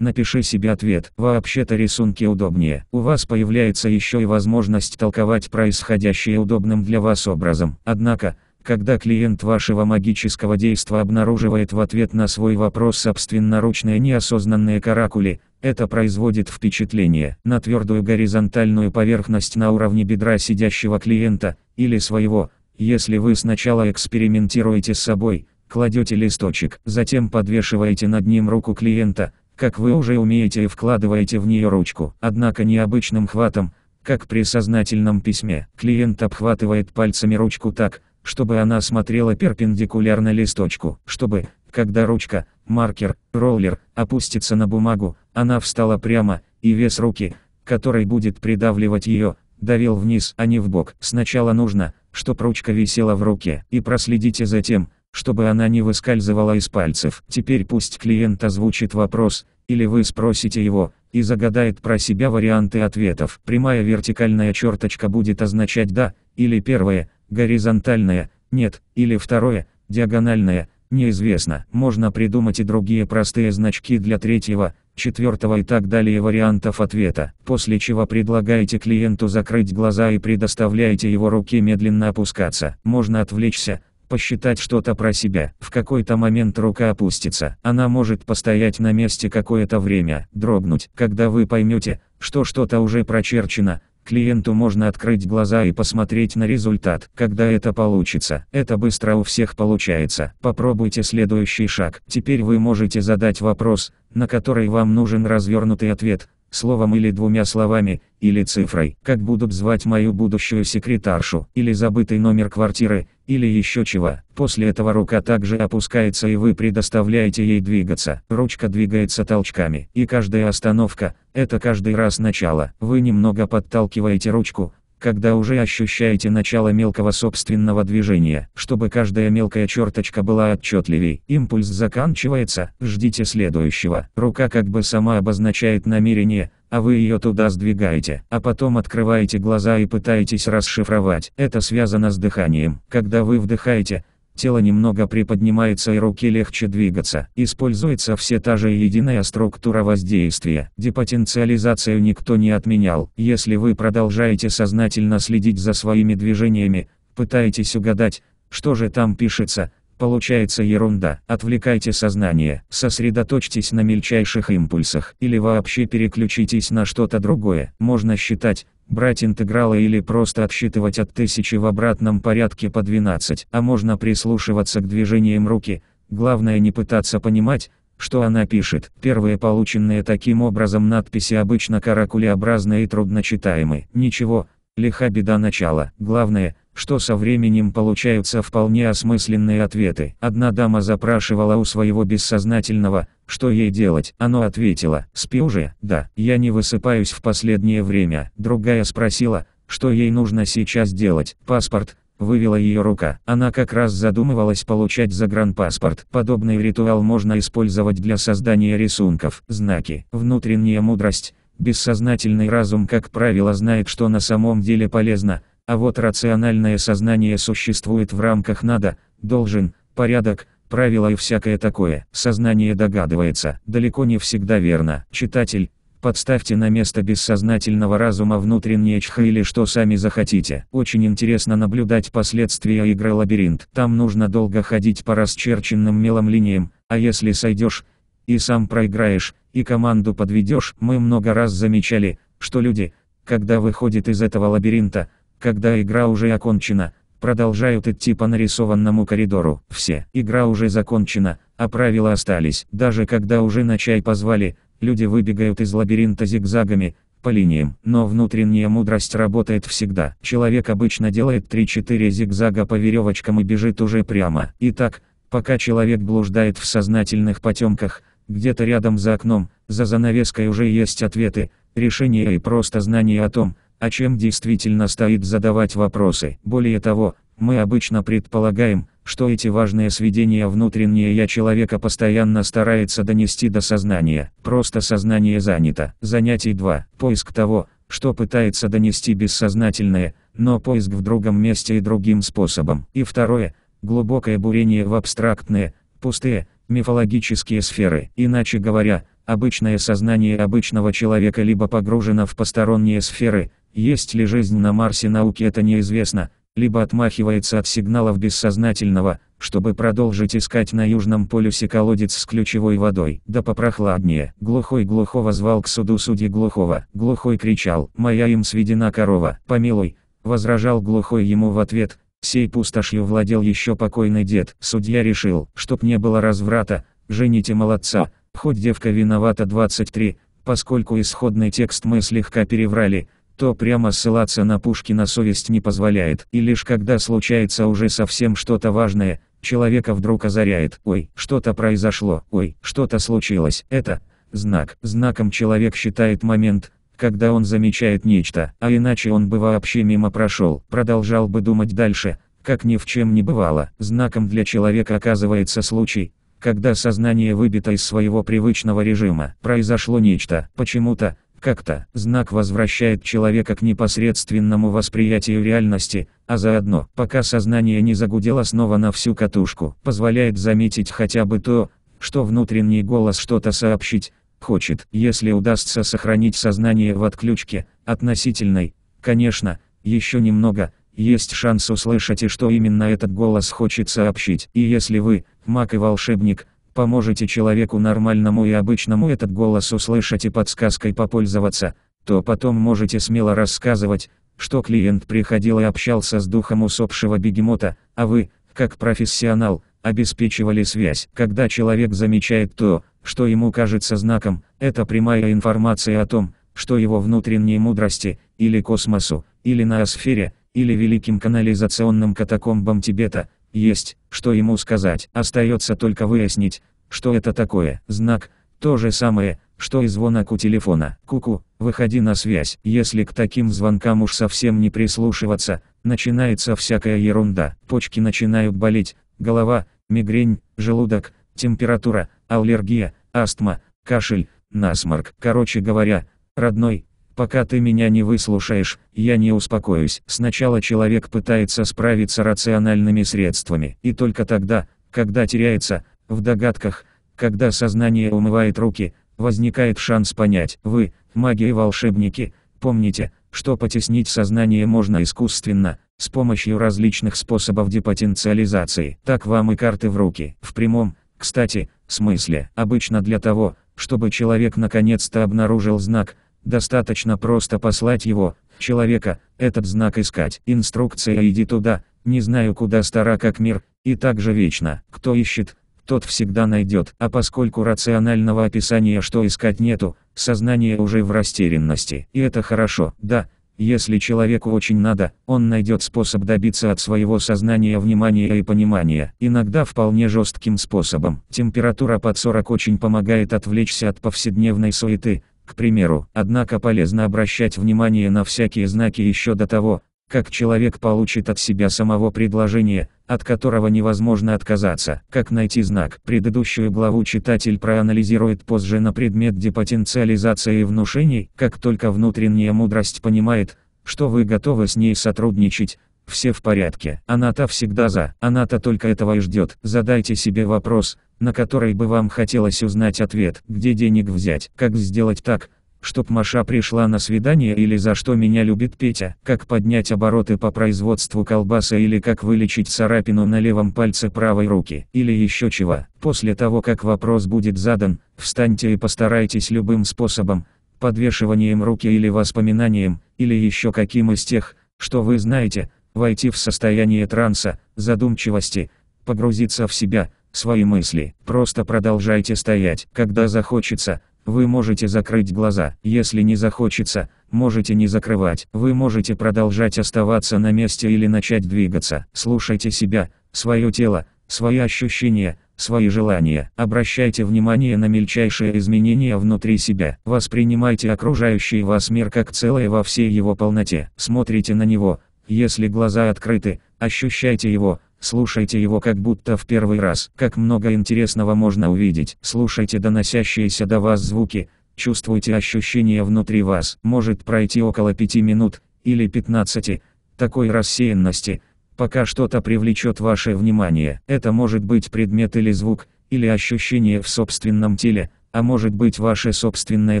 Напиши себе ответ, вообще-то рисунки удобнее. У вас появляется еще и возможность толковать происходящее удобным для вас образом. Однако, когда клиент вашего магического действа обнаруживает в ответ на свой вопрос собственноручные неосознанные каракули, это производит впечатление на твердую горизонтальную поверхность на уровне бедра сидящего клиента, или своего, если вы сначала экспериментируете с собой, кладете листочек, затем подвешиваете над ним руку клиента, как вы уже умеете и вкладываете в нее ручку, однако необычным хватом, как при сознательном письме. Клиент обхватывает пальцами ручку так, чтобы она смотрела перпендикулярно листочку, чтобы, когда ручка, маркер, роллер опустится на бумагу, она встала прямо, и вес руки, который будет придавливать ее, давил вниз, а не в бок. Сначала нужно, чтобы ручка висела в руке, и проследите за тем, чтобы она не выскальзывала из пальцев. Теперь пусть клиент озвучит вопрос, или вы спросите его, и загадает про себя варианты ответов. Прямая вертикальная черточка будет означать «да», или первое, горизонтальное, «нет», или второе, диагональное, неизвестно. Можно придумать и другие простые значки для третьего, четвертого и так далее вариантов ответа, после чего предлагаете клиенту закрыть глаза и предоставляете его руке медленно опускаться. Можно отвлечься, посчитать что-то про себя. В какой-то момент рука опустится. Она может постоять на месте какое-то время, дрогнуть. Когда вы поймете, что что-то уже прочерчено, клиенту можно открыть глаза и посмотреть на результат. Когда это получится, это быстро у всех получается. Попробуйте следующий шаг. Теперь вы можете задать вопрос, на который вам нужен развернутый ответ – словом или двумя словами, или цифрой, как будут звать мою будущую секретаршу, или забытый номер квартиры, или еще чего. После этого рука также опускается и вы предоставляете ей двигаться. Ручка двигается толчками, и каждая остановка – это каждый раз начало. Вы немного подталкиваете ручку, когда уже ощущаете начало мелкого собственного движения, чтобы каждая мелкая черточка была отчетливей. Импульс заканчивается, ждите следующего. Рука как бы сама обозначает намерение, а вы ее туда сдвигаете, а потом открываете глаза и пытаетесь расшифровать. Это связано с дыханием. Когда вы вдыхаете, тело немного приподнимается и руки легче двигаться. Используется все та же единая структура воздействия. Депотенциализацию никто не отменял. Если вы продолжаете сознательно следить за своими движениями, пытаетесь угадать, что же там пишется, получается ерунда. Отвлекайте сознание, сосредоточьтесь на мельчайших импульсах или вообще переключитесь на что-то другое. Можно считать, брать интегралы или просто отсчитывать от тысячи в обратном порядке по 12, а можно прислушиваться к движениям руки, главное не пытаться понимать, что она пишет. Первые полученные таким образом надписи обычно каракулеобразные и трудночитаемы. Ничего, Лиха беда начала. Главное, что со временем получаются вполне осмысленные ответы. Одна дама запрашивала у своего бессознательного, что ей делать. Оно ответило, спи уже, да, я не высыпаюсь в последнее время. Другая спросила, что ей нужно сейчас делать. Паспорт, вывела ее рука. Она как раз задумывалась получать загранпаспорт. Подобный ритуал можно использовать для создания рисунков, знаки, внутренняя мудрость, Бессознательный разум, как правило, знает, что на самом деле полезно, а вот рациональное сознание существует в рамках «надо», «должен», «порядок», «правила» и всякое такое. Сознание догадывается, далеко не всегда верно. Читатель, подставьте на место бессознательного разума внутреннее чха или что сами захотите. Очень интересно наблюдать последствия игры «Лабиринт». Там нужно долго ходить по расчерченным мелом линиям, а если сойдешь и сам проиграешь, и команду подведешь, мы много раз замечали, что люди, когда выходят из этого лабиринта, когда игра уже окончена, продолжают идти по нарисованному коридору. Все. Игра уже закончена, а правила остались. Даже когда уже на чай позвали, люди выбегают из лабиринта зигзагами, по линиям. Но внутренняя мудрость работает всегда. Человек обычно делает 3-4 зигзага по веревочкам и бежит уже прямо. Итак, пока человек блуждает в сознательных потемках, где-то рядом за окном, за занавеской уже есть ответы, решения и просто знание о том, о чем действительно стоит задавать вопросы. Более того, мы обычно предполагаем, что эти важные сведения внутреннее «я» человека постоянно старается донести до сознания. Просто сознание занято. Занятий 2. Поиск того, что пытается донести бессознательное, но поиск в другом месте и другим способом. И второе. Глубокое бурение в абстрактные, пустые, мифологические сферы, иначе говоря, обычное сознание обычного человека либо погружено в посторонние сферы, есть ли жизнь на Марсе науке это неизвестно, либо отмахивается от сигналов бессознательного, чтобы продолжить искать на Южном полюсе колодец с ключевой водой, да попрохладнее. Глухой глухого звал к суду судьи глухого, глухой кричал, моя им сведена корова, помилуй, возражал глухой ему в ответ, Сей пустошью владел еще покойный дед. Судья решил, чтоб не было разврата, жените молодца, хоть девка виновата 23, поскольку исходный текст мы слегка переврали, то прямо ссылаться на Пушкина совесть не позволяет, и лишь когда случается уже совсем что-то важное, человека вдруг озаряет, ой, что-то произошло, ой, что-то случилось, это, знак. Знаком человек считает момент, когда он замечает нечто, а иначе он бы вообще мимо прошел, продолжал бы думать дальше, как ни в чем не бывало. Знаком для человека оказывается случай, когда сознание выбито из своего привычного режима. Произошло нечто, почему-то, как-то, знак возвращает человека к непосредственному восприятию реальности, а заодно, пока сознание не загудело снова на всю катушку, позволяет заметить хотя бы то, что внутренний голос что-то сообщить, хочет, если удастся сохранить сознание в отключке, относительной, конечно, еще немного, есть шанс услышать и что именно этот голос хочет сообщить. И если вы, маг и волшебник, поможете человеку нормальному и обычному этот голос услышать и подсказкой попользоваться, то потом можете смело рассказывать, что клиент приходил и общался с духом усопшего бегемота, а вы, как профессионал, обеспечивали связь. Когда человек замечает то, что ему кажется знаком, это прямая информация о том, что его внутренней мудрости, или космосу, или ноосфере, или великим канализационным катакомбам Тибета, есть, что ему сказать. Остается только выяснить, что это такое. Знак, то же самое, что и звонок у телефона. Куку, -ку, выходи на связь. Если к таким звонкам уж совсем не прислушиваться, начинается всякая ерунда. Почки начинают болеть, голова, мигрень, желудок, температура, аллергия, астма, кашель, насморк. Короче говоря, родной, пока ты меня не выслушаешь, я не успокоюсь. Сначала человек пытается справиться рациональными средствами, и только тогда, когда теряется, в догадках, когда сознание умывает руки, возникает шанс понять. Вы, маги и волшебники, помните, что потеснить сознание можно искусственно, с помощью различных способов депотенциализации. Так вам и карты в руки. В прямом, кстати, смысле. Обычно для того, чтобы человек наконец-то обнаружил знак, достаточно просто послать его, человека, этот знак искать. Инструкция «иди туда», «не знаю куда стара как мир», и также вечно. Кто ищет, тот всегда найдет. А поскольку рационального описания что искать нету, сознание уже в растерянности. И это хорошо, да, если человеку очень надо, он найдет способ добиться от своего сознания внимания и понимания, иногда вполне жестким способом. Температура под 40 очень помогает отвлечься от повседневной суеты, к примеру, однако полезно обращать внимание на всякие знаки еще до того, как человек получит от себя самого предложение – от которого невозможно отказаться. Как найти знак? Предыдущую главу читатель проанализирует позже на предмет депотенциализации внушений, как только внутренняя мудрость понимает, что вы готовы с ней сотрудничать, все в порядке. Она-то всегда за, она-то только этого и ждет. Задайте себе вопрос, на который бы вам хотелось узнать ответ, где денег взять, как сделать так, Чтоб Маша пришла на свидание или за что меня любит Петя, как поднять обороты по производству колбасы или как вылечить царапину на левом пальце правой руки, или еще чего. После того, как вопрос будет задан, встаньте и постарайтесь любым способом, подвешиванием руки или воспоминанием, или еще каким из тех, что вы знаете, войти в состояние транса, задумчивости, погрузиться в себя, свои мысли. Просто продолжайте стоять, когда захочется, вы можете закрыть глаза, если не захочется, можете не закрывать. Вы можете продолжать оставаться на месте или начать двигаться. Слушайте себя, свое тело, свои ощущения, свои желания. Обращайте внимание на мельчайшие изменения внутри себя. Воспринимайте окружающий вас мир как целое во всей его полноте. Смотрите на него, если глаза открыты, ощущайте его, Слушайте его как будто в первый раз. Как много интересного можно увидеть. Слушайте доносящиеся до вас звуки, чувствуйте ощущения внутри вас. Может пройти около 5 минут, или 15, такой рассеянности, пока что-то привлечет ваше внимание. Это может быть предмет или звук, или ощущение в собственном теле, а может быть ваше собственное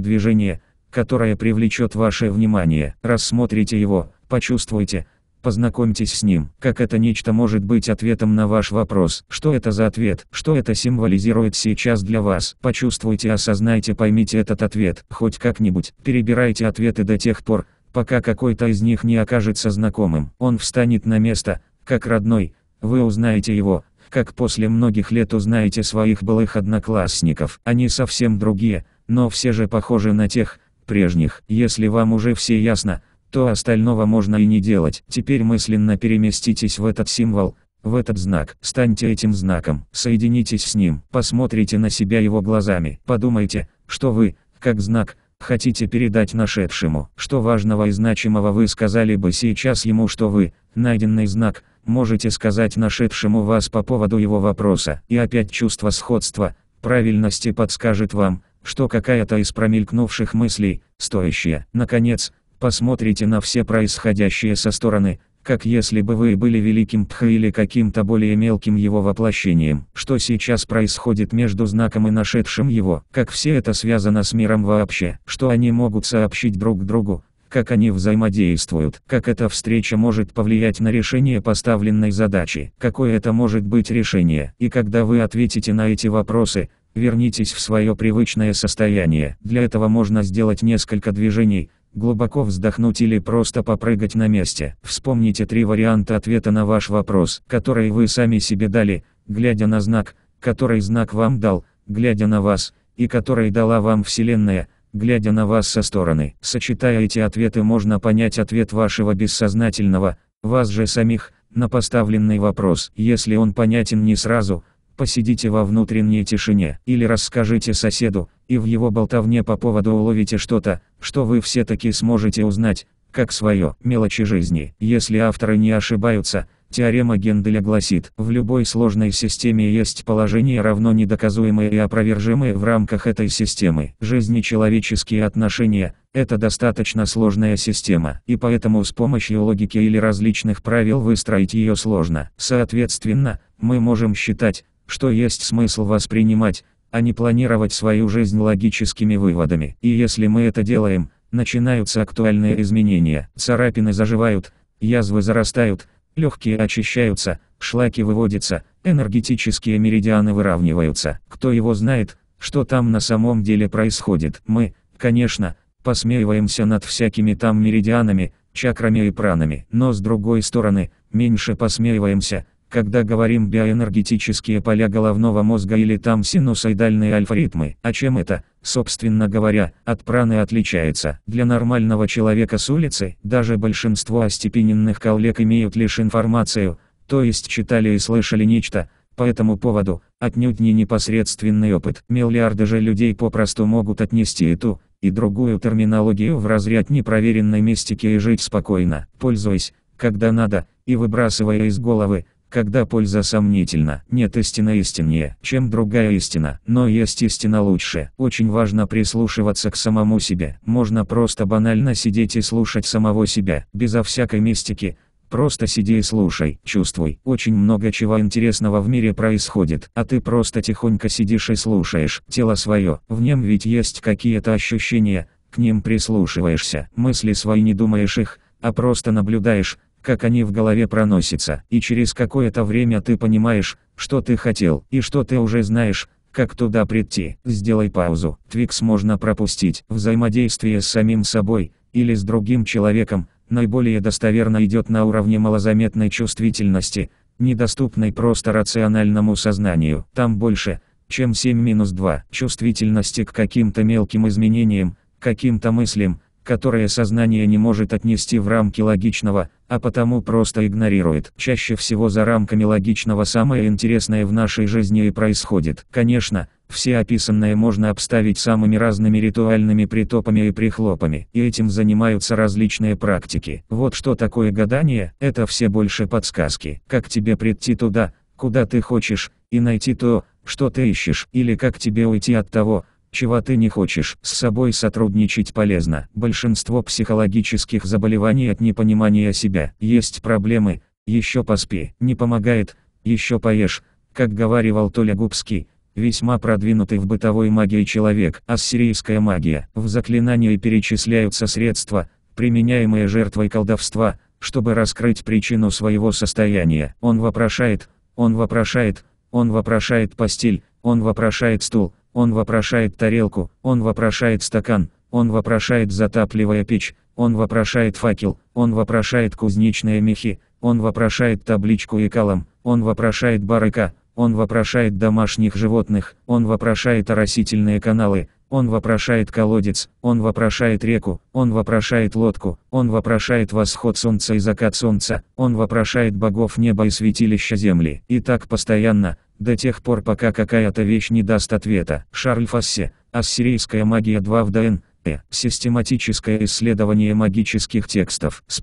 движение, которое привлечет ваше внимание. Рассмотрите его, почувствуйте, Познакомьтесь с ним, как это нечто может быть ответом на ваш вопрос, что это за ответ, что это символизирует сейчас для вас. Почувствуйте, осознайте, поймите этот ответ, хоть как-нибудь, перебирайте ответы до тех пор, пока какой-то из них не окажется знакомым. Он встанет на место, как родной, вы узнаете его, как после многих лет узнаете своих былых одноклассников. Они совсем другие, но все же похожи на тех, прежних. Если вам уже все ясно, то остального можно и не делать. Теперь мысленно переместитесь в этот символ, в этот знак. Станьте этим знаком, соединитесь с ним, посмотрите на себя его глазами. Подумайте, что вы, как знак, хотите передать нашедшему. Что важного и значимого вы сказали бы сейчас ему, что вы, найденный знак, можете сказать нашедшему вас по поводу его вопроса. И опять чувство сходства, правильности подскажет вам, что какая-то из промелькнувших мыслей, стоящая. Наконец, посмотрите на все происходящее со стороны, как если бы вы были великим Тха или каким-то более мелким его воплощением, что сейчас происходит между знаком и нашедшим его, как все это связано с миром вообще, что они могут сообщить друг другу, как они взаимодействуют, как эта встреча может повлиять на решение поставленной задачи, какое это может быть решение, и когда вы ответите на эти вопросы, вернитесь в свое привычное состояние. Для этого можно сделать несколько движений – глубоко вздохнуть или просто попрыгать на месте. Вспомните три варианта ответа на ваш вопрос, которые вы сами себе дали, глядя на знак, который знак вам дал, глядя на вас, и который дала вам Вселенная, глядя на вас со стороны. Сочетая эти ответы можно понять ответ вашего бессознательного, вас же самих, на поставленный вопрос. Если он понятен не сразу, посидите во внутренней тишине, или расскажите соседу, и в его болтовне по поводу уловите что-то, что вы все-таки сможете узнать, как свое, мелочи жизни. Если авторы не ошибаются, теорема Генделя гласит, в любой сложной системе есть положение равно недоказуемые и опровержимые в рамках этой системы. Жизни человеческие отношения – это достаточно сложная система, и поэтому с помощью логики или различных правил выстроить ее сложно. Соответственно, мы можем считать, что есть смысл воспринимать, а не планировать свою жизнь логическими выводами. И если мы это делаем, начинаются актуальные изменения. Царапины заживают, язвы зарастают, легкие очищаются, шлаки выводятся, энергетические меридианы выравниваются. Кто его знает, что там на самом деле происходит? Мы, конечно, посмеиваемся над всякими там меридианами, чакрами и пранами. Но с другой стороны, меньше посмеиваемся – когда говорим биоэнергетические поля головного мозга или там синусоидальные альфа-ритмы, а чем это, собственно говоря, от праны отличается? Для нормального человека с улицы, даже большинство остепененных коллег имеют лишь информацию, то есть читали и слышали нечто, по этому поводу, отнюдь не непосредственный опыт. Миллиарды же людей попросту могут отнести эту и другую терминологию в разряд непроверенной мистики и жить спокойно, пользуясь, когда надо, и выбрасывая из головы, когда польза сомнительна, нет истина истиннее, чем другая истина, но есть истина лучше. Очень важно прислушиваться к самому себе, можно просто банально сидеть и слушать самого себя, безо всякой мистики, Просто сиди и слушай, чувствуй. Очень много чего интересного в мире происходит, а ты просто тихонько сидишь и слушаешь тело свое. В нем ведь есть какие-то ощущения, к ним прислушиваешься, мысли свои не думаешь их, а просто наблюдаешь, как они в голове проносятся, и через какое-то время ты понимаешь, что ты хотел, и что ты уже знаешь, как туда прийти. Сделай паузу. Твикс можно пропустить. Взаимодействие с самим собой, или с другим человеком, наиболее достоверно идет на уровне малозаметной чувствительности, недоступной просто рациональному сознанию. Там больше, чем 7-2, чувствительности к каким-то мелким изменениям, каким-то мыслям, которые сознание не может отнести в рамки логичного, а потому просто игнорирует. Чаще всего за рамками логичного самое интересное в нашей жизни и происходит. Конечно, все описанное можно обставить самыми разными ритуальными притопами и прихлопами, и этим занимаются различные практики. Вот что такое гадание, это все больше подсказки. Как тебе прийти туда, куда ты хочешь, и найти то, что ты ищешь, или как тебе уйти от того, чего ты не хочешь, с собой сотрудничать полезно. Большинство психологических заболеваний от непонимания себя. Есть проблемы, еще поспи, не помогает, еще поешь. Как говаривал Толя Губский, весьма продвинутый в бытовой магии человек, ассирийская магия. В заклинании перечисляются средства, применяемые жертвой колдовства, чтобы раскрыть причину своего состояния. Он вопрошает, он вопрошает, он вопрошает постель, он вопрошает стул, он вопрошает тарелку, он вопрошает стакан, он вопрошает затапливая печь, он вопрошает факел, он вопрошает кузнечные мехи, он вопрошает табличку и калом, он вопрошает барыка, он вопрошает домашних животных, он вопрошает оросительные каналы, он вопрошает колодец, он вопрошает реку, он вопрошает лодку, он вопрошает восход солнца и закат солнца, он вопрошает богов неба и святилища земли. И так постоянно, до тех пор пока какая-то вещь не даст ответа. Шарль Фассе, Ассирийская магия 2 в ДН, Э. Систематическое исследование магических текстов. С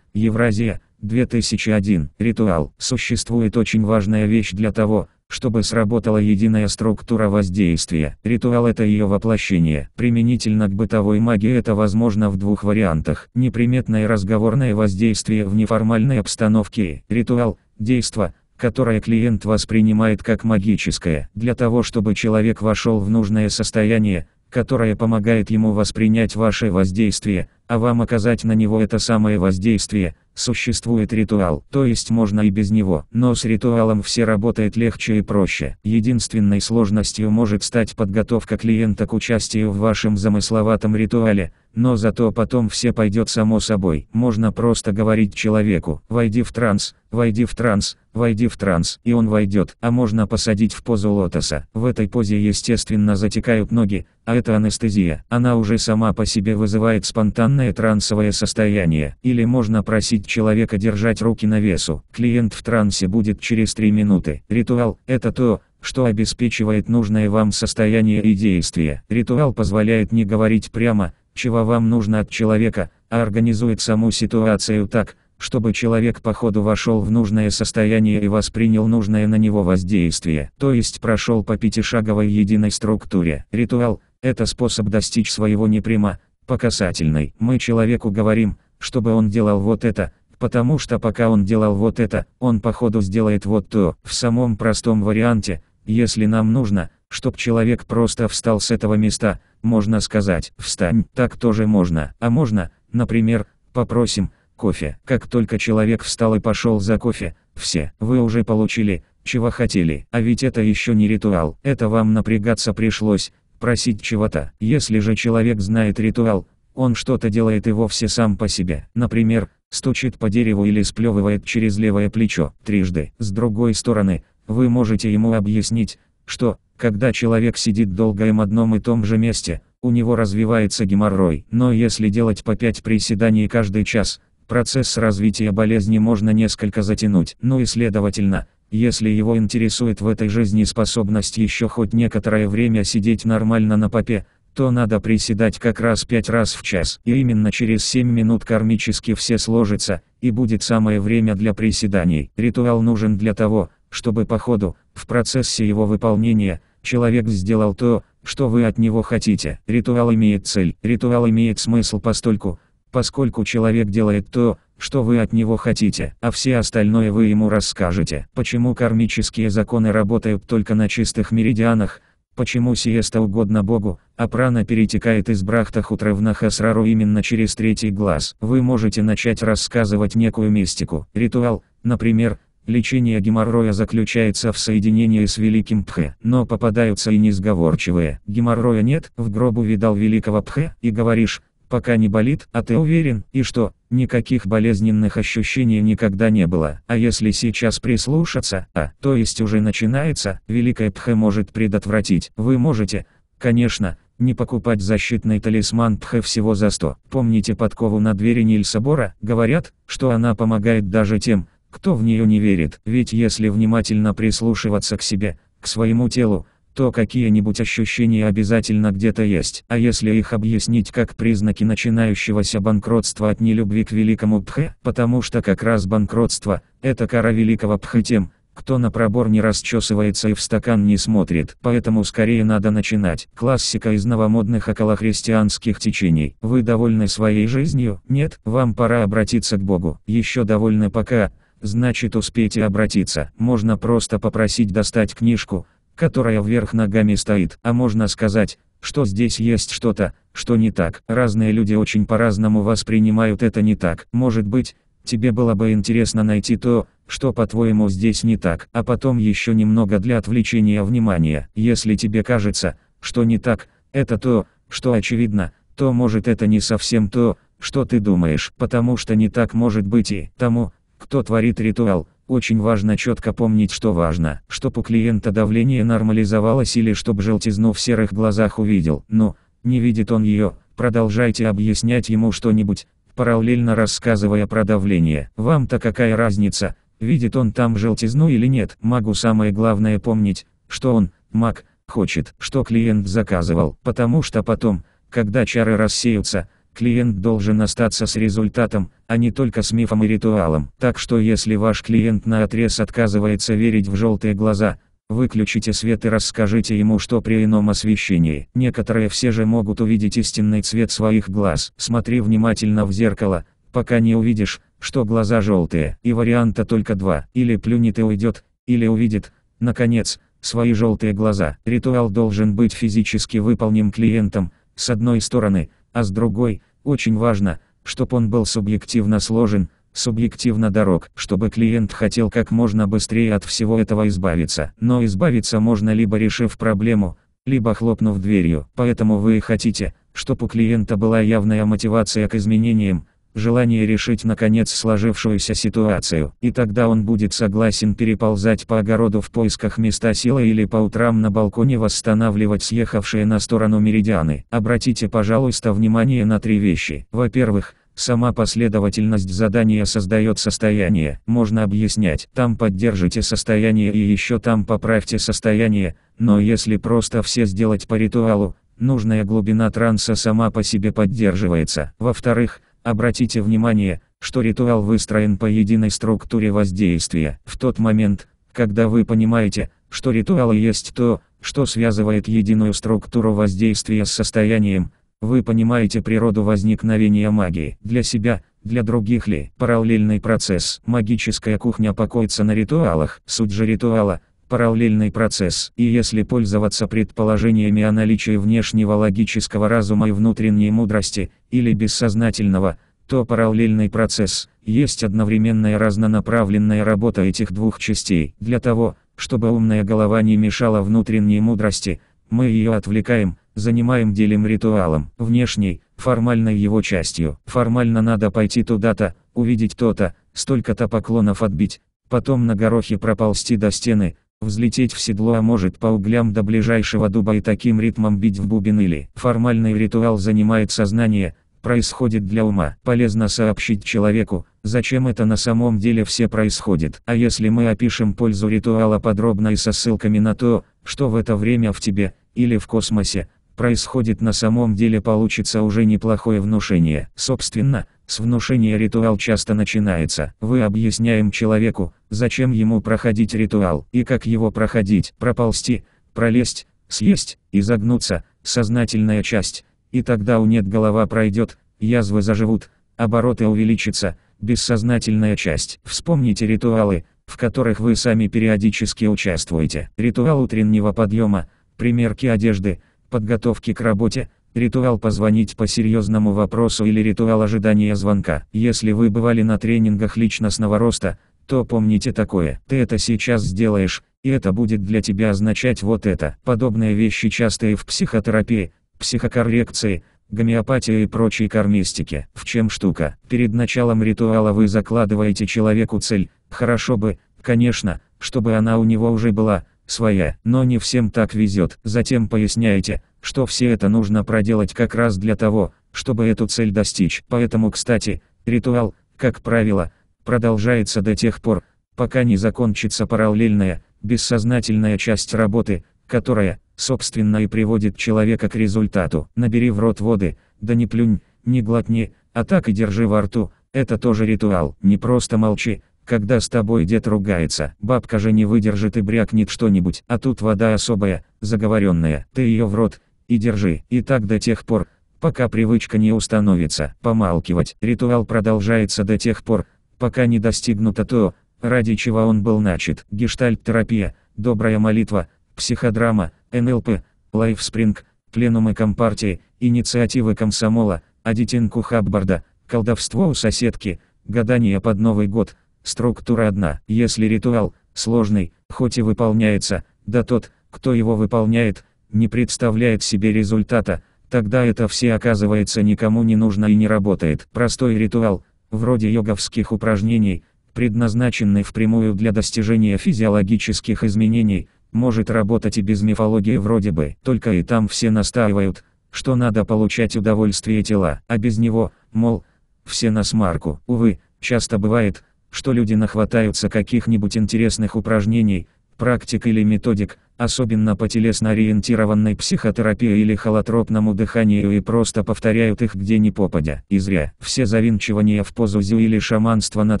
Евразия, 2001. Ритуал. Существует очень важная вещь для того, чтобы сработала единая структура воздействия. Ритуал – это ее воплощение. Применительно к бытовой магии это возможно в двух вариантах. Неприметное разговорное воздействие в неформальной обстановке. Ритуал – действо – которое клиент воспринимает как магическое, для того чтобы человек вошел в нужное состояние, которое помогает ему воспринять ваше воздействие, а вам оказать на него это самое воздействие, существует ритуал, то есть можно и без него, но с ритуалом все работает легче и проще. Единственной сложностью может стать подготовка клиента к участию в вашем замысловатом ритуале, но зато потом все пойдет само собой. Можно просто говорить человеку, войди в транс, войди в транс, войди в транс, и он войдет, а можно посадить в позу лотоса. В этой позе естественно затекают ноги, а это анестезия. Она уже сама по себе вызывает спонтанное трансовое состояние. Или можно просить человека держать руки на весу. Клиент в трансе будет через 3 минуты. Ритуал – это то, что обеспечивает нужное вам состояние и действие. Ритуал позволяет не говорить прямо, чего вам нужно от человека, а организует саму ситуацию так, чтобы человек по ходу вошел в нужное состояние и воспринял нужное на него воздействие, то есть прошел по пятишаговой единой структуре. Ритуал – это способ достичь своего не прямо, по касательной. Мы человеку говорим, чтобы он делал вот это, потому что пока он делал вот это, он по ходу сделает вот то. В самом простом варианте, если нам нужно – чтоб человек просто встал с этого места, можно сказать «встань», так тоже можно, а можно, например, «попросим», кофе. Как только человек встал и пошел за кофе, все, вы уже получили, чего хотели. А ведь это еще не ритуал, это вам напрягаться пришлось, просить чего-то. Если же человек знает ритуал, он что-то делает и вовсе сам по себе. Например, стучит по дереву или сплевывает через левое плечо трижды. С другой стороны, вы можете ему объяснить, что, когда человек сидит долго в одном и том же месте, у него развивается геморрой. Но если делать по 5 приседаний каждый час, процесс развития болезни можно несколько затянуть. Ну и следовательно, если его интересует в этой жизни способность еще хоть некоторое время сидеть нормально на попе, то надо приседать как раз 5 раз в час. И именно через 7 минут кармически все сложится, и будет самое время для приседаний. Ритуал нужен для того, чтобы по ходу, в процессе его выполнения, человек сделал то, что вы от него хотите. Ритуал имеет цель, ритуал имеет смысл постольку, поскольку человек делает то, что вы от него хотите, а все остальное вы ему расскажете. Почему кармические законы работают только на чистых меридианах, почему сиеста угодно Богу, а прана перетекает из брахта хутра в нахасрару именно через третий глаз. Вы можете начать рассказывать некую мистику, ритуал, например, Лечение геморроя заключается в соединении с великим пхе, но попадаются и несговорчивые. Геморроя нет, в гробу видал великого пхе, и говоришь, пока не болит, а ты уверен, и что, никаких болезненных ощущений никогда не было. А если сейчас прислушаться, а, то есть уже начинается, великое пхе может предотвратить. Вы можете, конечно, не покупать защитный талисман Пхе всего за 100. Помните подкову на двери Нильса Говорят, что она помогает даже тем, кто в нее не верит? Ведь если внимательно прислушиваться к себе, к своему телу, то какие-нибудь ощущения обязательно где-то есть. А если их объяснить как признаки начинающегося банкротства от нелюбви к великому Пхе, потому что как раз банкротство – это кара великого Пхе тем, кто на пробор не расчесывается и в стакан не смотрит, поэтому скорее надо начинать. Классика из новомодных околохристианских течений. Вы довольны своей жизнью? Нет? Вам пора обратиться к Богу. Еще довольны пока, Значит успейте обратиться, можно просто попросить достать книжку, которая вверх ногами стоит, а можно сказать, что здесь есть что-то, что не так. Разные люди очень по-разному воспринимают это не так. Может быть, тебе было бы интересно найти то, что по-твоему здесь не так, а потом еще немного для отвлечения внимания. Если тебе кажется, что не так, это то, что очевидно, то может это не совсем то, что ты думаешь, потому что не так может быть и тому, кто творит ритуал, очень важно четко помнить, что важно, чтобы у клиента давление нормализовалось или чтобы желтизну в серых глазах увидел, но не видит он ее, продолжайте объяснять ему что-нибудь, параллельно рассказывая про давление. Вам-то какая разница, видит он там желтизну или нет. Могу самое главное помнить, что он, маг, хочет, что клиент заказывал, потому что потом, когда чары рассеются, Клиент должен остаться с результатом, а не только с мифом и ритуалом. Так что если ваш клиент на отрез отказывается верить в желтые глаза, выключите свет и расскажите ему, что при ином освещении. Некоторые все же могут увидеть истинный цвет своих глаз. Смотри внимательно в зеркало, пока не увидишь, что глаза желтые. И варианта только два. Или плюнет и уйдет, или увидит, наконец, свои желтые глаза. Ритуал должен быть физически выполним клиентом, с одной стороны – а с другой, очень важно, чтобы он был субъективно сложен, субъективно дорог, чтобы клиент хотел как можно быстрее от всего этого избавиться. Но избавиться можно либо решив проблему, либо хлопнув дверью. Поэтому вы хотите, чтобы у клиента была явная мотивация к изменениям, желание решить наконец сложившуюся ситуацию, и тогда он будет согласен переползать по огороду в поисках места силы или по утрам на балконе восстанавливать съехавшие на сторону меридианы. Обратите, пожалуйста, внимание на три вещи. Во-первых, Сама последовательность задания создает состояние, можно объяснять. Там поддержите состояние и еще там поправьте состояние, но если просто все сделать по ритуалу, нужная глубина транса сама по себе поддерживается. Во-вторых, Обратите внимание, что ритуал выстроен по единой структуре воздействия. В тот момент, когда вы понимаете, что ритуал есть то, что связывает единую структуру воздействия с состоянием, вы понимаете природу возникновения магии. Для себя, для других ли? Параллельный процесс. Магическая кухня покоится на ритуалах. Суть же ритуала – параллельный процесс, и если пользоваться предположениями о наличии внешнего логического разума и внутренней мудрости, или бессознательного, то параллельный процесс есть одновременная разнонаправленная работа этих двух частей. Для того, чтобы умная голова не мешала внутренней мудрости, мы ее отвлекаем, занимаем делим ритуалом, внешней, формальной его частью. Формально надо пойти туда-то, увидеть то-то, столько-то поклонов отбить, потом на горохе проползти до стены, Взлететь в седло а может по углям до ближайшего дуба и таким ритмом бить в бубен или. Формальный ритуал занимает сознание, происходит для ума. Полезно сообщить человеку, зачем это на самом деле все происходит. А если мы опишем пользу ритуала подробно и со ссылками на то, что в это время в тебе, или в космосе, происходит на самом деле получится уже неплохое внушение. Собственно, с внушения ритуал часто начинается. Вы объясняем человеку, зачем ему проходить ритуал, и как его проходить, проползти, пролезть, съесть, изогнуться, сознательная часть. И тогда у нет голова пройдет, язвы заживут, обороты увеличатся, бессознательная часть. Вспомните ритуалы, в которых вы сами периодически участвуете. Ритуал утреннего подъема, примерки одежды, подготовки к работе – Ритуал позвонить по серьезному вопросу или ритуал ожидания звонка. Если вы бывали на тренингах личностного роста, то помните такое. Ты это сейчас сделаешь, и это будет для тебя означать вот это. Подобные вещи часто и в психотерапии, психокоррекции, гомеопатии и прочей кармистике. В чем штука? Перед началом ритуала вы закладываете человеку цель, хорошо бы, конечно, чтобы она у него уже была, своя, но не всем так везет. Затем поясняете, что все это нужно проделать как раз для того, чтобы эту цель достичь. Поэтому, кстати, ритуал, как правило, продолжается до тех пор, пока не закончится параллельная, бессознательная часть работы, которая, собственно и приводит человека к результату. Набери в рот воды, да не плюнь, не глотни, а так и держи во рту, это тоже ритуал. Не просто молчи, когда с тобой дед ругается, бабка же не выдержит и брякнет что-нибудь, а тут вода особая, заговоренная, ты ее в рот, и держи, и так до тех пор, пока привычка не установится, помалкивать. Ритуал продолжается до тех пор, пока не достигнуто то, ради чего он был начат. Гештальт-терапия, добрая молитва, психодрама, НЛП, лайфспринг, пленумы Компартии, инициативы комсомола, одетинку а Хаббарда, колдовство у соседки, гадание под Новый год – Структура одна. Если ритуал сложный, хоть и выполняется, да тот, кто его выполняет, не представляет себе результата, тогда это все оказывается никому не нужно и не работает. Простой ритуал, вроде йоговских упражнений, предназначенный впрямую для достижения физиологических изменений, может работать и без мифологии вроде бы. Только и там все настаивают, что надо получать удовольствие тела, а без него, мол, все на смарку. Увы, часто бывает, что люди нахватаются каких-нибудь интересных упражнений, практик или методик, особенно по телесно-ориентированной психотерапии или холотропному дыханию и просто повторяют их где ни попадя. И зря. Все завинчивания в позу зю или шаманство над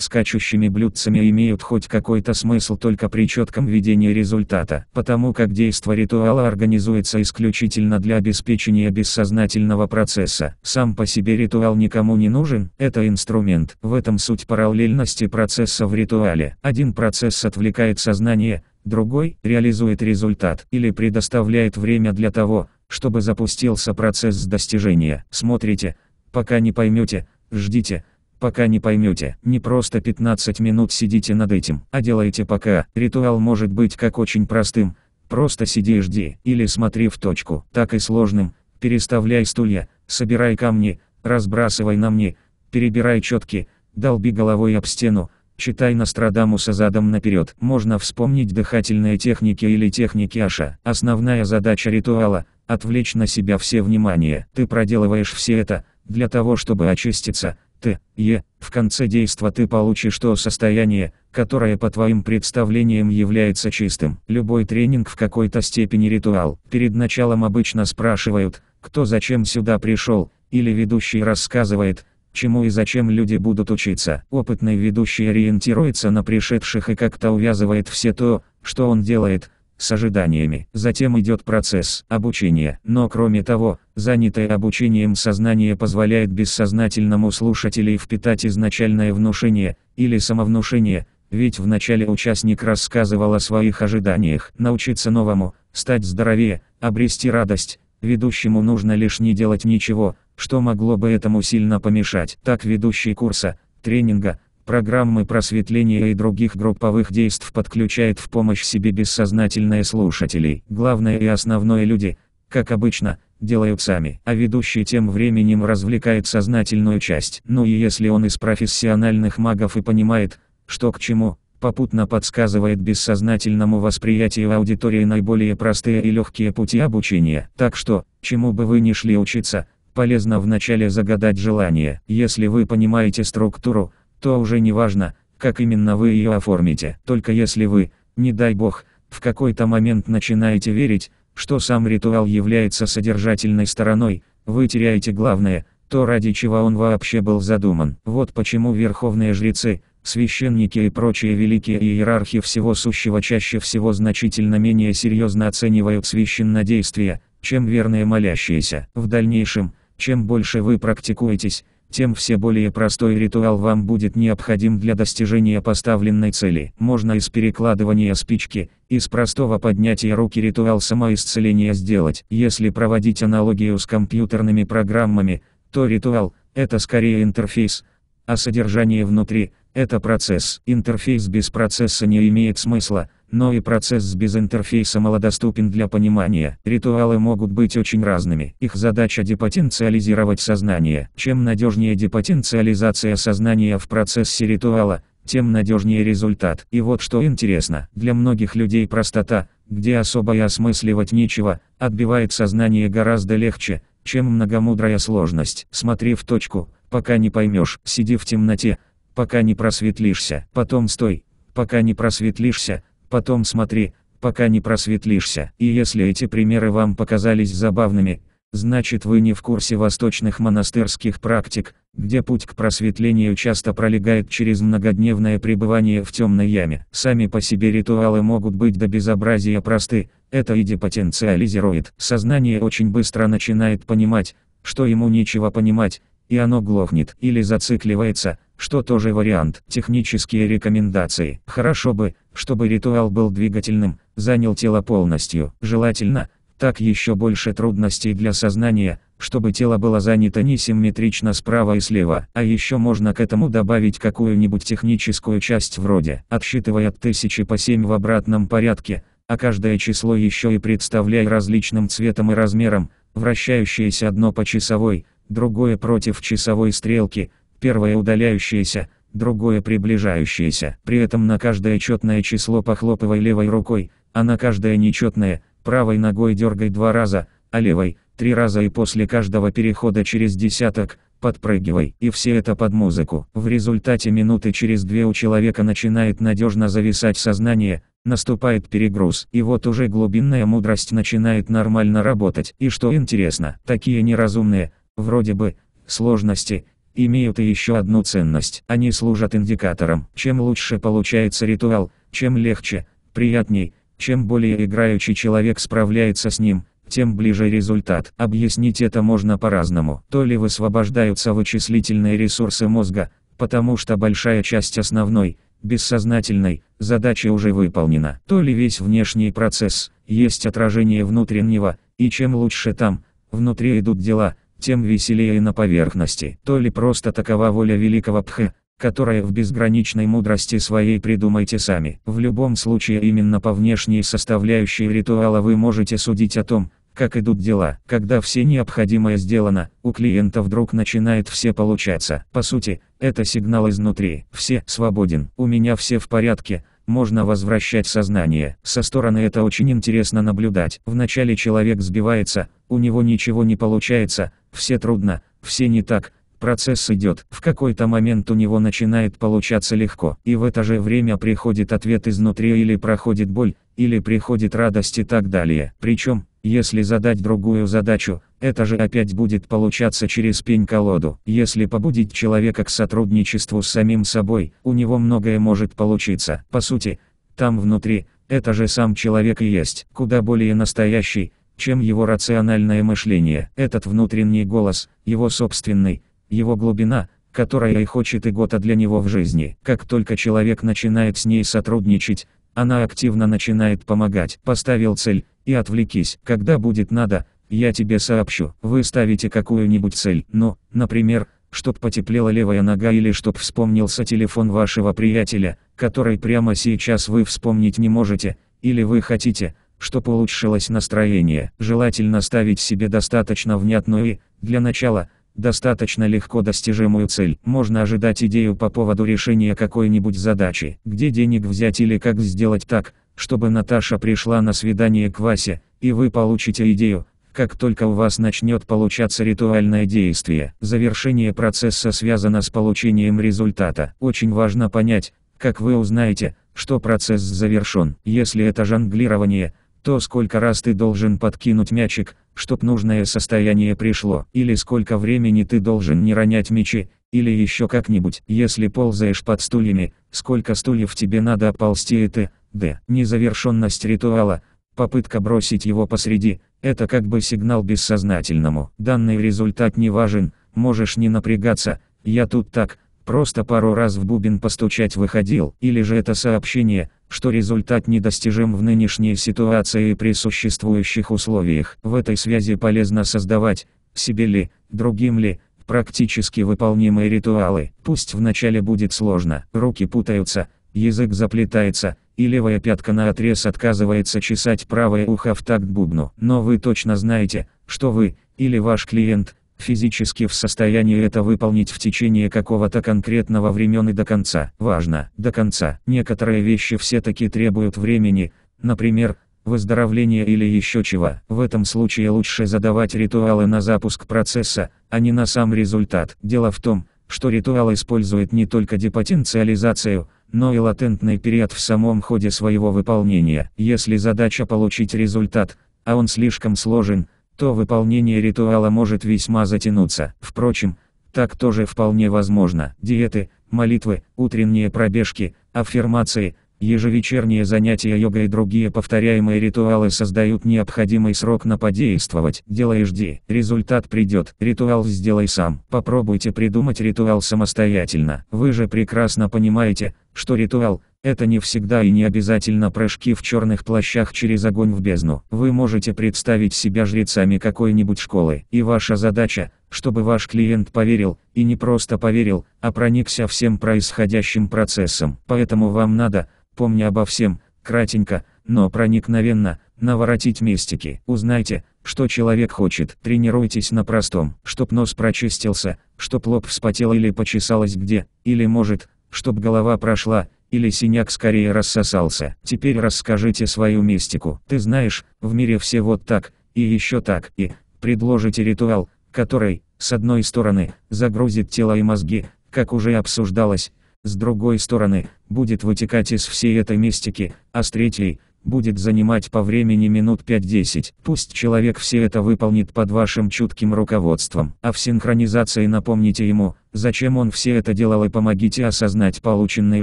скачущими блюдцами имеют хоть какой-то смысл только при четком видении результата, потому как действие ритуала организуется исключительно для обеспечения бессознательного процесса. Сам по себе ритуал никому не нужен, это инструмент. В этом суть параллельности процесса в ритуале. Один процесс отвлекает сознание, другой реализует результат или предоставляет время для того, чтобы запустился процесс достижения. Смотрите, пока не поймете, ждите, пока не поймете. Не просто 15 минут сидите над этим, а делайте пока. Ритуал может быть как очень простым, просто сиди и жди, или смотри в точку, так и сложным, переставляй стулья, собирай камни, разбрасывай на мне, перебирай четки, долби головой об стену, Читай Нострадамуса задом наперед. Можно вспомнить дыхательные техники или техники Аша. Основная задача ритуала – отвлечь на себя все внимание. Ты проделываешь все это, для того чтобы очиститься, ты, Е, в конце действа ты получишь то состояние, которое по твоим представлениям является чистым. Любой тренинг в какой-то степени ритуал. Перед началом обычно спрашивают, кто зачем сюда пришел, или ведущий рассказывает, Чему и зачем люди будут учиться? Опытный ведущий ориентируется на пришедших и как-то увязывает все то, что он делает, с ожиданиями. Затем идет процесс обучения. Но кроме того, занятое обучением сознание позволяет бессознательному слушателей впитать изначальное внушение, или самовнушение, ведь вначале участник рассказывал о своих ожиданиях. Научиться новому, стать здоровее, обрести радость, ведущему нужно лишь не делать ничего, что могло бы этому сильно помешать. Так ведущий курса, тренинга, программы просветления и других групповых действий подключает в помощь себе бессознательное слушателей. Главное и основное люди, как обычно, делают сами, а ведущий тем временем развлекает сознательную часть. Ну и если он из профессиональных магов и понимает, что к чему, попутно подсказывает бессознательному восприятию аудитории наиболее простые и легкие пути обучения. Так что, чему бы вы ни шли учиться, Полезно вначале загадать желание. Если вы понимаете структуру, то уже не важно, как именно вы ее оформите. Только если вы, не дай бог, в какой-то момент начинаете верить, что сам ритуал является содержательной стороной, вы теряете главное, то ради чего он вообще был задуман. Вот почему верховные жрецы, священники и прочие великие иерархи всего сущего чаще всего значительно менее серьезно оценивают священное действие, чем верные молящиеся. В дальнейшем, чем больше вы практикуетесь, тем все более простой ритуал вам будет необходим для достижения поставленной цели. Можно из перекладывания спички, из простого поднятия руки ритуал самоисцеления сделать. Если проводить аналогию с компьютерными программами, то ритуал – это скорее интерфейс, а содержание внутри – это процесс. Интерфейс без процесса не имеет смысла – но и процесс без интерфейса малодоступен для понимания. Ритуалы могут быть очень разными. Их задача депотенциализировать сознание. Чем надежнее депотенциализация сознания в процессе ритуала, тем надежнее результат. И вот что интересно, для многих людей простота, где особо и осмысливать нечего, отбивает сознание гораздо легче, чем многомудрая сложность. Смотри в точку, пока не поймешь, сиди в темноте, пока не просветлишься, потом стой, пока не просветлишься, потом смотри, пока не просветлишься. И если эти примеры вам показались забавными, значит вы не в курсе восточных монастырских практик, где путь к просветлению часто пролегает через многодневное пребывание в темной яме. Сами по себе ритуалы могут быть до безобразия просты, это иди потенциализирует. Сознание очень быстро начинает понимать, что ему нечего понимать, и оно глохнет или зацикливается, что тоже вариант. Технические рекомендации. Хорошо бы, чтобы ритуал был двигательным, занял тело полностью. Желательно, так еще больше трудностей для сознания, чтобы тело было занято не симметрично справа и слева. А еще можно к этому добавить какую-нибудь техническую часть вроде отсчитывая от тысячи по семь в обратном порядке», а каждое число еще и представляя различным цветом и размером, вращающееся одно по часовой, другое против часовой стрелки – первое удаляющееся, другое приближающееся. При этом на каждое четное число похлопывай левой рукой, а на каждое нечетное, правой ногой дергай два раза, а левой – три раза и после каждого перехода через десяток, подпрыгивай. И все это под музыку. В результате минуты через две у человека начинает надежно зависать сознание, наступает перегруз. И вот уже глубинная мудрость начинает нормально работать. И что интересно, такие неразумные, вроде бы, сложности – имеют и еще одну ценность. Они служат индикатором. Чем лучше получается ритуал, чем легче, приятней, чем более играющий человек справляется с ним, тем ближе результат. Объяснить это можно по-разному. То ли высвобождаются вычислительные ресурсы мозга, потому что большая часть основной, бессознательной, задачи уже выполнена. То ли весь внешний процесс, есть отражение внутреннего, и чем лучше там, внутри идут дела, тем веселее на поверхности. То ли просто такова воля великого Пхе, которая в безграничной мудрости своей придумайте сами. В любом случае именно по внешней составляющей ритуала вы можете судить о том, как идут дела. Когда все необходимое сделано, у клиента вдруг начинает все получаться. По сути, это сигнал изнутри. Все свободен. У меня все в порядке, можно возвращать сознание. Со стороны это очень интересно наблюдать. Вначале человек сбивается, у него ничего не получается, все трудно, все не так, процесс идет. В какой-то момент у него начинает получаться легко. И в это же время приходит ответ изнутри или проходит боль, или приходит радость и так далее. Причем, если задать другую задачу, это же опять будет получаться через пень-колоду. Если побудить человека к сотрудничеству с самим собой, у него многое может получиться. По сути, там внутри, это же сам человек и есть, куда более настоящий, чем его рациональное мышление. Этот внутренний голос, его собственный, его глубина, которая и хочет и года для него в жизни. Как только человек начинает с ней сотрудничать, она активно начинает помогать. Поставил цель, и отвлекись. Когда будет надо, я тебе сообщу, вы ставите какую-нибудь цель, но, например, чтоб потеплела левая нога или чтоб вспомнился телефон вашего приятеля, который прямо сейчас вы вспомнить не можете, или вы хотите, чтоб улучшилось настроение. Желательно ставить себе достаточно внятную и, для начала, достаточно легко достижимую цель. Можно ожидать идею по поводу решения какой-нибудь задачи, где денег взять или как сделать так, чтобы Наташа пришла на свидание к Васе, и вы получите идею, как только у вас начнет получаться ритуальное действие, завершение процесса связано с получением результата. Очень важно понять, как вы узнаете, что процесс завершен. Если это жонглирование, то сколько раз ты должен подкинуть мячик, чтоб нужное состояние пришло, или сколько времени ты должен не ронять мячи, или еще как-нибудь. Если ползаешь под стульями, сколько стульев тебе надо оползти и ты, д. Незавершенность ритуала – Попытка бросить его посреди – это как бы сигнал бессознательному. Данный результат не важен, можешь не напрягаться, я тут так, просто пару раз в бубен постучать выходил. Или же это сообщение, что результат недостижим в нынешней ситуации и при существующих условиях. В этой связи полезно создавать, себе ли, другим ли, практически выполнимые ритуалы. Пусть вначале будет сложно, руки путаются – Язык заплетается, и левая пятка на отрез отказывается чесать правое ухо в такт бубну. Но вы точно знаете, что вы, или ваш клиент, физически в состоянии это выполнить в течение какого-то конкретного времени до конца. Важно, до конца. Некоторые вещи все-таки требуют времени, например, выздоровление или еще чего. В этом случае лучше задавать ритуалы на запуск процесса, а не на сам результат. Дело в том, что ритуал использует не только депотенциализацию, но и латентный период в самом ходе своего выполнения. Если задача получить результат, а он слишком сложен, то выполнение ритуала может весьма затянуться. Впрочем, так тоже вполне возможно. Диеты, молитвы, утренние пробежки, аффирмации, Ежевечерние занятия йога и другие повторяемые ритуалы создают необходимый срок на подействовать. Делай и жди, результат придет. Ритуал сделай сам. Попробуйте придумать ритуал самостоятельно. Вы же прекрасно понимаете, что ритуал – это не всегда и не обязательно прыжки в черных плащах через огонь в бездну. Вы можете представить себя жрецами какой-нибудь школы. И ваша задача – чтобы ваш клиент поверил, и не просто поверил, а проникся всем происходящим процессом. Поэтому вам надо – Помни обо всем, кратенько, но проникновенно, наворотить мистики. Узнайте, что человек хочет. Тренируйтесь на простом, чтоб нос прочистился, чтоб лоб вспотел или почесалось где, или может, чтоб голова прошла, или синяк скорее рассосался. Теперь расскажите свою мистику. Ты знаешь, в мире все вот так, и еще так, и предложите ритуал, который, с одной стороны, загрузит тело и мозги, как уже обсуждалось, с другой стороны, будет вытекать из всей этой мистики, а с третьей, будет занимать по времени минут 5-10. Пусть человек все это выполнит под вашим чутким руководством. А в синхронизации напомните ему, зачем он все это делал и помогите осознать полученный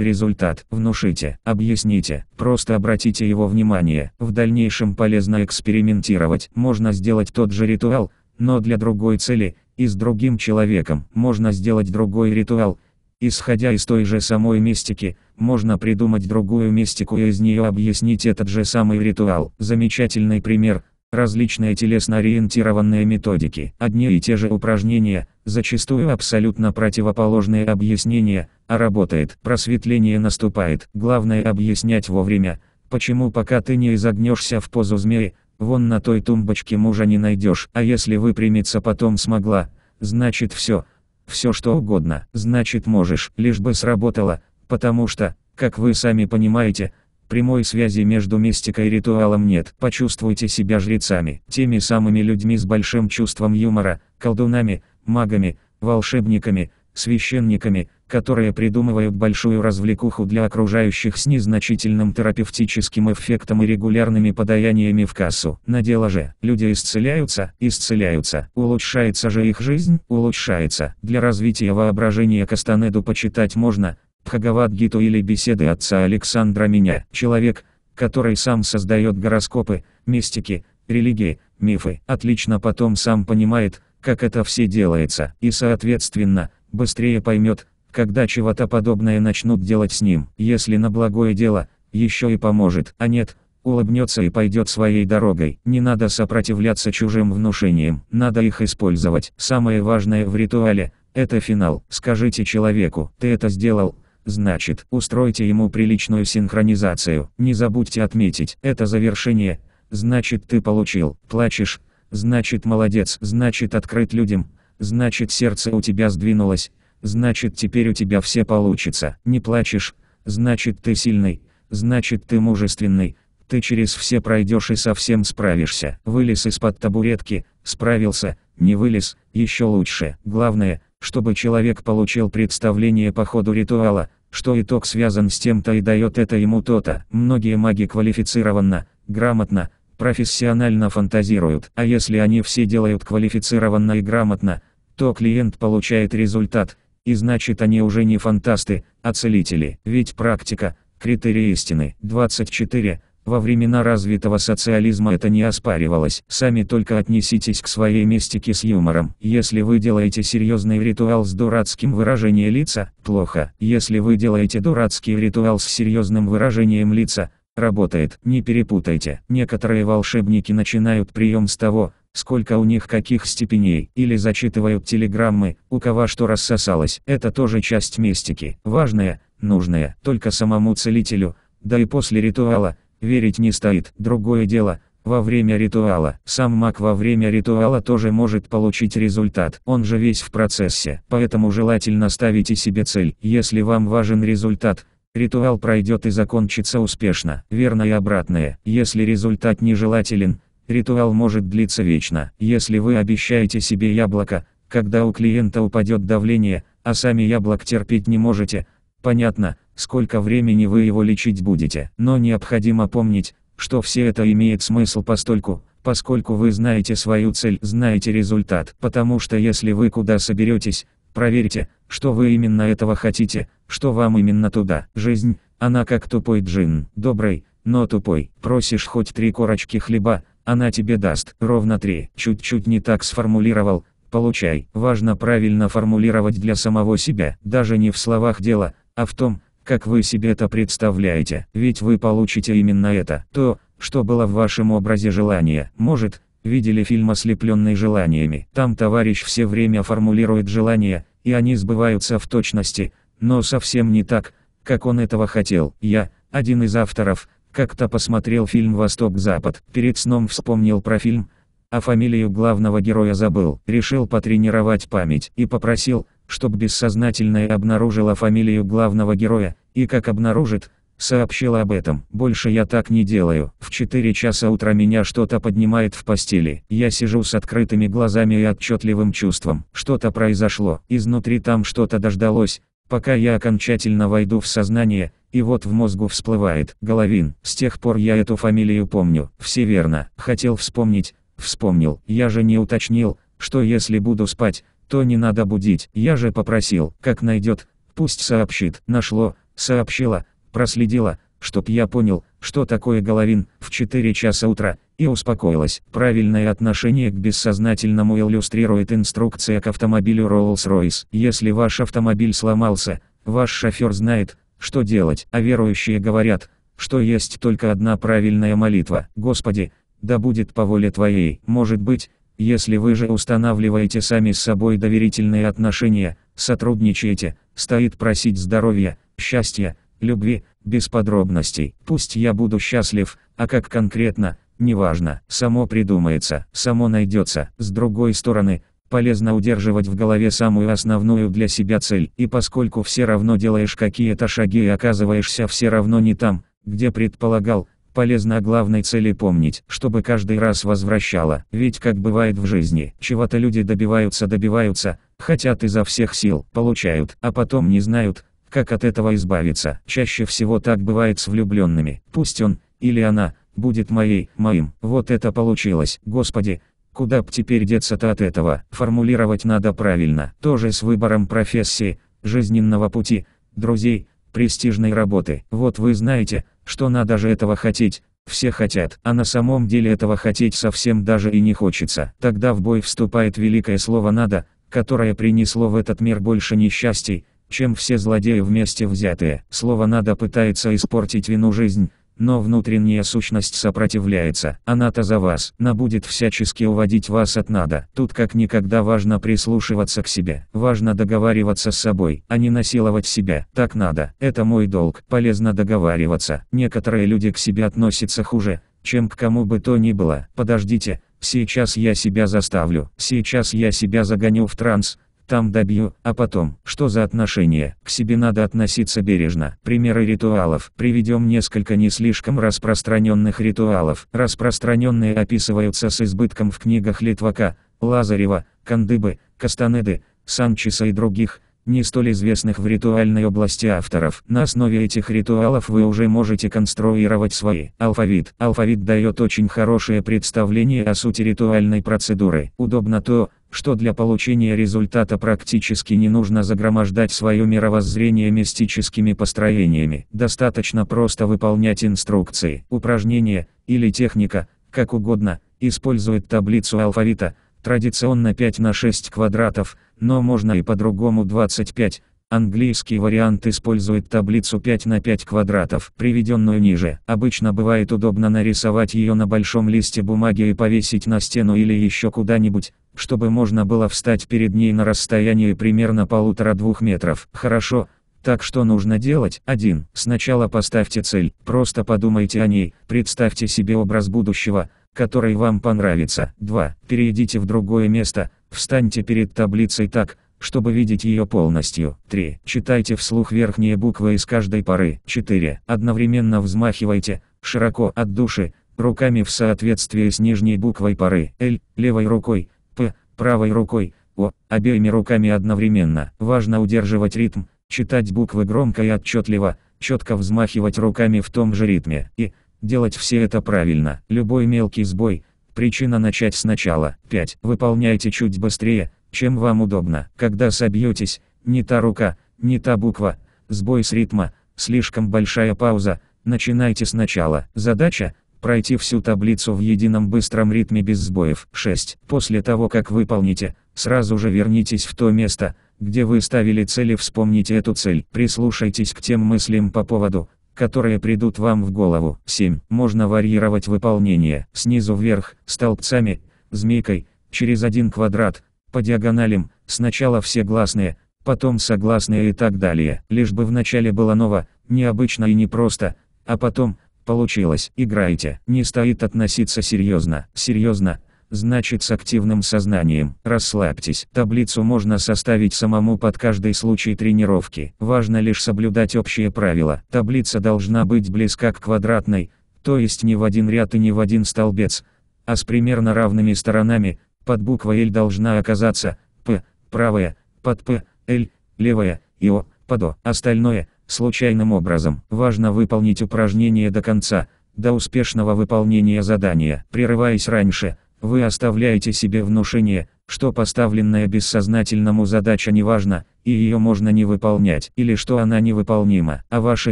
результат. Внушите, объясните, просто обратите его внимание. В дальнейшем полезно экспериментировать. Можно сделать тот же ритуал, но для другой цели, и с другим человеком. Можно сделать другой ритуал, Исходя из той же самой мистики, можно придумать другую мистику и из нее объяснить этот же самый ритуал. Замечательный пример – различные телесно-ориентированные методики. Одни и те же упражнения, зачастую абсолютно противоположные объяснения, а работает. Просветление наступает. Главное объяснять вовремя, почему пока ты не изогнешься в позу змеи, вон на той тумбочке мужа не найдешь. А если выпрямиться потом смогла, значит все – все что угодно. Значит можешь, лишь бы сработало, потому что, как вы сами понимаете, прямой связи между мистикой и ритуалом нет. Почувствуйте себя жрецами, теми самыми людьми с большим чувством юмора, колдунами, магами, волшебниками, священниками, которые придумывают большую развлекуху для окружающих с незначительным терапевтическим эффектом и регулярными подаяниями в кассу. На дело же, люди исцеляются, исцеляются, улучшается же их жизнь, улучшается. Для развития воображения Кастанеду почитать можно, Бхагавадгиту или беседы отца Александра Меня. Человек, который сам создает гороскопы, мистики, религии, мифы, отлично потом сам понимает, как это все делается, и соответственно, быстрее поймет, когда чего-то подобное начнут делать с ним. Если на благое дело, еще и поможет, а нет, улыбнется и пойдет своей дорогой. Не надо сопротивляться чужим внушениям, надо их использовать. Самое важное в ритуале – это финал. Скажите человеку, ты это сделал, значит, устройте ему приличную синхронизацию. Не забудьте отметить, это завершение, значит ты получил. Плачешь, значит молодец, значит открыт людям, значит сердце у тебя сдвинулось, значит теперь у тебя все получится. Не плачешь, значит ты сильный, значит ты мужественный, ты через все пройдешь и совсем справишься. Вылез из-под табуретки, справился, не вылез, еще лучше. Главное, чтобы человек получил представление по ходу ритуала, что итог связан с тем-то и дает это ему то-то. Многие маги квалифицированно, грамотно, профессионально фантазируют. А если они все делают квалифицированно и грамотно, то клиент получает результат – и значит они уже не фантасты, а целители. Ведь практика, критерий истины. 24. Во времена развитого социализма это не оспаривалось. Сами только отнеситесь к своей мистике с юмором. Если вы делаете серьезный ритуал с дурацким выражением лица, плохо. Если вы делаете дурацкий ритуал с серьезным выражением лица, работает. Не перепутайте. Некоторые волшебники начинают прием с того, сколько у них каких степеней, или зачитывают телеграммы, у кого что рассосалось. Это тоже часть мистики, важная, нужная, только самому целителю, да и после ритуала, верить не стоит. Другое дело, во время ритуала. Сам маг во время ритуала тоже может получить результат, он же весь в процессе. Поэтому желательно ставите себе цель, если вам важен результат, ритуал пройдет и закончится успешно. Верно и обратное, если результат нежелателен, Ритуал может длиться вечно. Если вы обещаете себе яблоко, когда у клиента упадет давление, а сами яблок терпеть не можете, понятно, сколько времени вы его лечить будете. Но необходимо помнить, что все это имеет смысл постольку, поскольку вы знаете свою цель, знаете результат. Потому что если вы куда соберетесь, проверьте, что вы именно этого хотите, что вам именно туда. Жизнь, она как тупой джин, добрый, но тупой. Просишь хоть три корочки хлеба, она тебе даст ровно три. Чуть-чуть не так сформулировал, получай. Важно правильно формулировать для самого себя, даже не в словах дело, а в том, как вы себе это представляете. Ведь вы получите именно это. То, что было в вашем образе желания. Может, видели фильм «Ослепленный желаниями». Там товарищ все время формулирует желания, и они сбываются в точности, но совсем не так, как он этого хотел. Я, один из авторов, как-то посмотрел фильм «Восток-Запад», перед сном вспомнил про фильм, а фамилию главного героя забыл, решил потренировать память и попросил, чтоб бессознательное обнаружило фамилию главного героя, и как обнаружит, сообщил об этом. Больше я так не делаю. В 4 часа утра меня что-то поднимает в постели. Я сижу с открытыми глазами и отчетливым чувством. Что-то произошло. Изнутри там что-то дождалось. Пока я окончательно войду в сознание, и вот в мозгу всплывает, Головин, с тех пор я эту фамилию помню, все верно, хотел вспомнить, вспомнил, я же не уточнил, что если буду спать, то не надо будить, я же попросил, как найдет, пусть сообщит, нашло, сообщила, проследила, чтоб я понял, что такое Головин, в 4 часа утра, и успокоилась. Правильное отношение к бессознательному иллюстрирует инструкция к автомобилю Rolls-Royce. Если ваш автомобиль сломался, ваш шофер знает, что делать, а верующие говорят, что есть только одна правильная молитва, «Господи, да будет по воле Твоей». Может быть, если вы же устанавливаете сами с собой доверительные отношения, сотрудничаете, стоит просить здоровья, счастья, любви, без подробностей. Пусть я буду счастлив, а как конкретно, неважно, само придумается, само найдется. С другой стороны, полезно удерживать в голове самую основную для себя цель, и поскольку все равно делаешь какие-то шаги и оказываешься все равно не там, где предполагал, полезно о главной цели помнить, чтобы каждый раз возвращало. Ведь как бывает в жизни, чего-то люди добиваются добиваются, хотят изо всех сил, получают, а потом не знают, как от этого избавиться. Чаще всего так бывает с влюбленными. Пусть он, или она, будет моей, моим. Вот это получилось, господи, Куда б теперь деться-то от этого? Формулировать надо правильно. Тоже с выбором профессии, жизненного пути, друзей, престижной работы. Вот вы знаете, что надо же этого хотеть, все хотят, а на самом деле этого хотеть совсем даже и не хочется. Тогда в бой вступает великое слово «надо», которое принесло в этот мир больше несчастий, чем все злодеи вместе взятые. Слово «надо» пытается испортить вину жизнь, но внутренняя сущность сопротивляется, она-то за вас, она будет всячески уводить вас от надо. Тут как никогда важно прислушиваться к себе, важно договариваться с собой, а не насиловать себя. Так надо, это мой долг, полезно договариваться. Некоторые люди к себе относятся хуже, чем к кому бы то ни было. Подождите, сейчас я себя заставлю, сейчас я себя загоню в транс, там добью, а потом, что за отношения, к себе надо относиться бережно. Примеры ритуалов. Приведем несколько не слишком распространенных ритуалов. Распространенные описываются с избытком в книгах Литвака, Лазарева, Кандыбы, Кастанеды, Санчеса и других – не столь известных в ритуальной области авторов. На основе этих ритуалов вы уже можете конструировать свои. Алфавит. Алфавит дает очень хорошее представление о сути ритуальной процедуры. Удобно то, что для получения результата практически не нужно загромождать свое мировоззрение мистическими построениями. Достаточно просто выполнять инструкции, упражнения, или техника, как угодно, использует таблицу алфавита – Традиционно 5 на 6 квадратов, но можно и по-другому 25. Английский вариант использует таблицу 5 на 5 квадратов, приведенную ниже. Обычно бывает удобно нарисовать ее на большом листе бумаги и повесить на стену или еще куда-нибудь, чтобы можно было встать перед ней на расстоянии примерно полутора-двух метров. Хорошо, так что нужно делать? 1. Сначала поставьте цель, просто подумайте о ней, представьте себе образ будущего, который вам понравится. 2. Перейдите в другое место, встаньте перед таблицей так, чтобы видеть ее полностью. 3. Читайте вслух верхние буквы из каждой пары. 4. Одновременно взмахивайте, широко от души, руками в соответствии с нижней буквой пары. Л, левой рукой, П, правой рукой, О, обеими руками одновременно. Важно удерживать ритм, читать буквы громко и отчетливо, четко взмахивать руками в том же ритме. И, Делать все это правильно. Любой мелкий сбой – причина начать сначала. 5. Выполняйте чуть быстрее, чем вам удобно. Когда собьетесь, не та рука, не та буква, сбой с ритма, слишком большая пауза, начинайте сначала. Задача – пройти всю таблицу в едином быстром ритме без сбоев. 6. После того, как выполните, сразу же вернитесь в то место, где вы ставили цель и вспомните эту цель. Прислушайтесь к тем мыслям по поводу, которые придут вам в голову. 7. Можно варьировать выполнение, снизу вверх, столбцами, змейкой, через один квадрат, по диагоналям, сначала все гласные, потом согласные и так далее. Лишь бы вначале было ново, необычно и непросто, а потом, получилось, играйте. Не стоит относиться серьезно, серьезно, значит с активным сознанием. Расслабьтесь. Таблицу можно составить самому под каждый случай тренировки. Важно лишь соблюдать общие правила. Таблица должна быть близка к квадратной, то есть не в один ряд и не в один столбец, а с примерно равными сторонами. Под буквой L должна оказаться P, правая, под P, L, левая, и O, под O. Остальное – случайным образом. Важно выполнить упражнение до конца, до успешного выполнения задания, прерываясь раньше – вы оставляете себе внушение, что поставленная бессознательному задача неважна, и ее можно не выполнять, или что она невыполнима, а ваше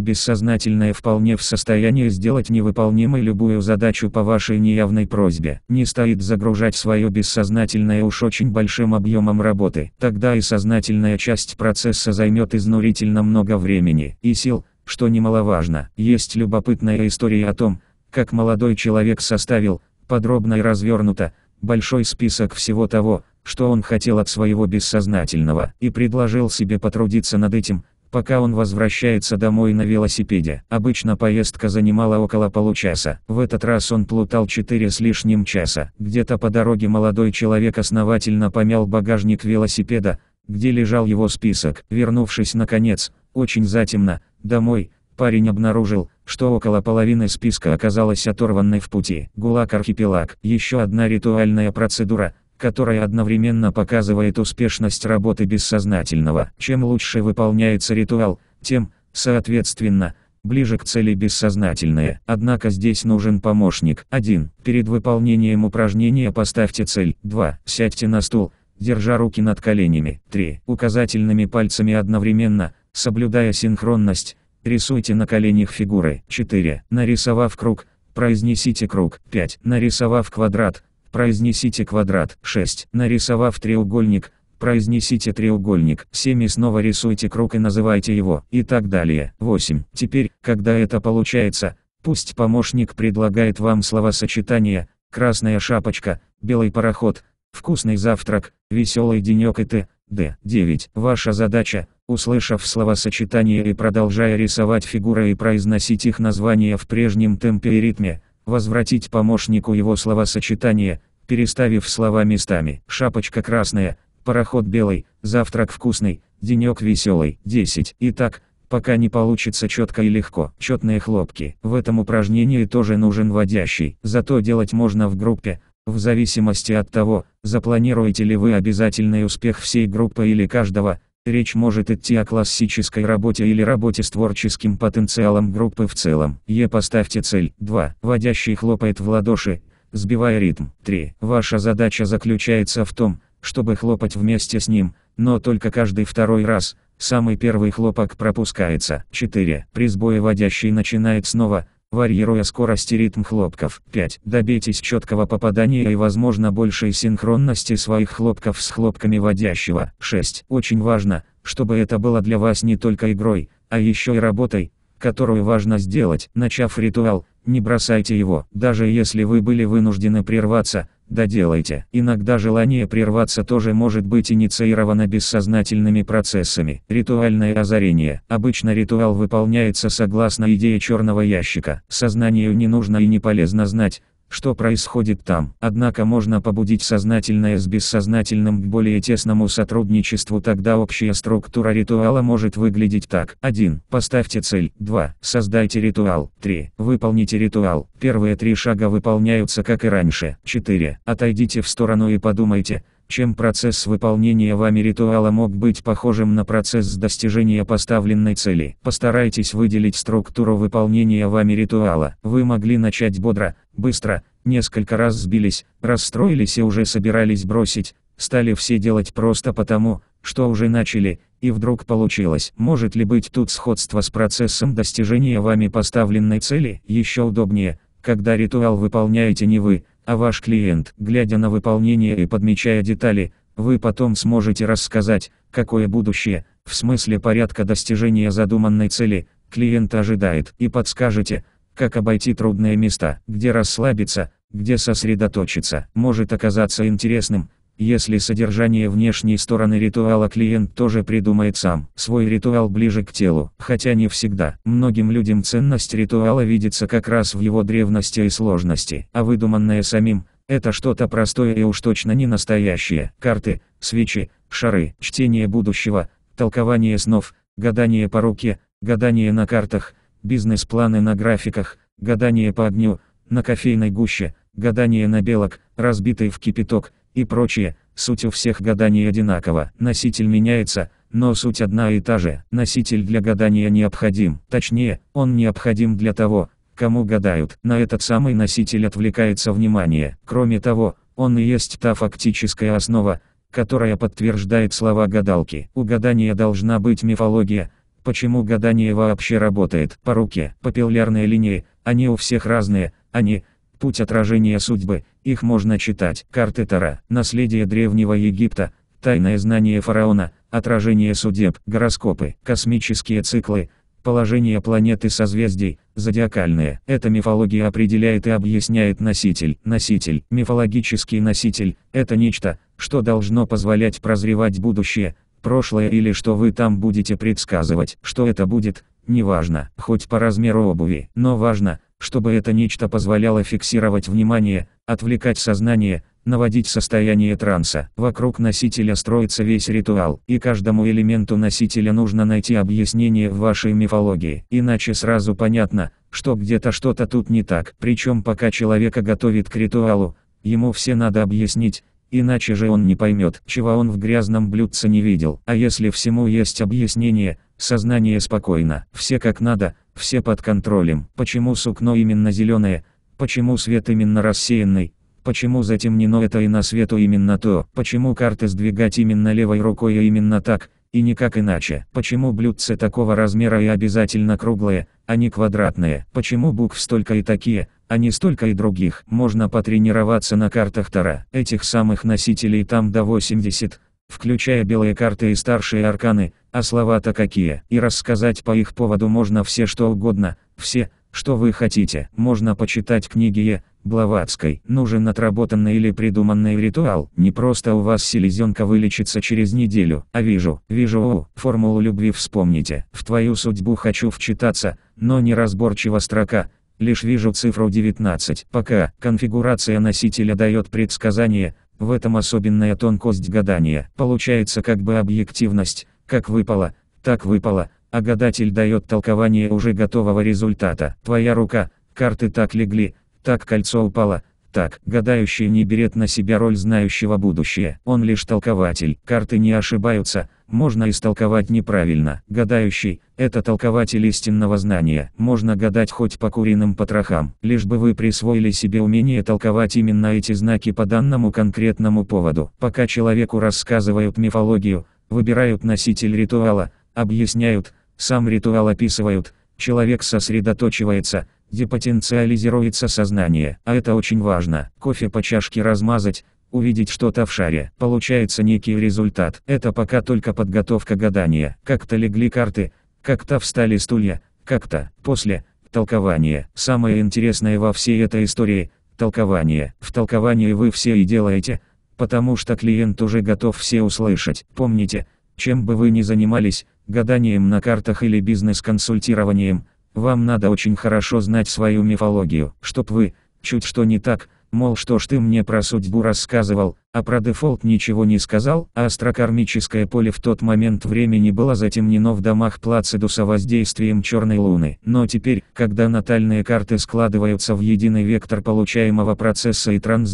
бессознательное вполне в состоянии сделать невыполнимой любую задачу по вашей неявной просьбе. Не стоит загружать свое бессознательное уж очень большим объемом работы, тогда и сознательная часть процесса займет изнурительно много времени и сил, что немаловажно. Есть любопытная история о том, как молодой человек составил, подробно и развернуто, большой список всего того, что он хотел от своего бессознательного, и предложил себе потрудиться над этим, пока он возвращается домой на велосипеде. Обычно поездка занимала около получаса. В этот раз он плутал четыре с лишним часа. Где-то по дороге молодой человек основательно помял багажник велосипеда, где лежал его список. Вернувшись наконец, очень затемно, домой, Парень обнаружил, что около половины списка оказалось оторванной в пути. ГУЛАГ-архипелаг – еще одна ритуальная процедура, которая одновременно показывает успешность работы бессознательного. Чем лучше выполняется ритуал, тем, соответственно, ближе к цели бессознательное. Однако здесь нужен помощник. 1. Перед выполнением упражнения поставьте цель. 2. Сядьте на стул, держа руки над коленями. 3. Указательными пальцами одновременно, соблюдая синхронность, Рисуйте на коленях фигуры. 4. Нарисовав круг, произнесите круг. 5. Нарисовав квадрат, произнесите квадрат. 6. Нарисовав треугольник, произнесите треугольник. 7. И снова рисуйте круг и называйте его. И так далее. 8. Теперь, когда это получается, пусть помощник предлагает вам словосочетания «красная шапочка», «белый пароход», «вкусный завтрак», «веселый денек» и т.д. 9. Ваша задача – Услышав словосочетание и продолжая рисовать фигуры и произносить их названия в прежнем темпе и ритме, возвратить помощнику его словосочетание, переставив слова местами. Шапочка красная, пароход белый, завтрак вкусный, денек веселый. 10. Итак, пока не получится четко и легко. Четные хлопки. В этом упражнении тоже нужен водящий. Зато делать можно в группе, в зависимости от того, запланируете ли вы обязательный успех всей группы или каждого, Речь может идти о классической работе или работе с творческим потенциалом группы в целом. Е. Поставьте цель. 2. Водящий хлопает в ладоши, сбивая ритм. 3. Ваша задача заключается в том, чтобы хлопать вместе с ним, но только каждый второй раз, самый первый хлопок пропускается. 4. При сбое водящий начинает снова, варьируя скорость и ритм хлопков. 5. Добейтесь четкого попадания и возможно большей синхронности своих хлопков с хлопками водящего. 6. Очень важно, чтобы это было для вас не только игрой, а еще и работой, которую важно сделать. Начав ритуал, не бросайте его. Даже если вы были вынуждены прерваться, доделайте. Иногда желание прерваться тоже может быть инициировано бессознательными процессами. Ритуальное озарение. Обычно ритуал выполняется согласно идее черного ящика. Сознанию не нужно и не полезно знать, что происходит там. Однако можно побудить сознательное с бессознательным к более тесному сотрудничеству, тогда общая структура ритуала может выглядеть так. 1. Поставьте цель. 2. Создайте ритуал. 3. Выполните ритуал. Первые три шага выполняются как и раньше. 4. Отойдите в сторону и подумайте – чем процесс выполнения вами ритуала мог быть похожим на процесс достижения поставленной цели. Постарайтесь выделить структуру выполнения вами ритуала. Вы могли начать бодро, быстро, несколько раз сбились, расстроились и уже собирались бросить, стали все делать просто потому, что уже начали, и вдруг получилось. Может ли быть тут сходство с процессом достижения вами поставленной цели? Еще удобнее, когда ритуал выполняете не вы, а ваш клиент, глядя на выполнение и подмечая детали, вы потом сможете рассказать, какое будущее, в смысле порядка достижения задуманной цели, клиент ожидает, и подскажете, как обойти трудные места, где расслабиться, где сосредоточиться, может оказаться интересным, если содержание внешней стороны ритуала клиент тоже придумает сам, свой ритуал ближе к телу, хотя не всегда. Многим людям ценность ритуала видится как раз в его древности и сложности, а выдуманное самим – это что-то простое и уж точно не настоящее. Карты, свечи, шары, чтение будущего, толкование снов, гадание по руке, гадание на картах, бизнес-планы на графиках, гадание по огню, на кофейной гуще, гадание на белок, разбитый в кипяток, и прочее, суть у всех гаданий одинакова, носитель меняется, но суть одна и та же. Носитель для гадания необходим, точнее, он необходим для того, кому гадают. На этот самый носитель отвлекается внимание. Кроме того, он и есть та фактическая основа, которая подтверждает слова гадалки. У гадания должна быть мифология. Почему гадание вообще работает? По руке, по линии, они у всех разные, они – путь отражения судьбы – их можно читать. Карты Тара, наследие Древнего Египта, тайное знание фараона, отражение судеб, гороскопы, космические циклы, положение планеты созвездий, зодиакальные. Эта мифология определяет и объясняет носитель. Носитель, мифологический носитель, это нечто, что должно позволять прозревать будущее, прошлое или что вы там будете предсказывать. Что это будет, неважно, хоть по размеру обуви, но важно, чтобы это нечто позволяло фиксировать внимание, отвлекать сознание, наводить состояние транса. Вокруг носителя строится весь ритуал, и каждому элементу носителя нужно найти объяснение в вашей мифологии, иначе сразу понятно, что где-то что-то тут не так. Причем пока человека готовит к ритуалу, ему все надо объяснить, иначе же он не поймет, чего он в грязном блюдце не видел. А если всему есть объяснение, сознание спокойно, все как надо, все под контролем. Почему сукно именно зеленое? Почему свет именно рассеянный? Почему затемнено это и на свету именно то? Почему карты сдвигать именно левой рукой и а именно так, и никак иначе? Почему блюдце такого размера и обязательно круглые, а не квадратные? Почему букв столько и такие, а не столько и других? Можно потренироваться на картах Тара. Этих самых носителей там до 80, включая белые карты и старшие арканы, а слова-то какие. И рассказать по их поводу можно все что угодно, все, что вы хотите. Можно почитать книги Е. Блаватской. Нужен отработанный или придуманный ритуал. Не просто у вас селезенка вылечится через неделю. А вижу, вижу, о, формулу любви вспомните. В твою судьбу хочу вчитаться, но не неразборчиво строка. Лишь вижу цифру 19. Пока конфигурация носителя дает предсказание, в этом особенная тонкость гадания. Получается как бы объективность, как выпало, так выпало – а гадатель дает толкование уже готового результата. Твоя рука, карты так легли, так кольцо упало, так, гадающий не берет на себя роль знающего будущее, он лишь толкователь, карты не ошибаются, можно истолковать неправильно, гадающий – это толкователь истинного знания, можно гадать хоть по куриным потрохам, лишь бы вы присвоили себе умение толковать именно эти знаки по данному конкретному поводу. Пока человеку рассказывают мифологию, выбирают носитель ритуала, объясняют, сам ритуал описывают, человек сосредоточивается, депотенциализируется сознание, а это очень важно. Кофе по чашке размазать, увидеть что-то в шаре. Получается некий результат. Это пока только подготовка гадания. Как-то легли карты, как-то встали стулья, как-то, после, толкование. Самое интересное во всей этой истории – толкование. В толковании вы все и делаете, потому что клиент уже готов все услышать. Помните, чем бы вы ни занимались, гаданием на картах или бизнес-консультированием, вам надо очень хорошо знать свою мифологию, чтоб вы, чуть что не так, мол что ж ты мне про судьбу рассказывал, а про дефолт ничего не сказал, а астрокармическое поле в тот момент времени было затемнено в домах Плацидуса воздействием черной луны. Но теперь, когда натальные карты складываются в единый вектор получаемого процесса и транс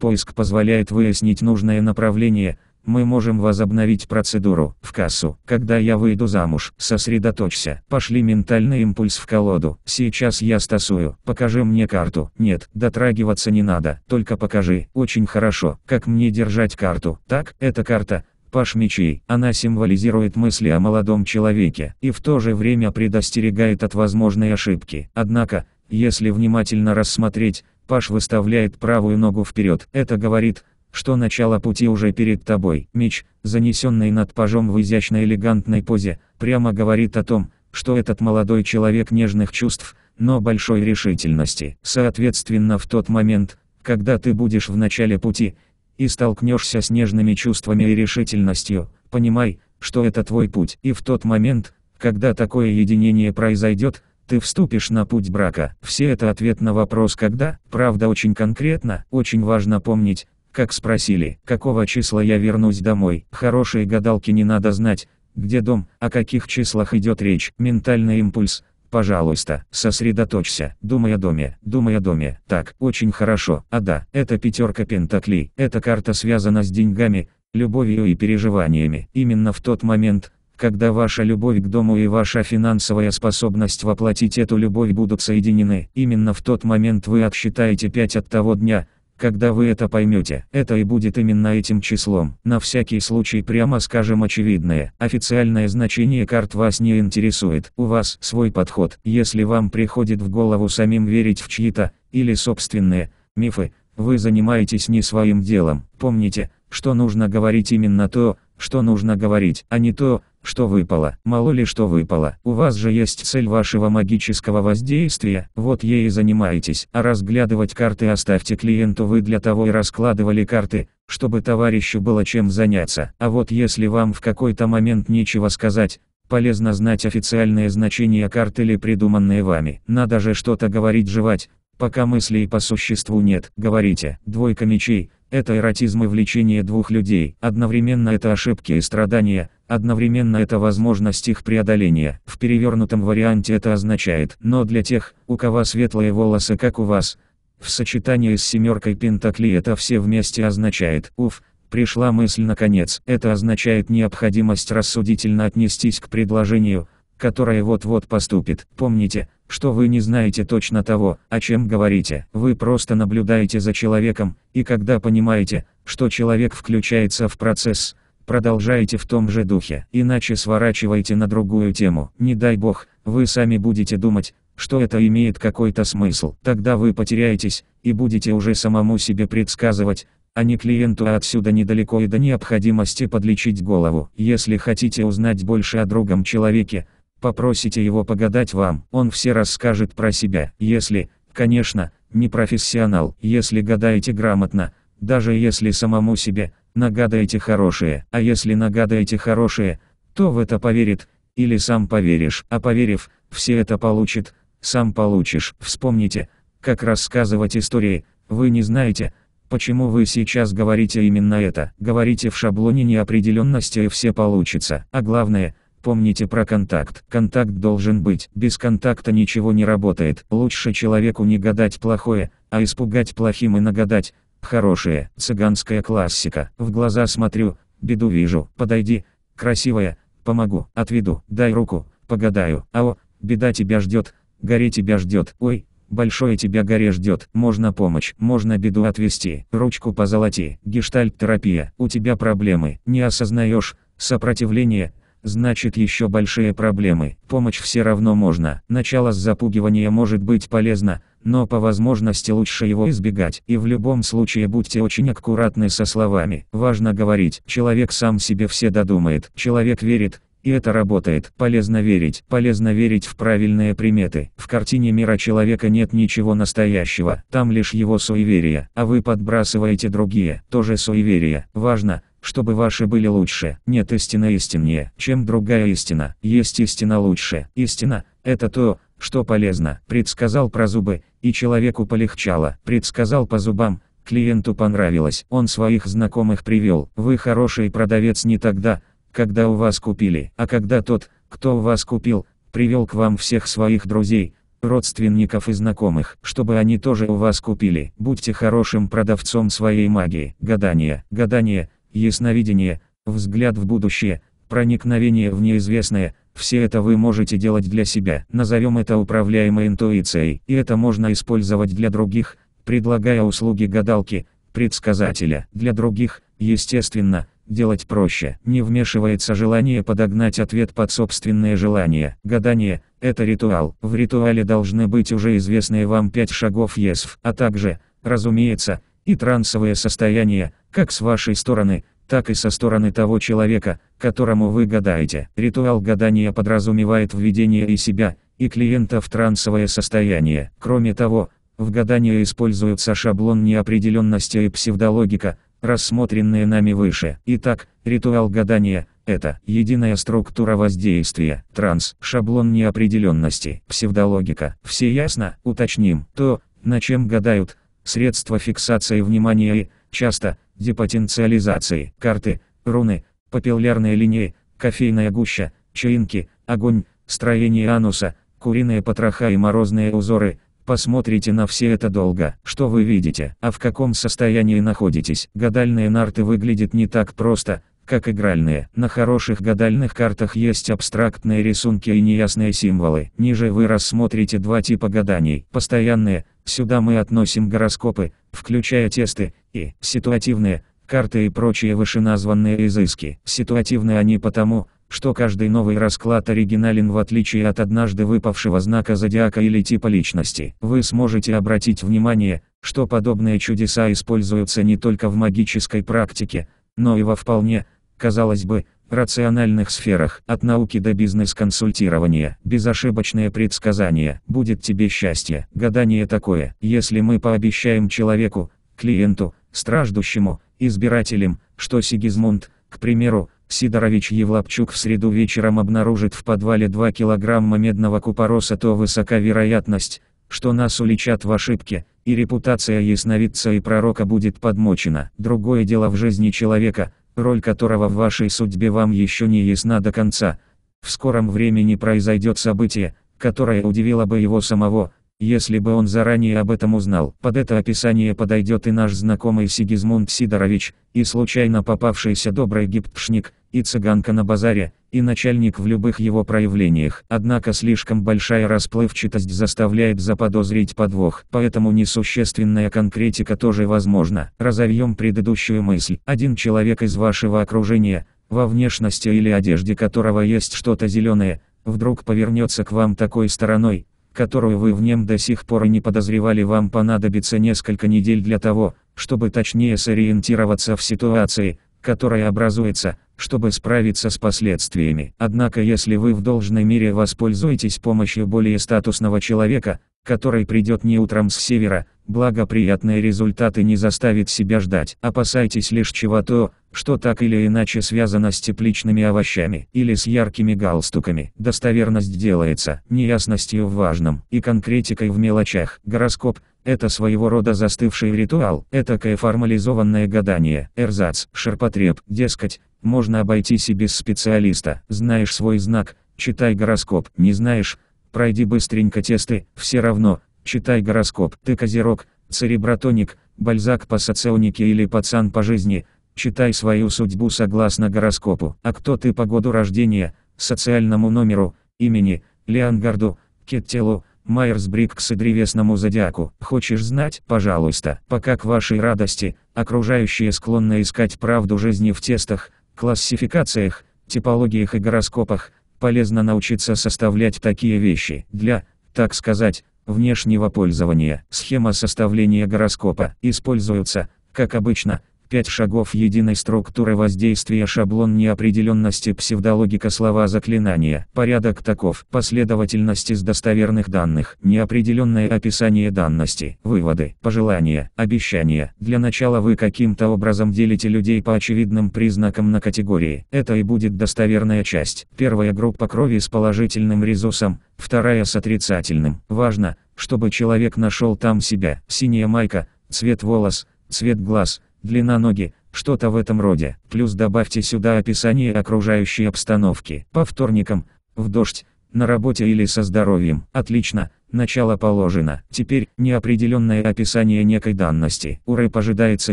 поиск позволяет выяснить нужное направление, мы можем возобновить процедуру, в кассу, когда я выйду замуж, сосредоточься, пошли ментальный импульс в колоду, сейчас я стасую, покажи мне карту, нет, дотрагиваться не надо, только покажи, очень хорошо, как мне держать карту, так, эта карта, Паш мечей, она символизирует мысли о молодом человеке, и в то же время предостерегает от возможной ошибки, однако, если внимательно рассмотреть, Паш выставляет правую ногу вперед, это говорит, что начало пути уже перед тобой. Меч, занесенный над пажом в изящной элегантной позе, прямо говорит о том, что этот молодой человек нежных чувств, но большой решительности. Соответственно в тот момент, когда ты будешь в начале пути, и столкнешься с нежными чувствами и решительностью, понимай, что это твой путь. И в тот момент, когда такое единение произойдет, ты вступишь на путь брака. Все это ответ на вопрос «когда?». Правда очень конкретно, очень важно помнить, как спросили, какого числа я вернусь домой, хорошие гадалки не надо знать, где дом, о каких числах идет речь, ментальный импульс, пожалуйста, сосредоточься, думай о доме, думай о доме, так, очень хорошо, а да, это пятерка пентаклей, эта карта связана с деньгами, любовью и переживаниями, именно в тот момент, когда ваша любовь к дому и ваша финансовая способность воплотить эту любовь будут соединены, именно в тот момент вы отсчитаете 5 от того дня, когда вы это поймете, это и будет именно этим числом. На всякий случай прямо скажем очевидное. Официальное значение карт вас не интересует. У вас свой подход. Если вам приходит в голову самим верить в чьи-то, или собственные, мифы, вы занимаетесь не своим делом. Помните, что нужно говорить именно то, что нужно говорить, а не то, что выпало? Мало ли что выпало. У вас же есть цель вашего магического воздействия, вот ей и занимаетесь. А разглядывать карты оставьте клиенту, вы для того и раскладывали карты, чтобы товарищу было чем заняться. А вот если вам в какой-то момент нечего сказать, полезно знать официальное значение карт или придуманные вами. Надо же что-то говорить жевать, пока мыслей по существу нет. Говорите, двойка мечей – это эротизм и влечение двух людей. Одновременно это ошибки и страдания, одновременно это возможность их преодоления. В перевернутом варианте это означает. Но для тех, у кого светлые волосы как у вас, в сочетании с семеркой пентаклей, это все вместе означает. Уф, пришла мысль наконец. Это означает необходимость рассудительно отнестись к предложению – которое вот-вот поступит. Помните, что вы не знаете точно того, о чем говорите. Вы просто наблюдаете за человеком, и когда понимаете, что человек включается в процесс, продолжаете в том же духе, иначе сворачивайте на другую тему. Не дай бог, вы сами будете думать, что это имеет какой-то смысл. Тогда вы потеряетесь, и будете уже самому себе предсказывать, а не клиенту, а отсюда недалеко и до необходимости подлечить голову. Если хотите узнать больше о другом человеке, Попросите его погадать вам, он все расскажет про себя, если, конечно, не профессионал, если гадаете грамотно, даже если самому себе, нагадаете хорошее, а если нагадаете хорошее, то в это поверит, или сам поверишь, а поверив, все это получит, сам получишь. Вспомните, как рассказывать истории, вы не знаете, почему вы сейчас говорите именно это, говорите в шаблоне неопределенности и все получится, а главное, Помните про контакт. Контакт должен быть. Без контакта ничего не работает. Лучше человеку не гадать плохое, а испугать плохим и нагадать. Хорошее. Цыганская классика. В глаза смотрю, беду вижу. Подойди. Красивая. Помогу. Отведу. Дай руку. Погадаю. Ао. Беда тебя ждет. Горе тебя ждет. Ой. Большое тебя горе ждет. Можно помочь. Можно беду отвести. Ручку позолоти. Гештальт-терапия. У тебя проблемы. Не осознаешь. Сопротивление Значит еще большие проблемы. Помощь все равно можно. Начало с запугивания может быть полезно, но по возможности лучше его избегать. И в любом случае будьте очень аккуратны со словами. Важно говорить. Человек сам себе все додумает. Человек верит, и это работает. Полезно верить. Полезно верить в правильные приметы. В картине мира человека нет ничего настоящего. Там лишь его суеверия. А вы подбрасываете другие. Тоже суеверия. Важно – чтобы ваши были лучше. Нет истина истиннее, чем другая истина. Есть истина лучше. Истина – это то, что полезно. Предсказал про зубы, и человеку полегчало. Предсказал по зубам, клиенту понравилось. Он своих знакомых привел. Вы хороший продавец не тогда, когда у вас купили, а когда тот, кто у вас купил, привел к вам всех своих друзей, родственников и знакомых, чтобы они тоже у вас купили. Будьте хорошим продавцом своей магии. Гадание. Гадание – Ясновидение, взгляд в будущее, проникновение в неизвестное, все это вы можете делать для себя. Назовем это управляемой интуицией, и это можно использовать для других, предлагая услуги гадалки, предсказателя. Для других, естественно, делать проще. Не вмешивается желание подогнать ответ под собственное желание. Гадание – это ритуал. В ритуале должны быть уже известные вам пять шагов ЕСВ, а также, разумеется, и трансовое состояние, как с вашей стороны, так и со стороны того человека, которому вы гадаете. Ритуал гадания подразумевает введение и себя, и клиента в трансовое состояние. Кроме того, в гадании используются шаблон неопределенности и псевдологика, рассмотренные нами выше. Итак, ритуал гадания – это единая структура воздействия, транс, шаблон неопределенности, псевдологика. Все ясно? Уточним. То, на чем гадают, средства фиксации внимания и, часто, депотенциализации, карты, руны, папиллярные линии, кофейная гуща, чаинки, огонь, строение ануса, куриные потроха и морозные узоры. Посмотрите на все это долго, что вы видите, а в каком состоянии находитесь. Гадальные нарты выглядят не так просто, как игральные. На хороших гадальных картах есть абстрактные рисунки и неясные символы. Ниже вы рассмотрите два типа гаданий. Постоянные, сюда мы относим гороскопы, включая тесты, и ситуативные, карты и прочие вышеназванные изыски. ситуативные они потому, что каждый новый расклад оригинален в отличие от однажды выпавшего знака зодиака или типа личности. Вы сможете обратить внимание, что подобные чудеса используются не только в магической практике, но и во вполне казалось бы, рациональных сферах, от науки до бизнес-консультирования, безошибочное предсказание, будет тебе счастье, гадание такое, если мы пообещаем человеку, клиенту, страждущему, избирателям, что Сигизмунд, к примеру, Сидорович Евлопчук в среду вечером обнаружит в подвале 2 килограмма медного купороса, то высока вероятность, что нас уличат в ошибке, и репутация ясновидца и пророка будет подмочена. Другое дело в жизни человека – роль которого в вашей судьбе вам еще не ясна до конца. В скором времени произойдет событие, которое удивило бы его самого, если бы он заранее об этом узнал, под это описание подойдет и наш знакомый Сигизмунд Сидорович, и случайно попавшийся добрый гиптшник, и цыганка на базаре, и начальник в любых его проявлениях. Однако слишком большая расплывчатость заставляет заподозрить подвох, поэтому несущественная конкретика тоже возможна. Разовьем предыдущую мысль. Один человек из вашего окружения, во внешности или одежде которого есть что-то зеленое, вдруг повернется к вам такой стороной, которую вы в нем до сих пор и не подозревали вам понадобится несколько недель для того, чтобы точнее сориентироваться в ситуации, которая образуется, чтобы справиться с последствиями. Однако если вы в должной мере воспользуетесь помощью более статусного человека, который придет не утром с севера, благоприятные результаты не заставит себя ждать. Опасайтесь лишь чего-то, что так или иначе связано с тепличными овощами или с яркими галстуками. Достоверность делается неясностью в важном и конкретикой в мелочах. Гороскоп – это своего рода застывший ритуал, этакое формализованное гадание, эрзац, шерпотреб, дескать, можно обойтись и без специалиста. Знаешь свой знак – читай гороскоп, не знаешь – пройди быстренько тесты, все равно, читай гороскоп, ты козерог, Церебратоник, бальзак по соционике или пацан по жизни, читай свою судьбу согласно гороскопу. А кто ты по году рождения, социальному номеру, имени, Леангарду, Кеттелу, Майерс-Бриккс и древесному зодиаку. Хочешь знать? Пожалуйста. Пока к вашей радости, окружающие склонны искать правду жизни в тестах, классификациях, типологиях и гороскопах, полезно научиться составлять такие вещи для, так сказать, внешнего пользования. Схема составления гороскопа используется, как обычно, Пять шагов единой структуры воздействия шаблон неопределенности псевдологика слова заклинания. Порядок таков. Последовательность из достоверных данных. Неопределенное описание данности. Выводы. Пожелания. Обещания. Для начала вы каким-то образом делите людей по очевидным признакам на категории. Это и будет достоверная часть. Первая группа крови с положительным резусом, вторая с отрицательным. Важно, чтобы человек нашел там себя. Синяя майка, цвет волос, цвет глаз – длина ноги, что-то в этом роде. Плюс добавьте сюда описание окружающей обстановки. По вторникам, в дождь, на работе или со здоровьем. Отлично, начало положено. Теперь, неопределенное описание некой данности. У РЭП ожидается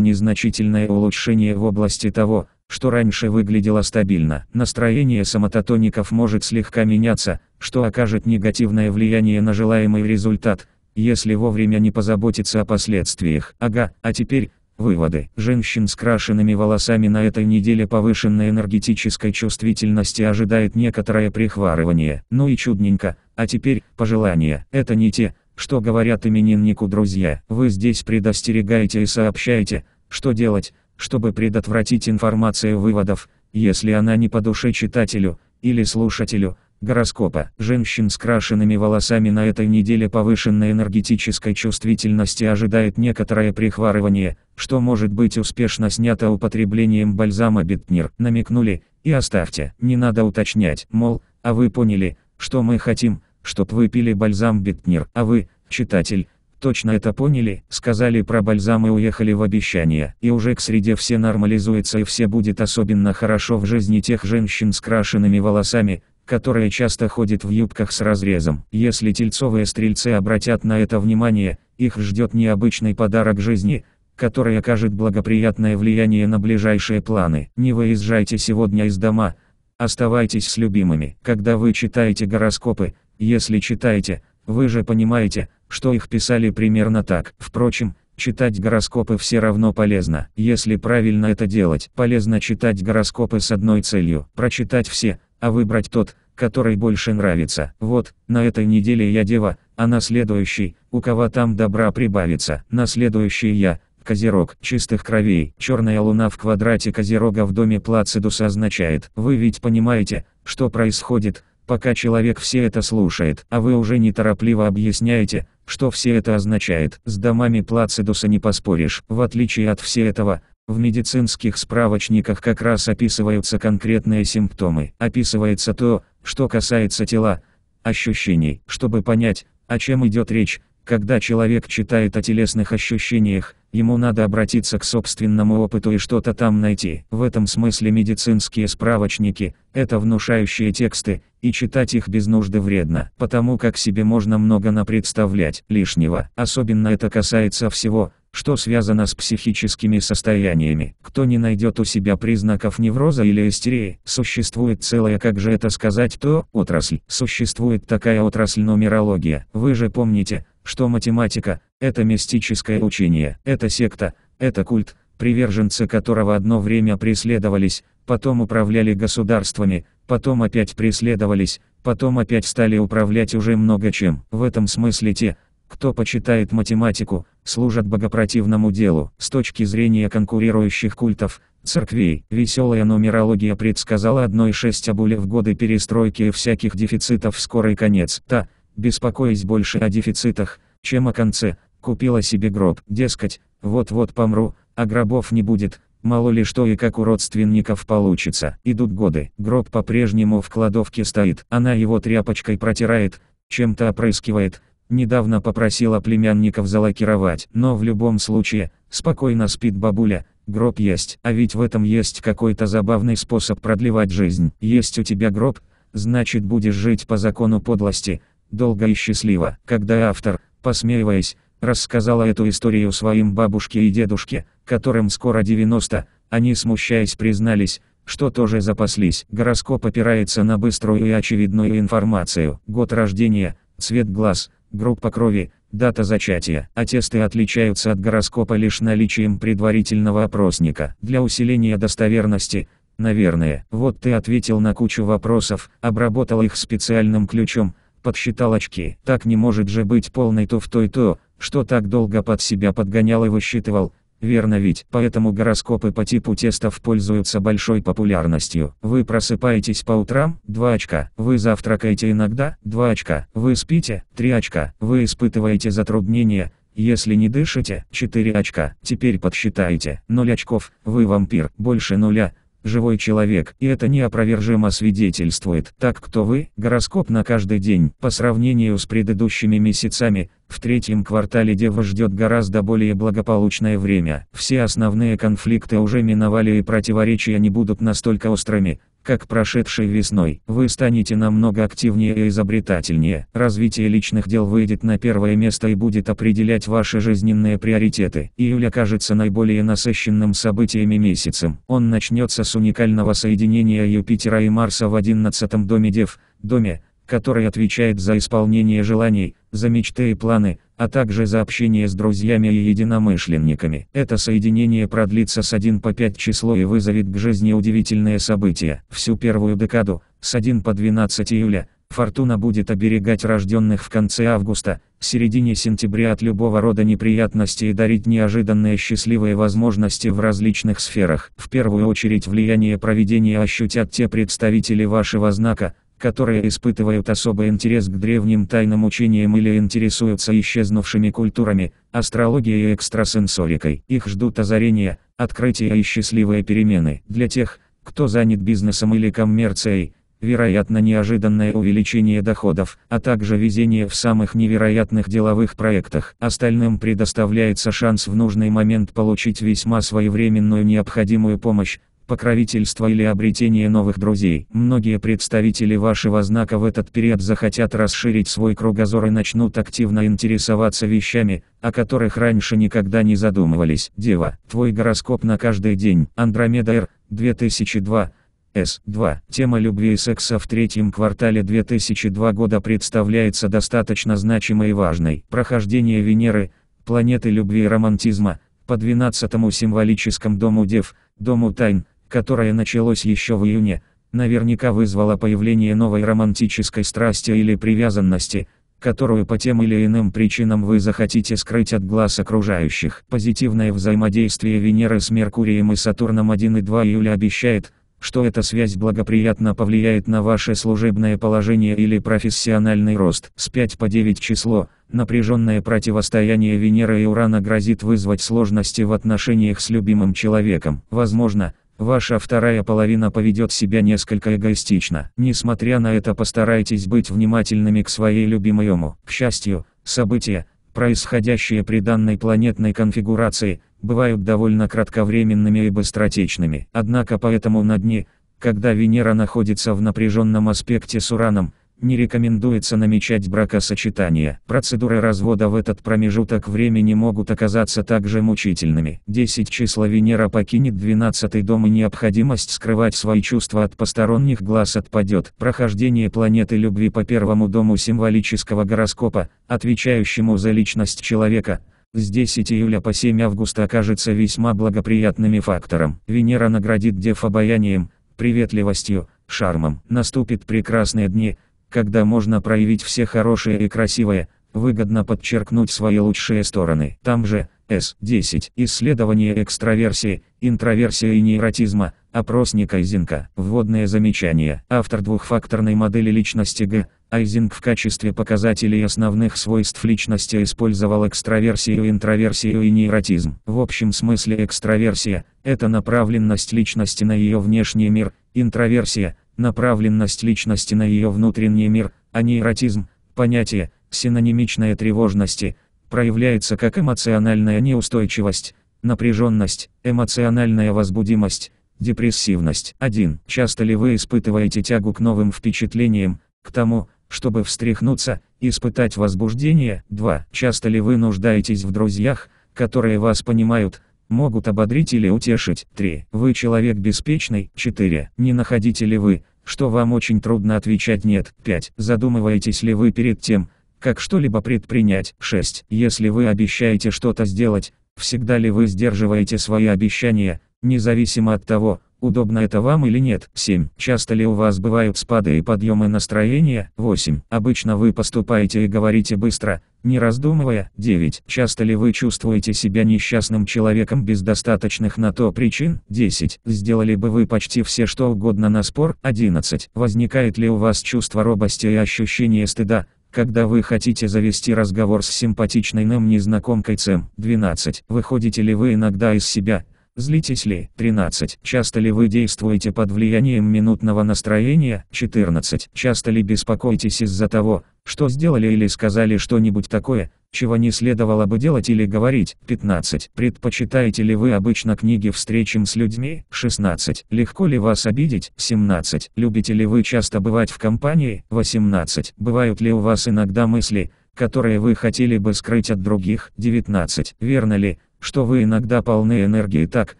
незначительное улучшение в области того, что раньше выглядело стабильно. Настроение самототоников может слегка меняться, что окажет негативное влияние на желаемый результат, если вовремя не позаботиться о последствиях. Ага, а теперь, Выводы. Женщин с крашенными волосами на этой неделе повышенной энергетической чувствительности ожидает некоторое прихварывание. Ну и чудненько. А теперь, пожелания. Это не те, что говорят имениннику друзья. Вы здесь предостерегаете и сообщаете, что делать, чтобы предотвратить информацию выводов, если она не по душе читателю или слушателю, гороскопа. Женщин с крашенными волосами на этой неделе повышенной энергетической чувствительности ожидает некоторое прихварывание, что может быть успешно снято употреблением бальзама Битнер. Намекнули, и оставьте. Не надо уточнять, мол, а вы поняли, что мы хотим, чтоб вы пили бальзам Битнер. А вы, читатель, точно это поняли, сказали про бальзам и уехали в обещание. И уже к среде все нормализуется и все будет особенно хорошо в жизни тех женщин с крашенными волосами, которая часто ходит в юбках с разрезом. Если тельцовые стрельцы обратят на это внимание, их ждет необычный подарок жизни, который окажет благоприятное влияние на ближайшие планы. Не выезжайте сегодня из дома, оставайтесь с любимыми. Когда вы читаете гороскопы, если читаете, вы же понимаете, что их писали примерно так. Впрочем, читать гороскопы все равно полезно. Если правильно это делать, полезно читать гороскопы с одной целью – прочитать все – а выбрать тот, который больше нравится. Вот, на этой неделе я дева, а на следующий у кого там добра прибавится, на следующий я, Козерог, чистых кровей. Черная луна в квадрате Козерога в доме Плацидуса означает. Вы ведь понимаете, что происходит, пока человек все это слушает, а вы уже неторопливо объясняете, что все это означает. С домами Плацидуса не поспоришь. В отличие от все этого, в медицинских справочниках как раз описываются конкретные симптомы, описывается то, что касается тела, ощущений. Чтобы понять, о чем идет речь, когда человек читает о телесных ощущениях, ему надо обратиться к собственному опыту и что-то там найти. В этом смысле медицинские справочники – это внушающие тексты, и читать их без нужды вредно, потому как себе можно много напредставлять лишнего. Особенно это касается всего – что связано с психическими состояниями. Кто не найдет у себя признаков невроза или истерии, существует целая, как же это сказать, то, отрасль. Существует такая отрасль нумерология. Вы же помните, что математика – это мистическое учение, это секта, это культ, приверженцы которого одно время преследовались, потом управляли государствами, потом опять преследовались, потом опять стали управлять уже много чем. В этом смысле те – кто почитает математику, служат богопротивному делу. С точки зрения конкурирующих культов, церквей, веселая нумерология предсказала 1,6 абуля в годы перестройки и всяких дефицитов скорый конец. Та, беспокоясь больше о дефицитах, чем о конце, купила себе гроб. Дескать, вот-вот помру, а гробов не будет, мало ли что и как у родственников получится. Идут годы, гроб по-прежнему в кладовке стоит, она его тряпочкой протирает, чем-то опрыскивает, Недавно попросила племянников залакировать, но в любом случае, спокойно спит бабуля, гроб есть. А ведь в этом есть какой-то забавный способ продлевать жизнь. Есть у тебя гроб, значит будешь жить по закону подлости, долго и счастливо. Когда автор, посмеиваясь, рассказала эту историю своим бабушке и дедушке, которым скоро 90, они смущаясь признались, что тоже запаслись. Гороскоп опирается на быструю и очевидную информацию. Год рождения, цвет глаз – группа крови, дата зачатия. А тесты отличаются от гороскопа лишь наличием предварительного опросника. Для усиления достоверности, наверное. Вот ты ответил на кучу вопросов, обработал их специальным ключом, подсчитал очки. Так не может же быть полный туфтой то, что так долго под себя подгонял и высчитывал, Верно ведь, поэтому гороскопы по типу тестов пользуются большой популярностью. Вы просыпаетесь по утрам, 2 очка. Вы завтракаете иногда, 2 очка. Вы спите, 3 очка. Вы испытываете затруднения, если не дышите, 4 очка. Теперь подсчитайте. 0 очков, вы вампир, больше нуля, живой человек, и это неопровержимо свидетельствует. Так кто вы, гороскоп на каждый день, по сравнению с предыдущими месяцами, в третьем квартале Дева ждет гораздо более благополучное время. Все основные конфликты уже миновали и противоречия не будут настолько острыми, как прошедшей весной, вы станете намного активнее и изобретательнее. Развитие личных дел выйдет на первое место и будет определять ваши жизненные приоритеты. Июль окажется наиболее насыщенным событиями месяцем. Он начнется с уникального соединения Юпитера и Марса в 11 доме Дев, доме, который отвечает за исполнение желаний, за мечты и планы, а также за общение с друзьями и единомышленниками. Это соединение продлится с 1 по 5 число и вызовет к жизни удивительные события. Всю первую декаду, с 1 по 12 июля, Фортуна будет оберегать рожденных в конце августа, в середине сентября от любого рода неприятностей и дарить неожиданные счастливые возможности в различных сферах. В первую очередь влияние проведения ощутят те представители вашего знака, которые испытывают особый интерес к древним тайным учениям или интересуются исчезнувшими культурами, астрологией и экстрасенсорикой. Их ждут озарения, открытия и счастливые перемены. Для тех, кто занят бизнесом или коммерцией, вероятно неожиданное увеличение доходов, а также везение в самых невероятных деловых проектах. Остальным предоставляется шанс в нужный момент получить весьма своевременную необходимую помощь, покровительство или обретение новых друзей. Многие представители вашего знака в этот период захотят расширить свой кругозор и начнут активно интересоваться вещами, о которых раньше никогда не задумывались. Дева, твой гороскоп на каждый день. Андромеда Р, 2002. С2. Тема любви и секса в третьем квартале 2002 года представляется достаточно значимой и важной. Прохождение Венеры, планеты любви и романтизма, по 12 символическому дому Дев, дому Тайн, которое началось еще в июне, наверняка вызвало появление новой романтической страсти или привязанности, которую по тем или иным причинам вы захотите скрыть от глаз окружающих. Позитивное взаимодействие Венеры с Меркурием и Сатурном 1 и 2 июля обещает, что эта связь благоприятно повлияет на ваше служебное положение или профессиональный рост. С 5 по 9 число, напряженное противостояние Венеры и Урана грозит вызвать сложности в отношениях с любимым человеком. Возможно, Ваша вторая половина поведет себя несколько эгоистично. Несмотря на это постарайтесь быть внимательными к своей любимой ему. К счастью, события, происходящие при данной планетной конфигурации, бывают довольно кратковременными и быстротечными. Однако поэтому на дне, когда Венера находится в напряженном аспекте с Ураном, не рекомендуется намечать бракосочетание. Процедуры развода в этот промежуток времени могут оказаться также мучительными. 10 числа Венера покинет 12 дом и необходимость скрывать свои чувства от посторонних глаз отпадет. Прохождение планеты любви по первому дому символического гороскопа, отвечающему за личность человека, с 10 июля по 7 августа окажется весьма благоприятным фактором. Венера наградит Дев обаянием, приветливостью, шармом. Наступит прекрасные дни – когда можно проявить все хорошее и красивое, выгодно подчеркнуть свои лучшие стороны. Там же, С-10, исследование экстраверсии, интроверсия и нейротизма, опросник Айзинка. Вводное замечание. Автор двухфакторной модели личности Г. Айзинг в качестве показателей основных свойств личности использовал экстраверсию, интроверсию и нейротизм. В общем смысле экстраверсия – это направленность личности на ее внешний мир, интроверсия – направленность личности на ее внутренний мир, а не эротизм, понятие, синонимичное тревожности, проявляется как эмоциональная неустойчивость, напряженность, эмоциональная возбудимость, депрессивность. 1. Часто ли вы испытываете тягу к новым впечатлениям, к тому, чтобы встряхнуться, испытать возбуждение? 2. Часто ли вы нуждаетесь в друзьях, которые вас понимают, могут ободрить или утешить. 3. Вы человек беспечный. 4. Не находите ли вы, что вам очень трудно отвечать «нет». 5. Задумываетесь ли вы перед тем, как что-либо предпринять. 6. Если вы обещаете что-то сделать, всегда ли вы сдерживаете свои обещания, независимо от того, удобно это вам или нет. 7. Часто ли у вас бывают спады и подъемы настроения? 8. Обычно вы поступаете и говорите быстро, не раздумывая, 9. Часто ли вы чувствуете себя несчастным человеком без достаточных на то причин? 10. Сделали бы вы почти все что угодно на спор? 11. Возникает ли у вас чувство робости и ощущение стыда? когда вы хотите завести разговор с симпатичной нам незнакомкой Цем? 12. Выходите ли вы иногда из себя, Злитесь ли? 13. Часто ли вы действуете под влиянием минутного настроения? 14. Часто ли беспокоитесь из-за того, что сделали или сказали что-нибудь такое, чего не следовало бы делать или говорить? 15. Предпочитаете ли вы обычно книги встречам с людьми? 16. Легко ли вас обидеть? 17. Любите ли вы часто бывать в компании? 18. Бывают ли у вас иногда мысли, которые вы хотели бы скрыть от других? 19. Верно ли? что вы иногда полны энергии так,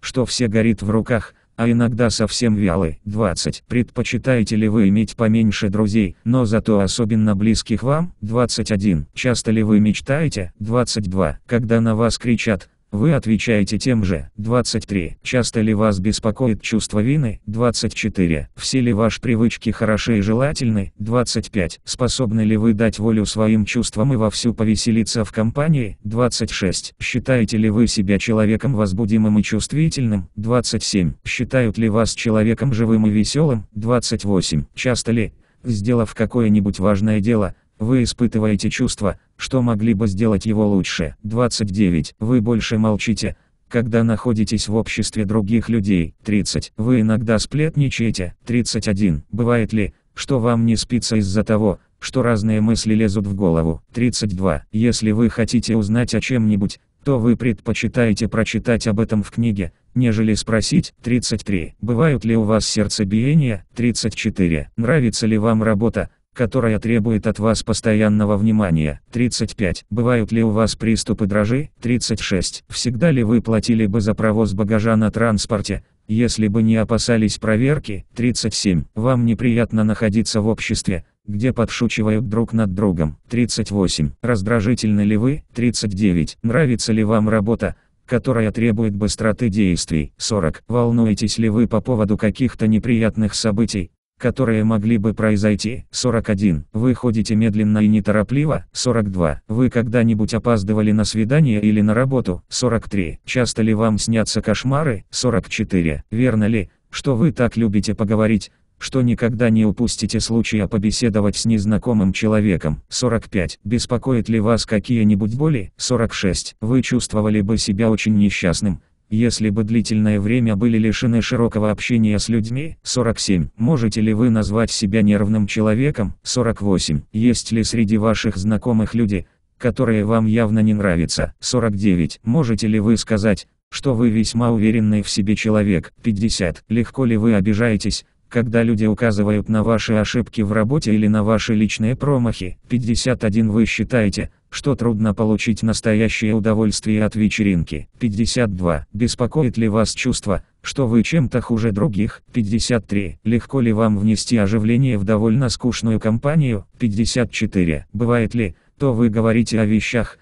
что все горит в руках, а иногда совсем вялы. 20. Предпочитаете ли вы иметь поменьше друзей, но зато особенно близких вам? 21. Часто ли вы мечтаете? 22. Когда на вас кричат вы отвечаете тем же. 23. Часто ли вас беспокоит чувство вины? 24. Все ли ваши привычки хороши и желательны? 25. Способны ли вы дать волю своим чувствам и вовсю повеселиться в компании? 26. Считаете ли вы себя человеком возбудимым и чувствительным? 27. Считают ли вас человеком живым и веселым? 28. Часто ли, сделав какое-нибудь важное дело, вы испытываете чувство, что могли бы сделать его лучше. 29. Вы больше молчите, когда находитесь в обществе других людей. 30. Вы иногда сплетничаете. 31. Бывает ли, что вам не спится из-за того, что разные мысли лезут в голову. 32. Если вы хотите узнать о чем-нибудь, то вы предпочитаете прочитать об этом в книге, нежели спросить. 33. Бывают ли у вас сердцебиения? 34. Нравится ли вам работа? которая требует от вас постоянного внимания. 35. Бывают ли у вас приступы дрожи? 36. Всегда ли вы платили бы за провоз багажа на транспорте? Если бы не опасались проверки, 37. Вам неприятно находиться в обществе, где подшучивают друг над другом, 38. Раздражительны ли вы, 39. Нравится ли вам работа, которая требует быстроты действий, 40. Волнуетесь ли вы по поводу каких-то неприятных событий, которые могли бы произойти. 41. Вы ходите медленно и неторопливо. 42. Вы когда-нибудь опаздывали на свидание или на работу. 43. Часто ли вам снятся кошмары? 44. Верно ли, что вы так любите поговорить? что никогда не упустите случая побеседовать с незнакомым человеком. 45. Беспокоит ли вас какие-нибудь боли? 46. Вы чувствовали бы себя очень несчастным, если бы длительное время были лишены широкого общения с людьми, 47. Можете ли вы назвать себя нервным человеком, 48. Есть ли среди ваших знакомых люди, которые вам явно не нравятся, 49. Можете ли вы сказать, что вы весьма уверенный в себе человек, 50. Легко ли вы обижаетесь, когда люди указывают на ваши ошибки в работе или на ваши личные промахи. 51 Вы считаете, что трудно получить настоящее удовольствие от вечеринки. 52. Беспокоит ли вас чувство, что вы чем-то хуже других? 53. Легко ли вам внести оживление в довольно скучную компанию? 54. Бывает ли, то вы говорите о вещах,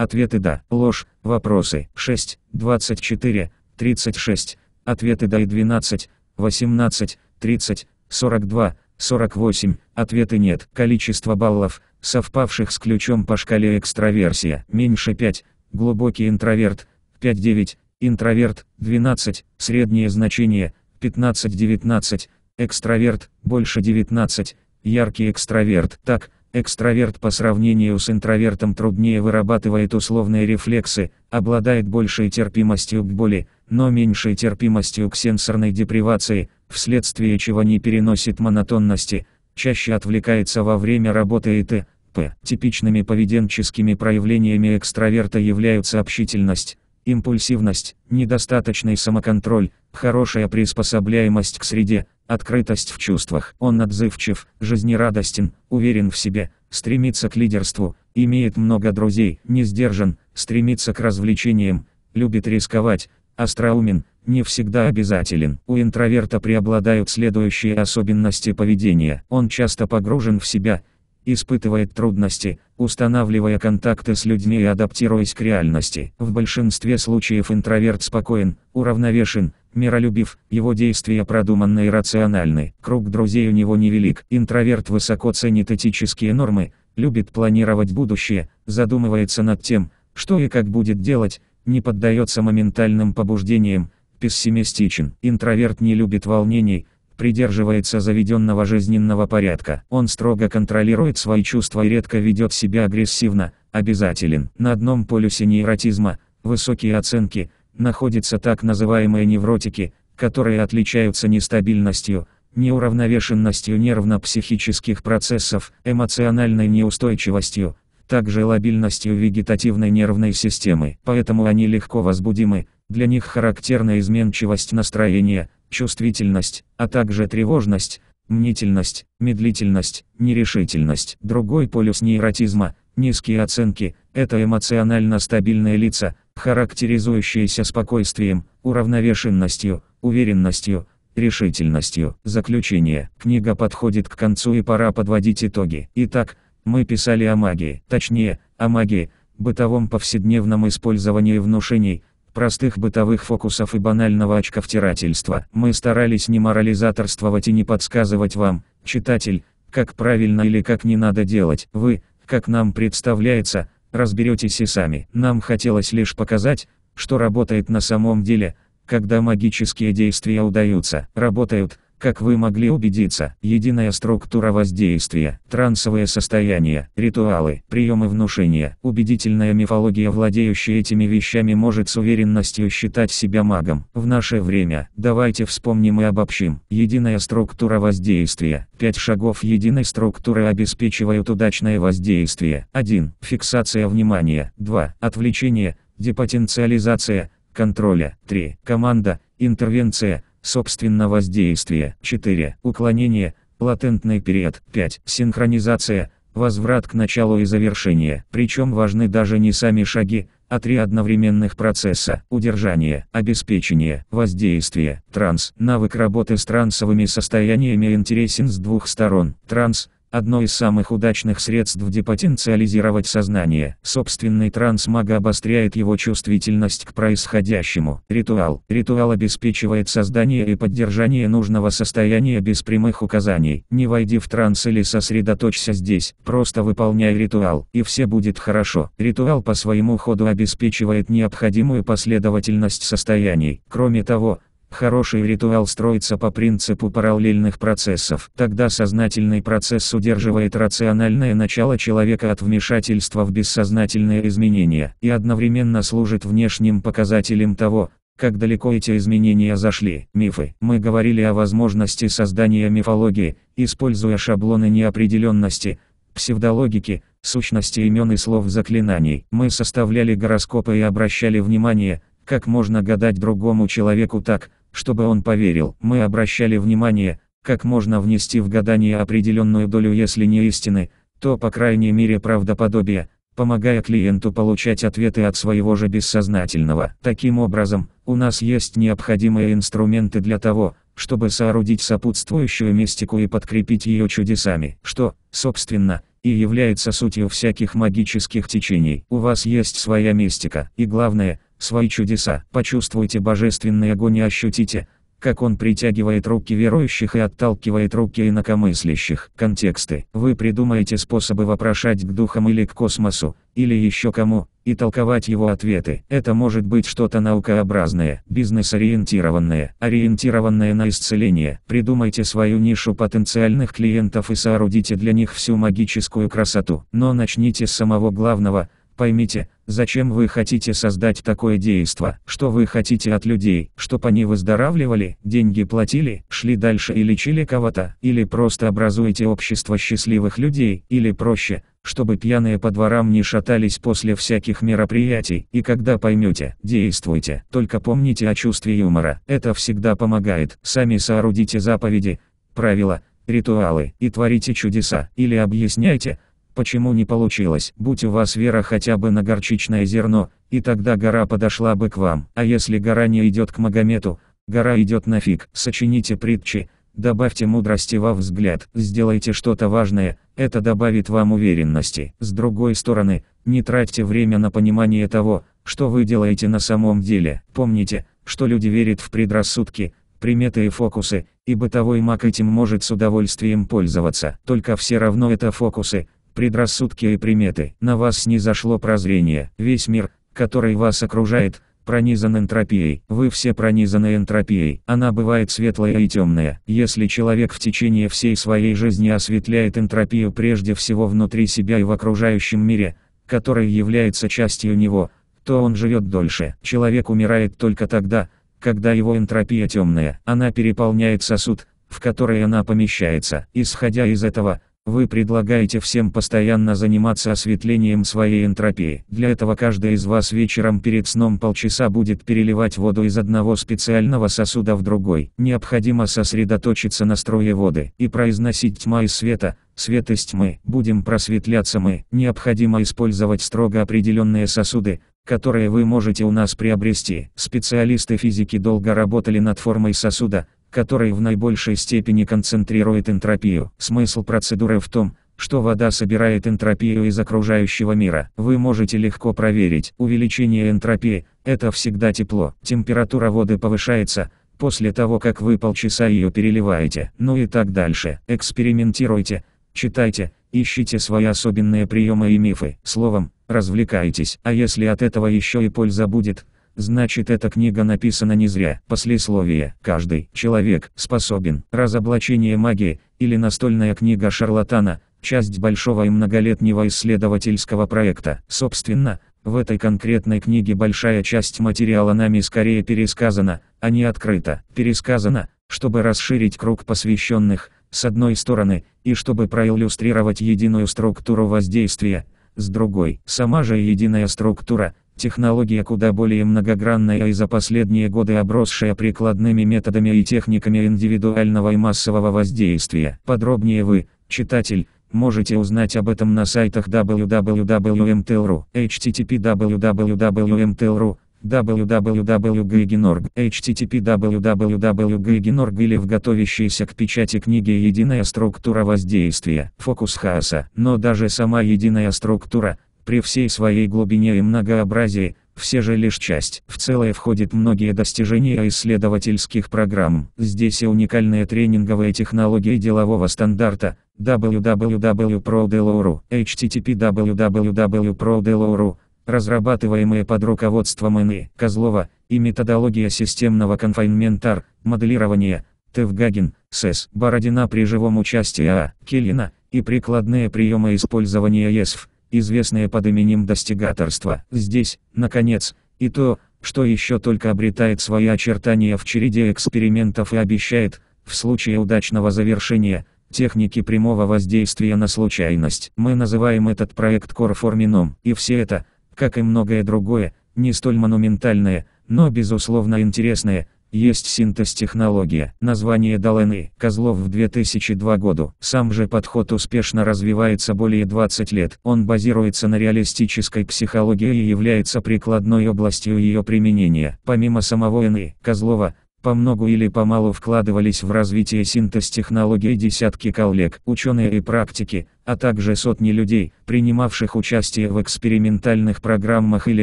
Ответы «да», «ложь», «вопросы», 6, 24, 36, ответы «да» и 12, 18, 30, 42, 48, ответы «нет». Количество баллов, совпавших с ключом по шкале экстраверсия, меньше 5, глубокий интроверт, 5-9, интроверт, 12, среднее значение, 15-19, экстраверт, больше 19, яркий экстраверт. Так, Экстраверт по сравнению с интровертом труднее вырабатывает условные рефлексы, обладает большей терпимостью к боли, но меньшей терпимостью к сенсорной депривации, вследствие чего не переносит монотонности, чаще отвлекается во время работы и т.п. Типичными поведенческими проявлениями экстраверта являются общительность, импульсивность, недостаточный самоконтроль, хорошая приспособляемость к среде, открытость в чувствах. Он отзывчив, жизнерадостен, уверен в себе, стремится к лидерству, имеет много друзей, не сдержан, стремится к развлечениям, любит рисковать, остроумен, не всегда обязателен. У интроверта преобладают следующие особенности поведения. Он часто погружен в себя, испытывает трудности, устанавливая контакты с людьми и адаптируясь к реальности. В большинстве случаев интроверт спокоен, уравновешен, миролюбив, его действия продуманны и рациональны, круг друзей у него невелик, интроверт высоко ценит этические нормы, любит планировать будущее, задумывается над тем, что и как будет делать, не поддается моментальным побуждениям, пессимистичен. Интроверт не любит волнений, придерживается заведенного жизненного порядка. Он строго контролирует свои чувства и редко ведет себя агрессивно, обязателен. На одном полюсе нейротизма – высокие оценки – находятся так называемые невротики, которые отличаются нестабильностью, неуравновешенностью нервно-психических процессов, эмоциональной неустойчивостью, также лобильностью вегетативной нервной системы. Поэтому они легко возбудимы, для них характерна изменчивость настроения, чувствительность, а также тревожность, мнительность, медлительность, нерешительность. Другой полюс нейротизма – низкие оценки – это эмоционально стабильные лица – характеризующиеся спокойствием, уравновешенностью, уверенностью, решительностью. Заключение. Книга подходит к концу и пора подводить итоги. Итак, мы писали о магии, точнее, о магии, бытовом повседневном использовании внушений, простых бытовых фокусов и банального очковтирательства. Мы старались не морализаторствовать и не подсказывать вам, читатель, как правильно или как не надо делать. Вы, как нам представляется, Разберетесь и сами. Нам хотелось лишь показать, что работает на самом деле, когда магические действия удаются, работают, как вы могли убедиться, единая структура воздействия, трансовое состояние, ритуалы, приемы внушения, убедительная мифология владеющая этими вещами может с уверенностью считать себя магом. В наше время, давайте вспомним и обобщим, единая структура воздействия, пять шагов единой структуры обеспечивают удачное воздействие. 1. Фиксация внимания. 2. Отвлечение, депотенциализация, контроля. 3. Команда, интервенция, собственного воздействие, 4. Уклонение, латентный период. 5. Синхронизация, возврат к началу и завершение. Причем важны даже не сами шаги, а три одновременных процесса – удержание, обеспечение, воздействие, транс. Навык работы с трансовыми состояниями интересен с двух сторон. Транс – Одно из самых удачных средств депотенциализировать сознание. Собственный транс мага обостряет его чувствительность к происходящему. Ритуал. Ритуал обеспечивает создание и поддержание нужного состояния без прямых указаний. Не войди в транс или сосредоточься здесь, просто выполняй ритуал, и все будет хорошо. Ритуал по своему ходу обеспечивает необходимую последовательность состояний. Кроме того, Хороший ритуал строится по принципу параллельных процессов, тогда сознательный процесс удерживает рациональное начало человека от вмешательства в бессознательные изменения, и одновременно служит внешним показателем того, как далеко эти изменения зашли. Мифы. Мы говорили о возможности создания мифологии, используя шаблоны неопределенности, псевдологики, сущности имен и слов заклинаний. Мы составляли гороскопы и обращали внимание, как можно гадать другому человеку так, чтобы он поверил, мы обращали внимание, как можно внести в гадание определенную долю, если не истины, то по крайней мере правдоподобия, помогая клиенту получать ответы от своего же бессознательного. Таким образом, у нас есть необходимые инструменты для того, чтобы соорудить сопутствующую мистику и подкрепить ее чудесами, что, собственно, и является сутью всяких магических течений. У вас есть своя мистика, и главное – свои чудеса. Почувствуйте божественный огонь и ощутите, как он притягивает руки верующих и отталкивает руки инакомыслящих. Контексты. Вы придумаете способы вопрошать к духам или к космосу, или еще кому, и толковать его ответы. Это может быть что-то наукообразное, бизнес-ориентированное, ориентированное на исцеление. Придумайте свою нишу потенциальных клиентов и соорудите для них всю магическую красоту. Но начните с самого главного – Поймите, зачем вы хотите создать такое действо, что вы хотите от людей, чтоб они выздоравливали, деньги платили, шли дальше и лечили кого-то, или просто образуете общество счастливых людей, или проще, чтобы пьяные по дворам не шатались после всяких мероприятий, и когда поймете, действуйте, только помните о чувстве юмора, это всегда помогает, сами соорудите заповеди, правила, ритуалы, и творите чудеса, или объясняйте, Почему не получилось? Будь у вас вера хотя бы на горчичное зерно, и тогда гора подошла бы к вам. А если гора не идет к Магомету, гора идет нафиг. Сочините притчи, добавьте мудрости во взгляд, сделайте что-то важное, это добавит вам уверенности. С другой стороны, не тратьте время на понимание того, что вы делаете на самом деле. Помните, что люди верят в предрассудки, приметы и фокусы, и бытовой маг этим может с удовольствием пользоваться. Только все равно это фокусы, предрассудки и приметы. На вас не зашло прозрение. Весь мир, который вас окружает, пронизан энтропией. Вы все пронизаны энтропией. Она бывает светлая и темная. Если человек в течение всей своей жизни осветляет энтропию прежде всего внутри себя и в окружающем мире, который является частью него, то он живет дольше. Человек умирает только тогда, когда его энтропия темная. Она переполняет сосуд, в который она помещается. Исходя из этого, вы предлагаете всем постоянно заниматься осветлением своей энтропии. Для этого каждый из вас вечером перед сном полчаса будет переливать воду из одного специального сосуда в другой. Необходимо сосредоточиться на строе воды и произносить тьма из света, свет из тьмы. Будем просветляться мы. Необходимо использовать строго определенные сосуды, которые вы можете у нас приобрести. Специалисты физики долго работали над формой сосуда, который в наибольшей степени концентрирует энтропию. Смысл процедуры в том, что вода собирает энтропию из окружающего мира. Вы можете легко проверить. Увеличение энтропии – это всегда тепло. Температура воды повышается, после того как вы полчаса ее переливаете. Ну и так дальше. Экспериментируйте, читайте, ищите свои особенные приемы и мифы. Словом, развлекайтесь. А если от этого еще и польза будет – Значит эта книга написана не зря. Послесловие. Каждый человек способен. Разоблачение магии или настольная книга шарлатана – часть большого и многолетнего исследовательского проекта. Собственно, в этой конкретной книге большая часть материала нами скорее пересказана, а не открыта. Пересказана, чтобы расширить круг посвященных, с одной стороны, и чтобы проиллюстрировать единую структуру воздействия, с другой. Сама же единая структура – Технология куда более многогранная и за последние годы обросшая прикладными методами и техниками индивидуального и массового воздействия. Подробнее вы, читатель, можете узнать об этом на сайтах www.mtl.ru, http www.mtl.ru, www.gaiginorg, http www.gaiginorg или в готовящейся к печати книге «Единая структура воздействия», фокус Хааса. Но даже сама единая структура – при всей своей глубине и многообразии, все же лишь часть. В целое входит многие достижения исследовательских программ. Здесь и уникальные тренинговые технологии делового стандарта, www.prodeluru, http www.prodeluru, разрабатываемые под руководством Ины Козлова, и методология системного конфайнментар, моделирования, Тевгаген, СЭС, Бородина при живом участии А. Келина, и прикладные приемы использования ЕСФ известное под именем достигаторства. Здесь, наконец, и то, что еще только обретает свои очертания в череде экспериментов и обещает, в случае удачного завершения, техники прямого воздействия на случайность. Мы называем этот проект корформином, и все это, как и многое другое, не столь монументальное, но безусловно интересное, есть синтез-технология, название Далены, Козлов в 2002 году. Сам же подход успешно развивается более 20 лет. Он базируется на реалистической психологии и является прикладной областью ее применения. Помимо самого ины, Козлова, по многу или помалу вкладывались в развитие синтез технологий десятки коллег, ученые и практики, а также сотни людей, принимавших участие в экспериментальных программах или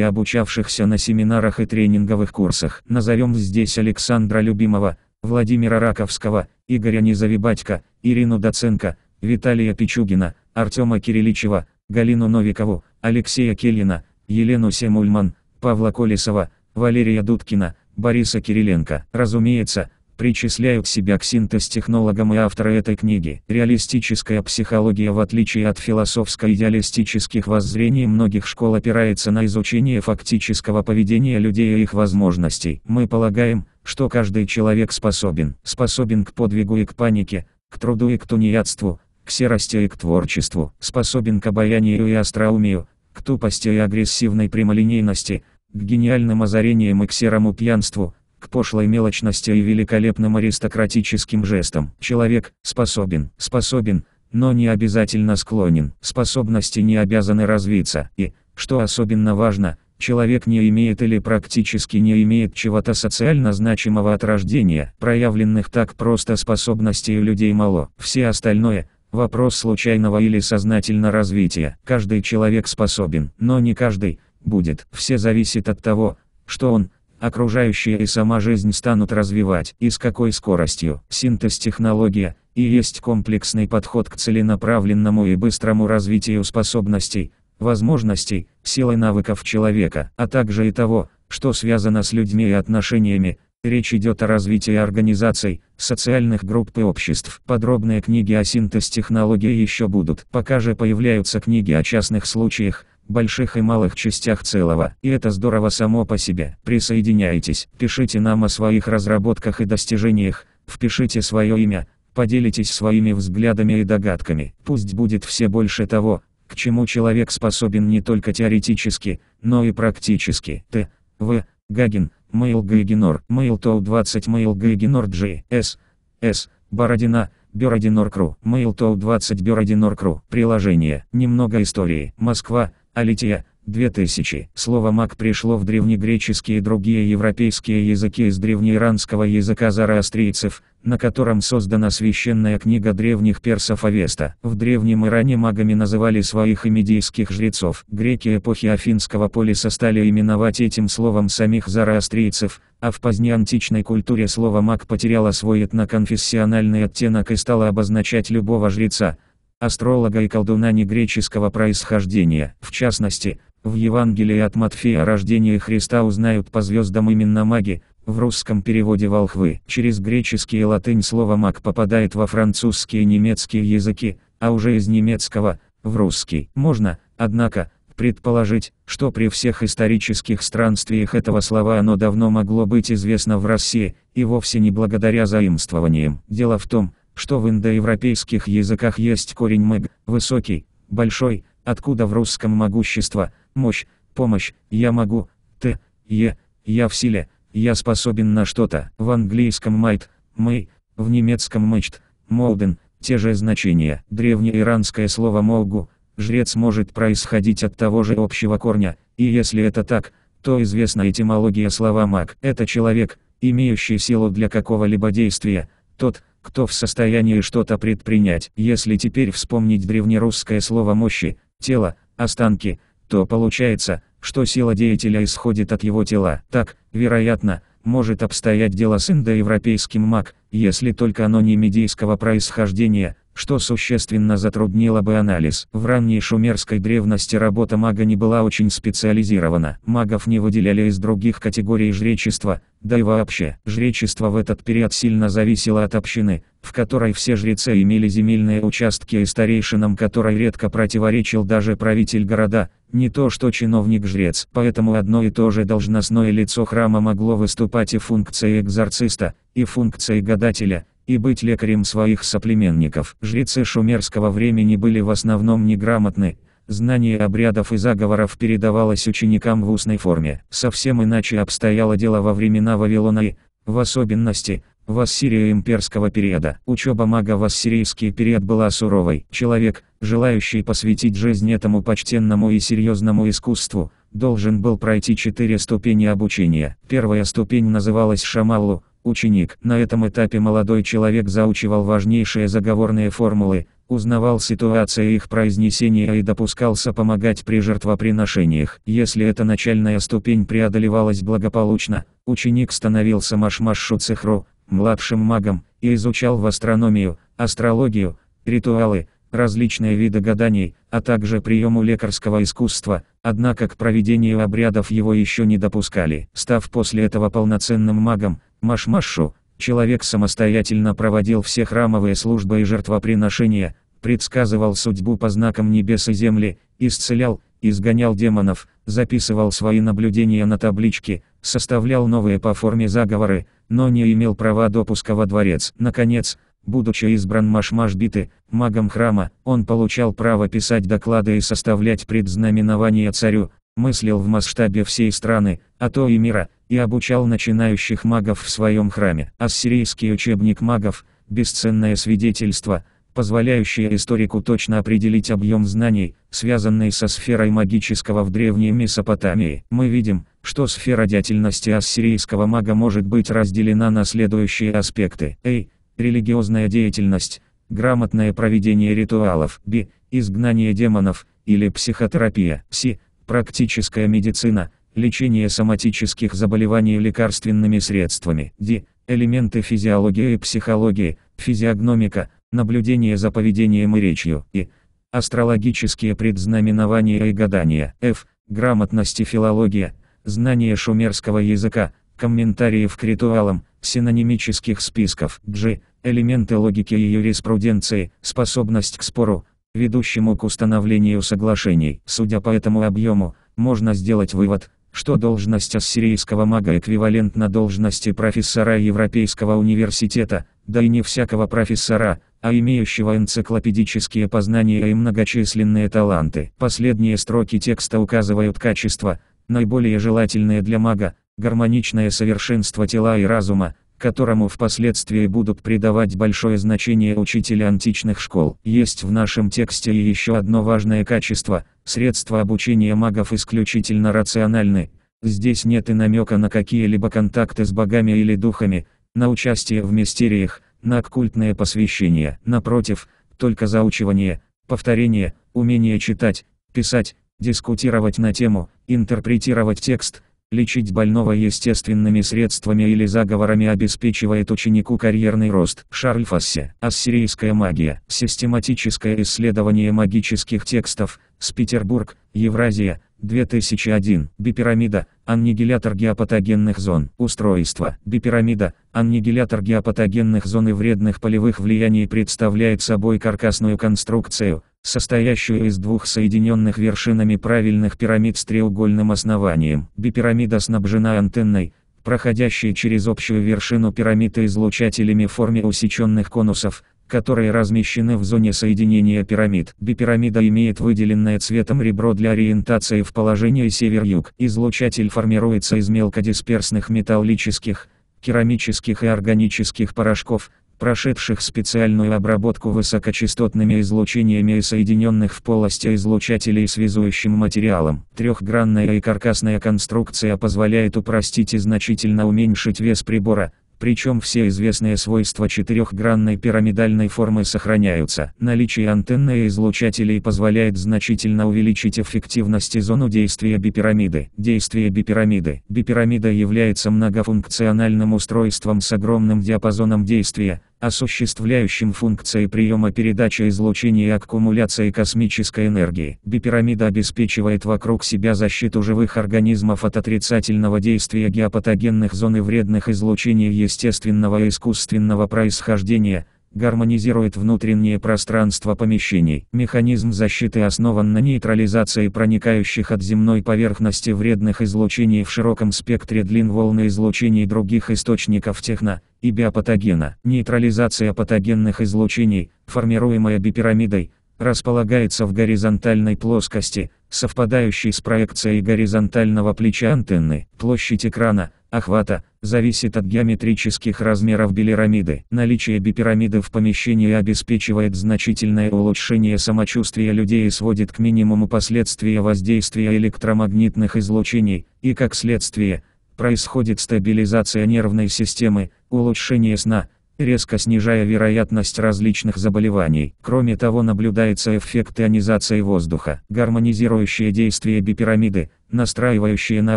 обучавшихся на семинарах и тренинговых курсах. Назовем здесь Александра Любимова, Владимира Раковского, Игоря Низовибатько, Ирину Доценко, Виталия Пичугина, Артема Кирилличева, Галину Новикову, Алексея Келлина, Елену Семульман, Павла Колесова, Валерия Дудкина, Бориса Кириленко, разумеется, причисляют себя к синтез-технологам и авторы этой книги. Реалистическая психология в отличие от философско идеалистических воззрений многих школ опирается на изучение фактического поведения людей и их возможностей. Мы полагаем, что каждый человек способен. Способен к подвигу и к панике, к труду и к тунеядству, к серости и к творчеству. Способен к обаянию и остроумию, к тупости и агрессивной прямолинейности – к гениальным озарениям и к серому пьянству, к пошлой мелочности и великолепным аристократическим жестам. Человек способен, способен, но не обязательно склонен. Способности не обязаны развиться. И, что особенно важно, человек не имеет или практически не имеет чего-то социально значимого от рождения. Проявленных так просто способностей у людей мало. Все остальное – вопрос случайного или сознательного развития. Каждый человек способен, но не каждый – будет. Все зависит от того, что он, окружающая и сама жизнь станут развивать, и с какой скоростью. Синтез технология, и есть комплексный подход к целенаправленному и быстрому развитию способностей, возможностей, силы навыков человека, а также и того, что связано с людьми и отношениями. Речь идет о развитии организаций, социальных групп и обществ. Подробные книги о синтез технологии еще будут. Пока же появляются книги о частных случаях, больших и малых частях целого, и это здорово само по себе. Присоединяйтесь, пишите нам о своих разработках и достижениях, впишите свое имя, поделитесь своими взглядами и догадками. Пусть будет все больше того, к чему человек способен не только теоретически, но и практически. Т. В. Гагин, Mail Гагинор, Mail Тоу 20, Mail Гагинор G. С. С. Бородина, Бюродинор Кру, Mail Тоу 20 Бюродинор Кру. Приложение. Немного истории. Москва, Алития, 2000. Слово «маг» пришло в древнегреческие и другие европейские языки из древнеиранского языка зороастрийцев, на котором создана священная книга древних персов Авеста. В древнем Иране магами называли своих имидийских жрецов. Греки эпохи Афинского полиса стали именовать этим словом самих зороастрийцев, а в позднеантичной культуре слово «маг» потеряло свой этноконфессиональный оттенок и стало обозначать любого жреца – астролога и колдуна негреческого происхождения. В частности, в Евангелии от Матфея рождение Христа узнают по звездам именно маги, в русском переводе волхвы. Через греческий и латынь слово «маг» попадает во французские и немецкие языки, а уже из немецкого – в русский. Можно, однако, предположить, что при всех исторических странствиях этого слова оно давно могло быть известно в России, и вовсе не благодаря заимствованиям. Дело в том, что в индоевропейских языках есть корень «мэг» – высокий, большой, откуда в русском могущество, мощь, помощь, я могу, ты, е, я в силе, я способен на что-то. В английском «might», «мы», в немецком мечт, «молден», те же значения. Древнеиранское слово «молгу», «жрец» может происходить от того же общего корня, и если это так, то известна этимология слова «маг». Это человек, имеющий силу для какого-либо действия, тот, кто в состоянии что-то предпринять. Если теперь вспомнить древнерусское слово «мощи», «тело», «останки», то получается, что сила деятеля исходит от его тела. Так, вероятно, может обстоять дело с индоевропейским маг, если только оно не медийского происхождения, что существенно затруднило бы анализ. В ранней шумерской древности работа мага не была очень специализирована. Магов не выделяли из других категорий жречества, да и вообще. Жречество в этот период сильно зависело от общины, в которой все жрецы имели земельные участки и старейшинам которой редко противоречил даже правитель города, не то что чиновник-жрец. Поэтому одно и то же должностное лицо храма могло выступать и функцией экзорциста, и функцией гадателя, и быть лекарем своих соплеменников. Жрецы шумерского времени были в основном неграмотны, знание обрядов и заговоров передавалось ученикам в устной форме. Совсем иначе обстояло дело во времена Вавилона и, в особенности, в Ассирии имперского периода. Учеба мага в ассирийский период была суровой. Человек, желающий посвятить жизнь этому почтенному и серьезному искусству, должен был пройти четыре ступени обучения. Первая ступень называлась Шамаллу, Ученик. На этом этапе молодой человек заучивал важнейшие заговорные формулы, узнавал ситуации их произнесения и допускался помогать при жертвоприношениях. Если эта начальная ступень преодолевалась благополучно, ученик становился Машмашу Цехру, младшим магом, и изучал в астрономию, астрологию, ритуалы, различные виды гаданий, а также приему лекарского искусства, однако к проведению обрядов его еще не допускали. Став после этого полноценным магом, Машмашу, человек самостоятельно проводил все храмовые службы и жертвоприношения, предсказывал судьбу по знакам небес и земли, исцелял, изгонял демонов, записывал свои наблюдения на таблички, составлял новые по форме заговоры, но не имел права допуска во дворец. Наконец, будучи избран Машмашбиты магом храма, он получал право писать доклады и составлять предзнаменования царю, мыслил в масштабе всей страны, а то и мира – и обучал начинающих магов в своем храме. А ассирийский учебник магов – бесценное свидетельство, позволяющее историку точно определить объем знаний, связанный со сферой магического в Древней Месопотамии. Мы видим, что сфера деятельности ассирийского мага может быть разделена на следующие аспекты. А. Религиозная деятельность, грамотное проведение ритуалов. Б. Изгнание демонов, или психотерапия. С. Практическая медицина – лечение соматических заболеваний лекарственными средствами, Д. элементы физиологии и психологии, физиогномика, наблюдение за поведением и речью, и астрологические предзнаменования и гадания, Ф. грамотность и филология, знание шумерского языка, комментарии к ритуалам, синонимических списков, G. элементы логики и юриспруденции, способность к спору, ведущему к установлению соглашений. Судя по этому объему, можно сделать вывод, что должность ассирийского мага эквивалентна должности профессора Европейского университета, да и не всякого профессора, а имеющего энциклопедические познания и многочисленные таланты. Последние строки текста указывают качество, наиболее желательное для мага, гармоничное совершенство тела и разума, которому впоследствии будут придавать большое значение учителя античных школ. Есть в нашем тексте и еще одно важное качество – средства обучения магов исключительно рациональны. Здесь нет и намека на какие-либо контакты с богами или духами, на участие в мистериях, на оккультное посвящение. Напротив, только заучивание, повторение, умение читать, писать, дискутировать на тему, интерпретировать текст – Лечить больного естественными средствами или заговорами обеспечивает ученику карьерный рост. Шарль Фассе. Ассирийская магия. Систематическое исследование магических текстов. С Петербург, Евразия, 2001. Бипирамида. Аннигилятор геопатогенных зон. Устройство. Бипирамида. Аннигилятор геопатогенных зон и вредных полевых влияний представляет собой каркасную конструкцию, состоящую из двух соединенных вершинами правильных пирамид с треугольным основанием. Бипирамида снабжена антенной, проходящей через общую вершину пирамиды излучателями в форме усеченных конусов, которые размещены в зоне соединения пирамид. Бипирамида имеет выделенное цветом ребро для ориентации в положении север-юг. Излучатель формируется из мелкодисперсных металлических, керамических и органических порошков, прошедших специальную обработку высокочастотными излучениями и соединенных в полости излучателей связующим материалом. Трехгранная и каркасная конструкция позволяет упростить и значительно уменьшить вес прибора, причем все известные свойства четырехгранной пирамидальной формы сохраняются. Наличие антенны излучателей позволяет значительно увеличить эффективность и зону действия бипирамиды. Действие бипирамиды. Бипирамида является многофункциональным устройством с огромным диапазоном действия, осуществляющим функции приема передачи излучения и аккумуляции космической энергии. Бипирамида обеспечивает вокруг себя защиту живых организмов от отрицательного действия геопатогенных зон и вредных излучений естественного и искусственного происхождения – гармонизирует внутреннее пространство помещений. Механизм защиты основан на нейтрализации проникающих от земной поверхности вредных излучений в широком спектре длин волны излучений других источников техно и биопатогена. Нейтрализация патогенных излучений, формируемая бипирамидой, располагается в горизонтальной плоскости, совпадающей с проекцией горизонтального плеча антенны. Площадь экрана – охвата, зависит от геометрических размеров белирамиды. Наличие бипирамиды в помещении обеспечивает значительное улучшение самочувствия людей и сводит к минимуму последствия воздействия электромагнитных излучений, и как следствие, происходит стабилизация нервной системы, улучшение сна, резко снижая вероятность различных заболеваний. Кроме того наблюдается эффект ионизации воздуха, гармонизирующие действие бипирамиды, настраивающие на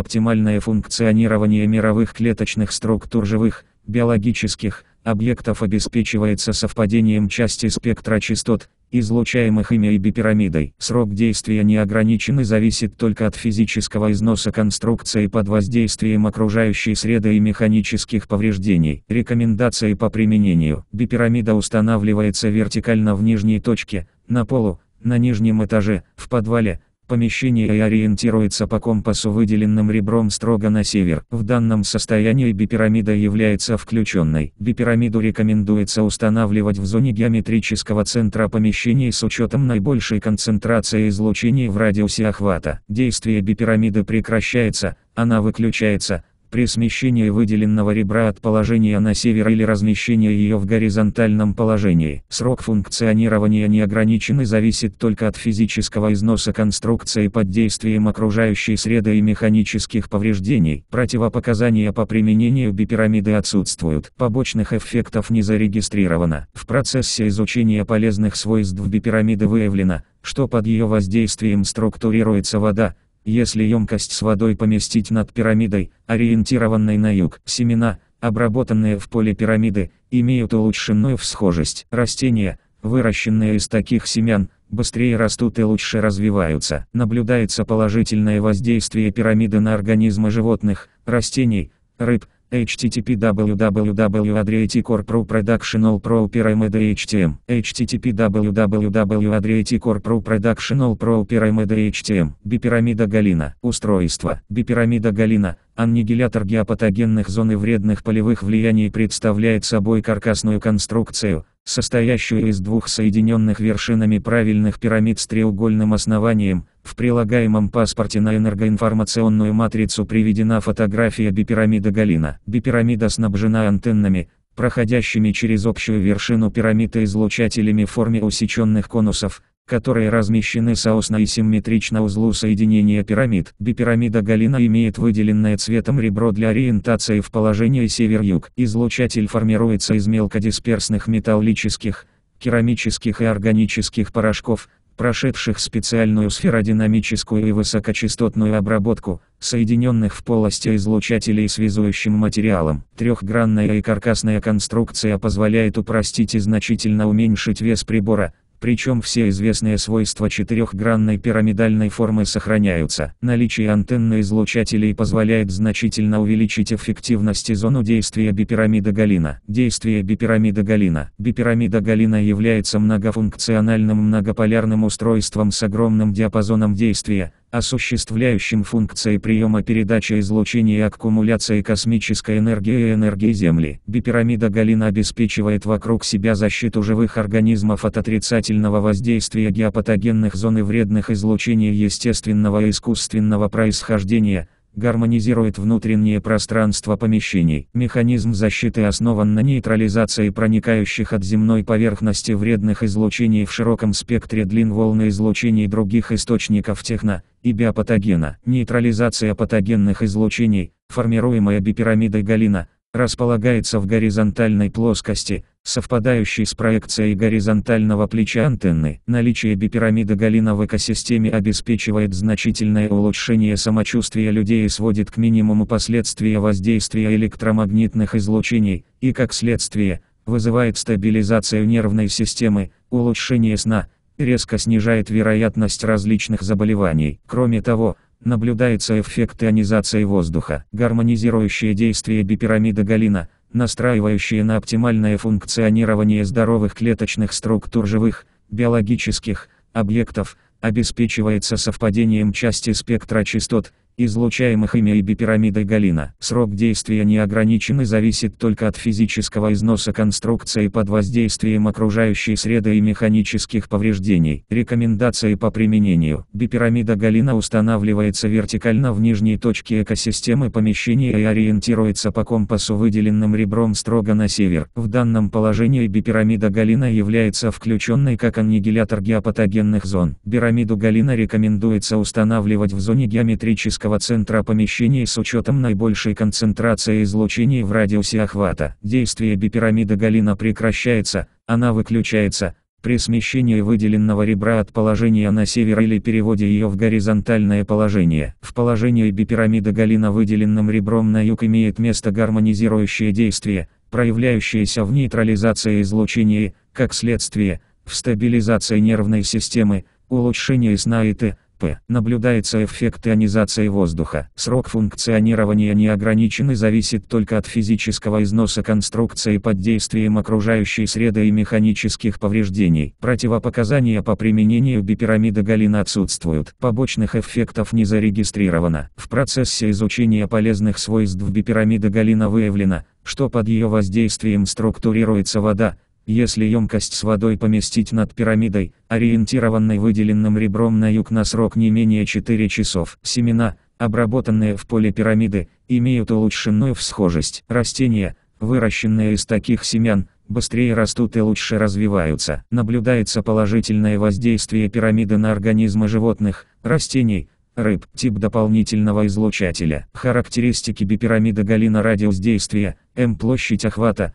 оптимальное функционирование мировых клеточных структур живых, биологических, объектов обеспечивается совпадением части спектра частот, излучаемых ими и бипирамидой. Срок действия не ограничен и зависит только от физического износа конструкции под воздействием окружающей среды и механических повреждений. Рекомендации по применению. Бипирамида устанавливается вертикально в нижней точке, на полу, на нижнем этаже, в подвале, помещение и ориентируется по компасу выделенным ребром строго на север. В данном состоянии бипирамида является включенной. Бипирамиду рекомендуется устанавливать в зоне геометрического центра помещений с учетом наибольшей концентрации излучений в радиусе охвата. Действие бипирамиды прекращается, она выключается, при смещении выделенного ребра от положения на север или размещении ее в горизонтальном положении. Срок функционирования не ограничен и зависит только от физического износа конструкции под действием окружающей среды и механических повреждений. Противопоказания по применению бипирамиды отсутствуют. Побочных эффектов не зарегистрировано. В процессе изучения полезных свойств бипирамиды выявлено, что под ее воздействием структурируется вода, если емкость с водой поместить над пирамидой, ориентированной на юг, семена, обработанные в поле пирамиды, имеют улучшенную всхожесть. Растения, выращенные из таких семян, быстрее растут и лучше развиваются. Наблюдается положительное воздействие пирамиды на организмы животных, растений, рыб, http production productional pro pyramidhtm http production productional pro pyramidhtm Бипирамида Галина. Устройство. Бипирамида Галина аннигилятор геопатогенных зон и вредных полевых влияний представляет собой каркасную конструкцию, состоящую из двух соединенных вершинами правильных пирамид с треугольным основанием, в прилагаемом паспорте на энергоинформационную матрицу приведена фотография бипирамида Галина. Бипирамида снабжена антеннами, проходящими через общую вершину пирамиды излучателями в форме усеченных конусов, которые размещены соосно и симметрично узлу соединения пирамид. Бипирамида Галина имеет выделенное цветом ребро для ориентации в положении север-юг. Излучатель формируется из мелкодисперсных металлических, керамических и органических порошков – прошедших специальную сферодинамическую и высокочастотную обработку, соединенных в полости излучателей связующим материалом. Трехгранная и каркасная конструкция позволяет упростить и значительно уменьшить вес прибора, причем все известные свойства четырехгранной пирамидальной формы сохраняются. Наличие антенно-излучателей позволяет значительно увеличить эффективность и зону действия бипирамида Галина. Действие бипирамида Галина. Бипирамида Галина является многофункциональным многополярным устройством с огромным диапазоном действия, осуществляющим функции приема передачи излучения и аккумуляции космической энергии и энергии Земли. Бипирамида Галина обеспечивает вокруг себя защиту живых организмов от отрицательного воздействия геопатогенных зон и вредных излучений естественного и искусственного происхождения – гармонизирует внутреннее пространство помещений. Механизм защиты основан на нейтрализации проникающих от земной поверхности вредных излучений в широком спектре длин волны излучений других источников техно и биопатогена. Нейтрализация патогенных излучений, формируемая бипирамидой Галина, располагается в горизонтальной плоскости, совпадающей с проекцией горизонтального плеча антенны. Наличие бипирамиды Галина в экосистеме обеспечивает значительное улучшение самочувствия людей и сводит к минимуму последствия воздействия электромагнитных излучений, и как следствие, вызывает стабилизацию нервной системы, улучшение сна, резко снижает вероятность различных заболеваний. Кроме того, наблюдается эффект ионизации воздуха, гармонизирующее действие бипирамида галина, настраивающее на оптимальное функционирование здоровых клеточных структур живых, биологических, объектов, обеспечивается совпадением части спектра частот, излучаемых ими и бипирамидой Галина. Срок действия не ограничен и зависит только от физического износа конструкции под воздействием окружающей среды и механических повреждений. Рекомендации по применению. Бипирамида Галина устанавливается вертикально в нижней точке экосистемы помещения и ориентируется по компасу выделенным ребром строго на север. В данном положении бипирамида Галина является включенной как аннигилятор геопатогенных зон. Пирамиду Галина рекомендуется устанавливать в зоне геометрической Космического центра помещений с учетом наибольшей концентрации излучений в радиусе охвата. Действие бипирамиды Галина прекращается, она выключается, при смещении выделенного ребра от положения на север или переводе ее в горизонтальное положение. В положении бипирамиды Галина выделенным ребром на юг имеет место гармонизирующее действие, проявляющееся в нейтрализации излучений как следствие, в стабилизации нервной системы, улучшении сна и т группы, наблюдается эффект ионизации воздуха. Срок функционирования не ограничен и зависит только от физического износа конструкции под действием окружающей среды и механических повреждений. Противопоказания по применению бипирамида галина отсутствуют. Побочных эффектов не зарегистрировано. В процессе изучения полезных свойств бипирамида галина выявлено, что под ее воздействием структурируется вода, если емкость с водой поместить над пирамидой, ориентированной выделенным ребром на юг на срок не менее 4 часов, семена, обработанные в поле пирамиды, имеют улучшенную всхожесть. Растения, выращенные из таких семян, быстрее растут и лучше развиваются. Наблюдается положительное воздействие пирамиды на организмы животных, растений, рыб, тип дополнительного излучателя. Характеристики бипирамиды галина радиус действия, М площадь охвата,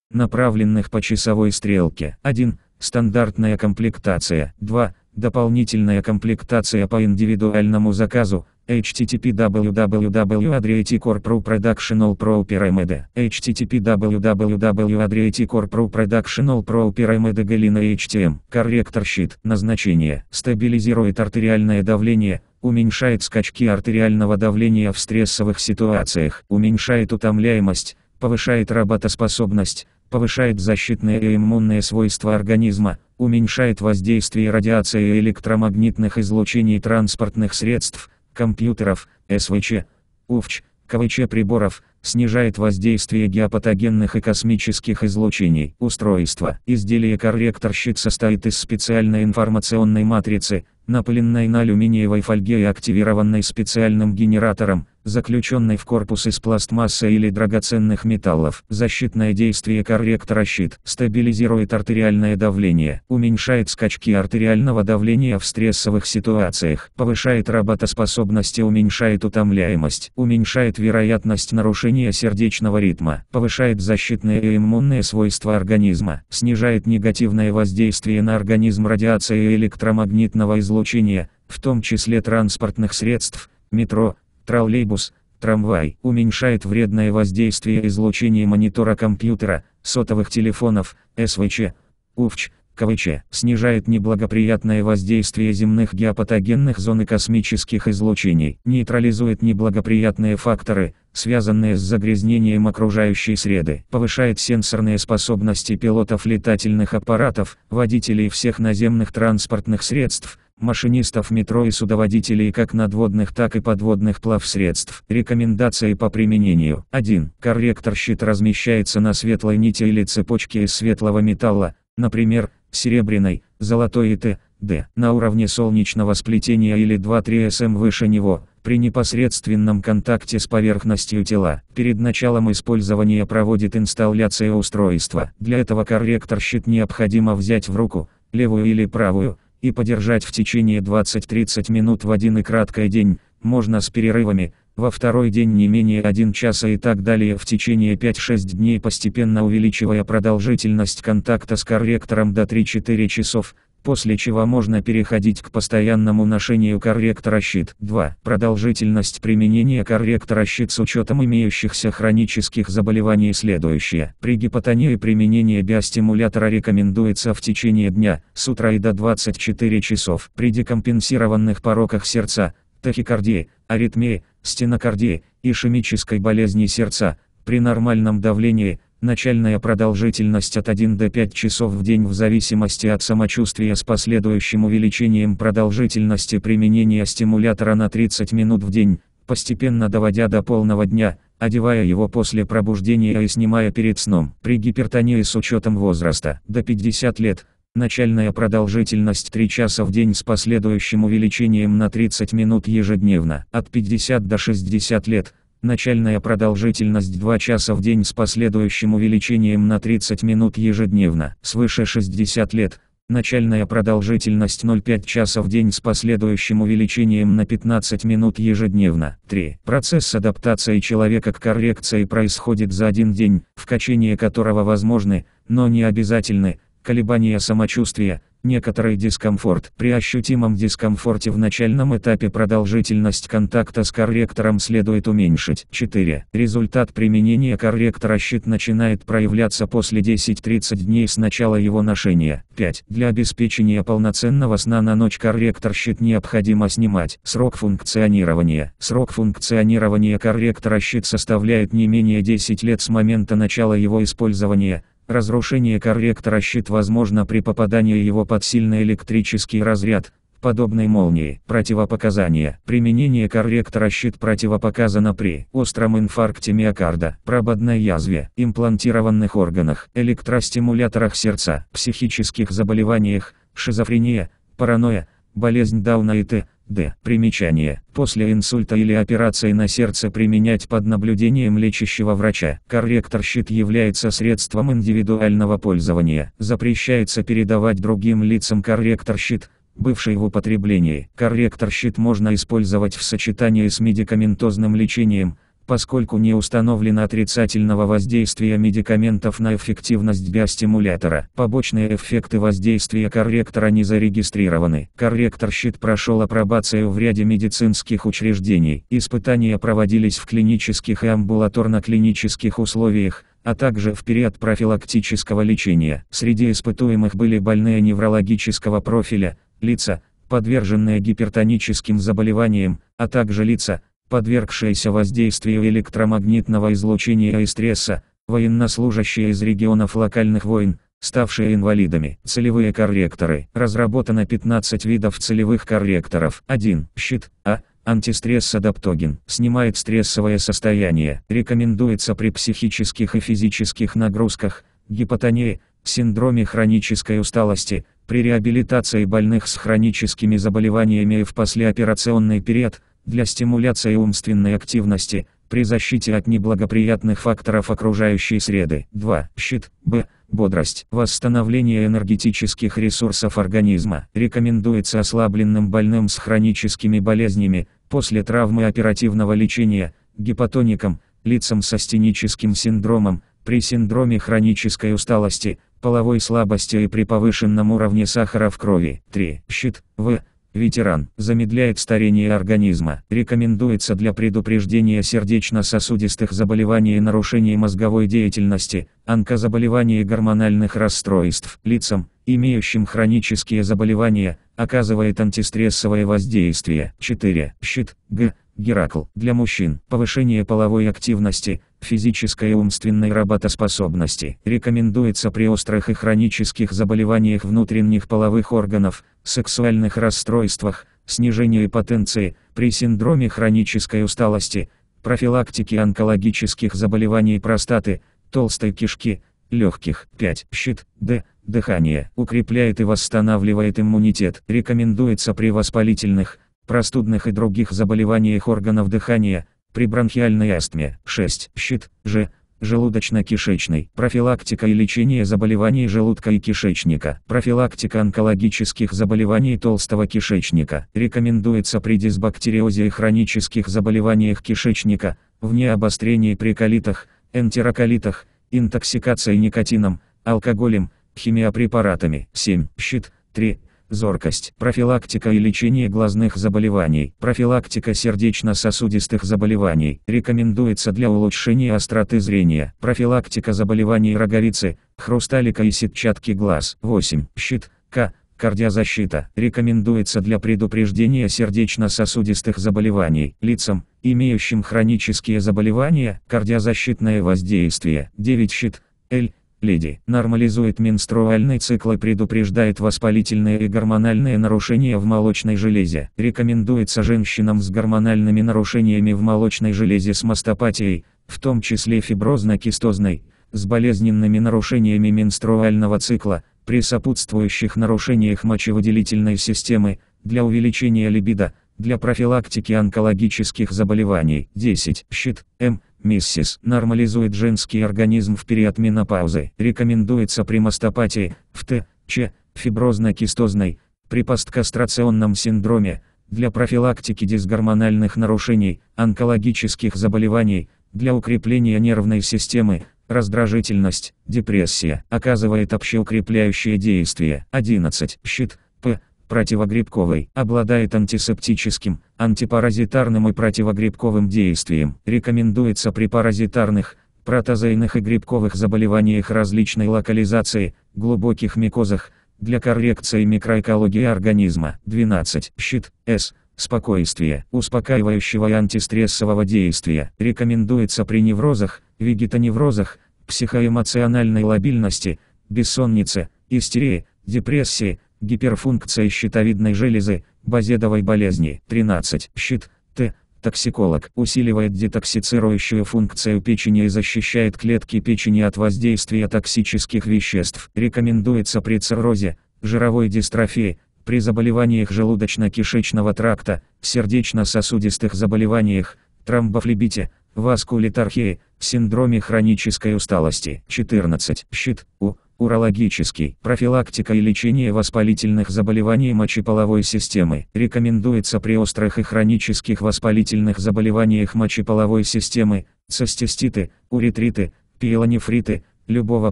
направленных по часовой стрелке. 1. Стандартная комплектация. 2. Дополнительная комплектация по индивидуальному заказу. http www.adriaticorpro.productional.pro.pyramid http www.adriaticorpro.productional.pro.pyramid Галина HTM эм. Корректор щит. Назначение. Стабилизирует артериальное давление, уменьшает скачки артериального давления в стрессовых ситуациях, уменьшает утомляемость, повышает работоспособность, повышает защитные и иммунные свойства организма, уменьшает воздействие радиации и электромагнитных излучений транспортных средств, компьютеров, СВЧ, УФЧ, КВЧ приборов, снижает воздействие геопатогенных и космических излучений. Устройство. Изделие-корректорщик состоит из специальной информационной матрицы, напыленной на алюминиевой фольге и активированной специальным генератором, заключенный в корпус из пластмассы или драгоценных металлов. Защитное действие корректора щит стабилизирует артериальное давление, уменьшает скачки артериального давления в стрессовых ситуациях, повышает работоспособность и уменьшает утомляемость, уменьшает вероятность нарушения сердечного ритма, повышает защитные и иммунные свойства организма, снижает негативное воздействие на организм радиации и электромагнитного излучения, в том числе транспортных средств, метро, троллейбус, трамвай, уменьшает вредное воздействие излучения монитора компьютера, сотовых телефонов, СВЧ, УФЧ, КВЧ, снижает неблагоприятное воздействие земных геопатогенных зон и космических излучений, нейтрализует неблагоприятные факторы, связанные с загрязнением окружающей среды, повышает сенсорные способности пилотов летательных аппаратов, водителей всех наземных транспортных средств, машинистов метро и судоводителей как надводных, так и подводных плавсредств. Рекомендации по применению. 1. Корректор щит размещается на светлой нити или цепочке из светлого металла, например, серебряной, золотой и т.д. на уровне солнечного сплетения или 2-3 см выше него, при непосредственном контакте с поверхностью тела. Перед началом использования проводит инсталляция устройства. Для этого корректор-щит необходимо взять в руку, левую или правую, и подержать в течение 20-30 минут в один и краткий день, можно с перерывами, во второй день не менее 1 часа и так далее в течение 5-6 дней постепенно увеличивая продолжительность контакта с корректором до 3-4 часов, после чего можно переходить к постоянному ношению корректора щит. 2. Продолжительность применения корректора щит с учетом имеющихся хронических заболеваний следующее. При гипотонии применение биостимулятора рекомендуется в течение дня, с утра и до 24 часов. При декомпенсированных пороках сердца, тахикардии, аритмии, стенокардии, ишемической болезни сердца, при нормальном давлении, начальная продолжительность от 1 до 5 часов в день в зависимости от самочувствия с последующим увеличением продолжительности применения стимулятора на 30 минут в день, постепенно доводя до полного дня, одевая его после пробуждения и снимая перед сном. При гипертонии с учетом возраста до 50 лет, Начальная продолжительность 3 часа в день с последующим увеличением на 30 минут ежедневно. От 50 до 60 лет. Начальная продолжительность 2 часа в день с последующим увеличением на 30 минут ежедневно. Свыше 60 лет. Начальная продолжительность 0,5 часа в день с последующим увеличением на 15 минут ежедневно. 3. Процесс адаптации человека к коррекции происходит за один день, в качении которого возможны, но не обязательны, колебания самочувствия, некоторый дискомфорт. При ощутимом дискомфорте в начальном этапе продолжительность контакта с корректором следует уменьшить. 4. Результат применения корректора щит начинает проявляться после 10-30 дней с начала его ношения. 5. Для обеспечения полноценного сна на ночь корректор щит необходимо снимать. Срок функционирования. Срок функционирования корректора щит составляет не менее 10 лет с момента начала его использования, Разрушение корректора щит возможно при попадании его под сильный электрический разряд, подобной молнии. Противопоказания. Применение корректора щит противопоказано при остром инфаркте миокарда, прободной язве, имплантированных органах, электростимуляторах сердца, психических заболеваниях, шизофрения, паранойя, болезнь Дауна и т. Д. Примечание. После инсульта или операции на сердце применять под наблюдением лечащего врача. Корректор-щит является средством индивидуального пользования. Запрещается передавать другим лицам корректор-щит, бывший в употреблении. Корректор-щит можно использовать в сочетании с медикаментозным лечением – поскольку не установлено отрицательного воздействия медикаментов на эффективность биостимулятора. Побочные эффекты воздействия корректора не зарегистрированы. Корректор «Щит» прошел апробацию в ряде медицинских учреждений. Испытания проводились в клинических и амбулаторно-клинических условиях, а также в период профилактического лечения. Среди испытуемых были больные неврологического профиля, лица, подверженные гипертоническим заболеваниям, а также лица, подвергшиеся воздействию электромагнитного излучения и стресса, военнослужащие из регионов локальных войн, ставшие инвалидами. Целевые корректоры. Разработано 15 видов целевых корректоров. 1. Щит. А. Антистресс-адаптоген. Снимает стрессовое состояние. Рекомендуется при психических и физических нагрузках, гипотонии, синдроме хронической усталости, при реабилитации больных с хроническими заболеваниями и в послеоперационный период – для стимуляции умственной активности, при защите от неблагоприятных факторов окружающей среды. 2. Щит. Б. Бодрость. Восстановление энергетических ресурсов организма. Рекомендуется ослабленным больным с хроническими болезнями, после травмы оперативного лечения, гипотоникам, лицам со стеническим синдромом, при синдроме хронической усталости, половой слабости и при повышенном уровне сахара в крови. 3. Щит. В. Ветеран замедляет старение организма. Рекомендуется для предупреждения сердечно-сосудистых заболеваний и нарушений мозговой деятельности, онкозаболеваний и гормональных расстройств. Лицам, имеющим хронические заболевания, оказывает антистрессовое воздействие. 4. Щит, Г, Геракл. Для мужчин – повышение половой активности, физической и умственной работоспособности. Рекомендуется при острых и хронических заболеваниях внутренних половых органов, сексуальных расстройствах, снижении потенции, при синдроме хронической усталости, профилактике онкологических заболеваний простаты, толстой кишки, легких. 5. Щит. Д. Дыхание. Укрепляет и восстанавливает иммунитет. Рекомендуется при воспалительных, простудных и других заболеваниях органов дыхания, при бронхиальной астме. 6. Щит, Ж, желудочно-кишечный, профилактика и лечение заболеваний желудка и кишечника, профилактика онкологических заболеваний толстого кишечника, рекомендуется при дисбактериозе и хронических заболеваниях кишечника, вне обострении при колитах, энтероколитах, интоксикации никотином, алкоголем, химиопрепаратами. 7. Щит. 3. Зоркость, профилактика и лечение глазных заболеваний, профилактика сердечно-сосудистых заболеваний, рекомендуется для улучшения остроты зрения, профилактика заболеваний роговицы, хрусталика и сетчатки глаз. 8. Щит, К. Кардиозащита рекомендуется для предупреждения сердечно-сосудистых заболеваний лицам, имеющим хронические заболевания, кардиозащитное воздействие. 9 щит, Л Леди, нормализует менструальный цикл и предупреждает воспалительные и гормональные нарушения в молочной железе. Рекомендуется женщинам с гормональными нарушениями в молочной железе с мастопатией, в том числе фиброзно-кистозной, с болезненными нарушениями менструального цикла, при сопутствующих нарушениях мочевыделительной системы, для увеличения либидо, для профилактики онкологических заболеваний. 10. Щит. М. Миссис нормализует женский организм в период менопаузы. Рекомендуется при мастопатии, в Т, Ч, фиброзно-кистозной, при посткастрационном синдроме, для профилактики дисгормональных нарушений, онкологических заболеваний, для укрепления нервной системы, раздражительность, депрессия, оказывает общеукрепляющее действие. 11. Щит, П, противогрибковой, обладает антисептическим, антипаразитарным и противогрибковым действием. Рекомендуется при паразитарных, протозейных и грибковых заболеваниях различной локализации, глубоких микозах, для коррекции микроэкологии организма. 12. Щит, С. Спокойствие, успокаивающего и антистрессового действия. Рекомендуется при неврозах, вегетоневрозах, психоэмоциональной лобильности, бессоннице, истерии, депрессии, гиперфункция щитовидной железы, базедовой болезни. 13. Щит, Т, токсиколог, усиливает детоксицирующую функцию печени и защищает клетки печени от воздействия токсических веществ. Рекомендуется при циррозе, жировой дистрофии, при заболеваниях желудочно-кишечного тракта, сердечно-сосудистых заболеваниях, тромбофлебите, васкулитархии, синдроме хронической усталости. 14. Щит, У, урологический, профилактика и лечение воспалительных заболеваний мочеполовой системы, рекомендуется при острых и хронических воспалительных заболеваниях мочеполовой системы, цистиститы, уретриты, пиелонефриты, любого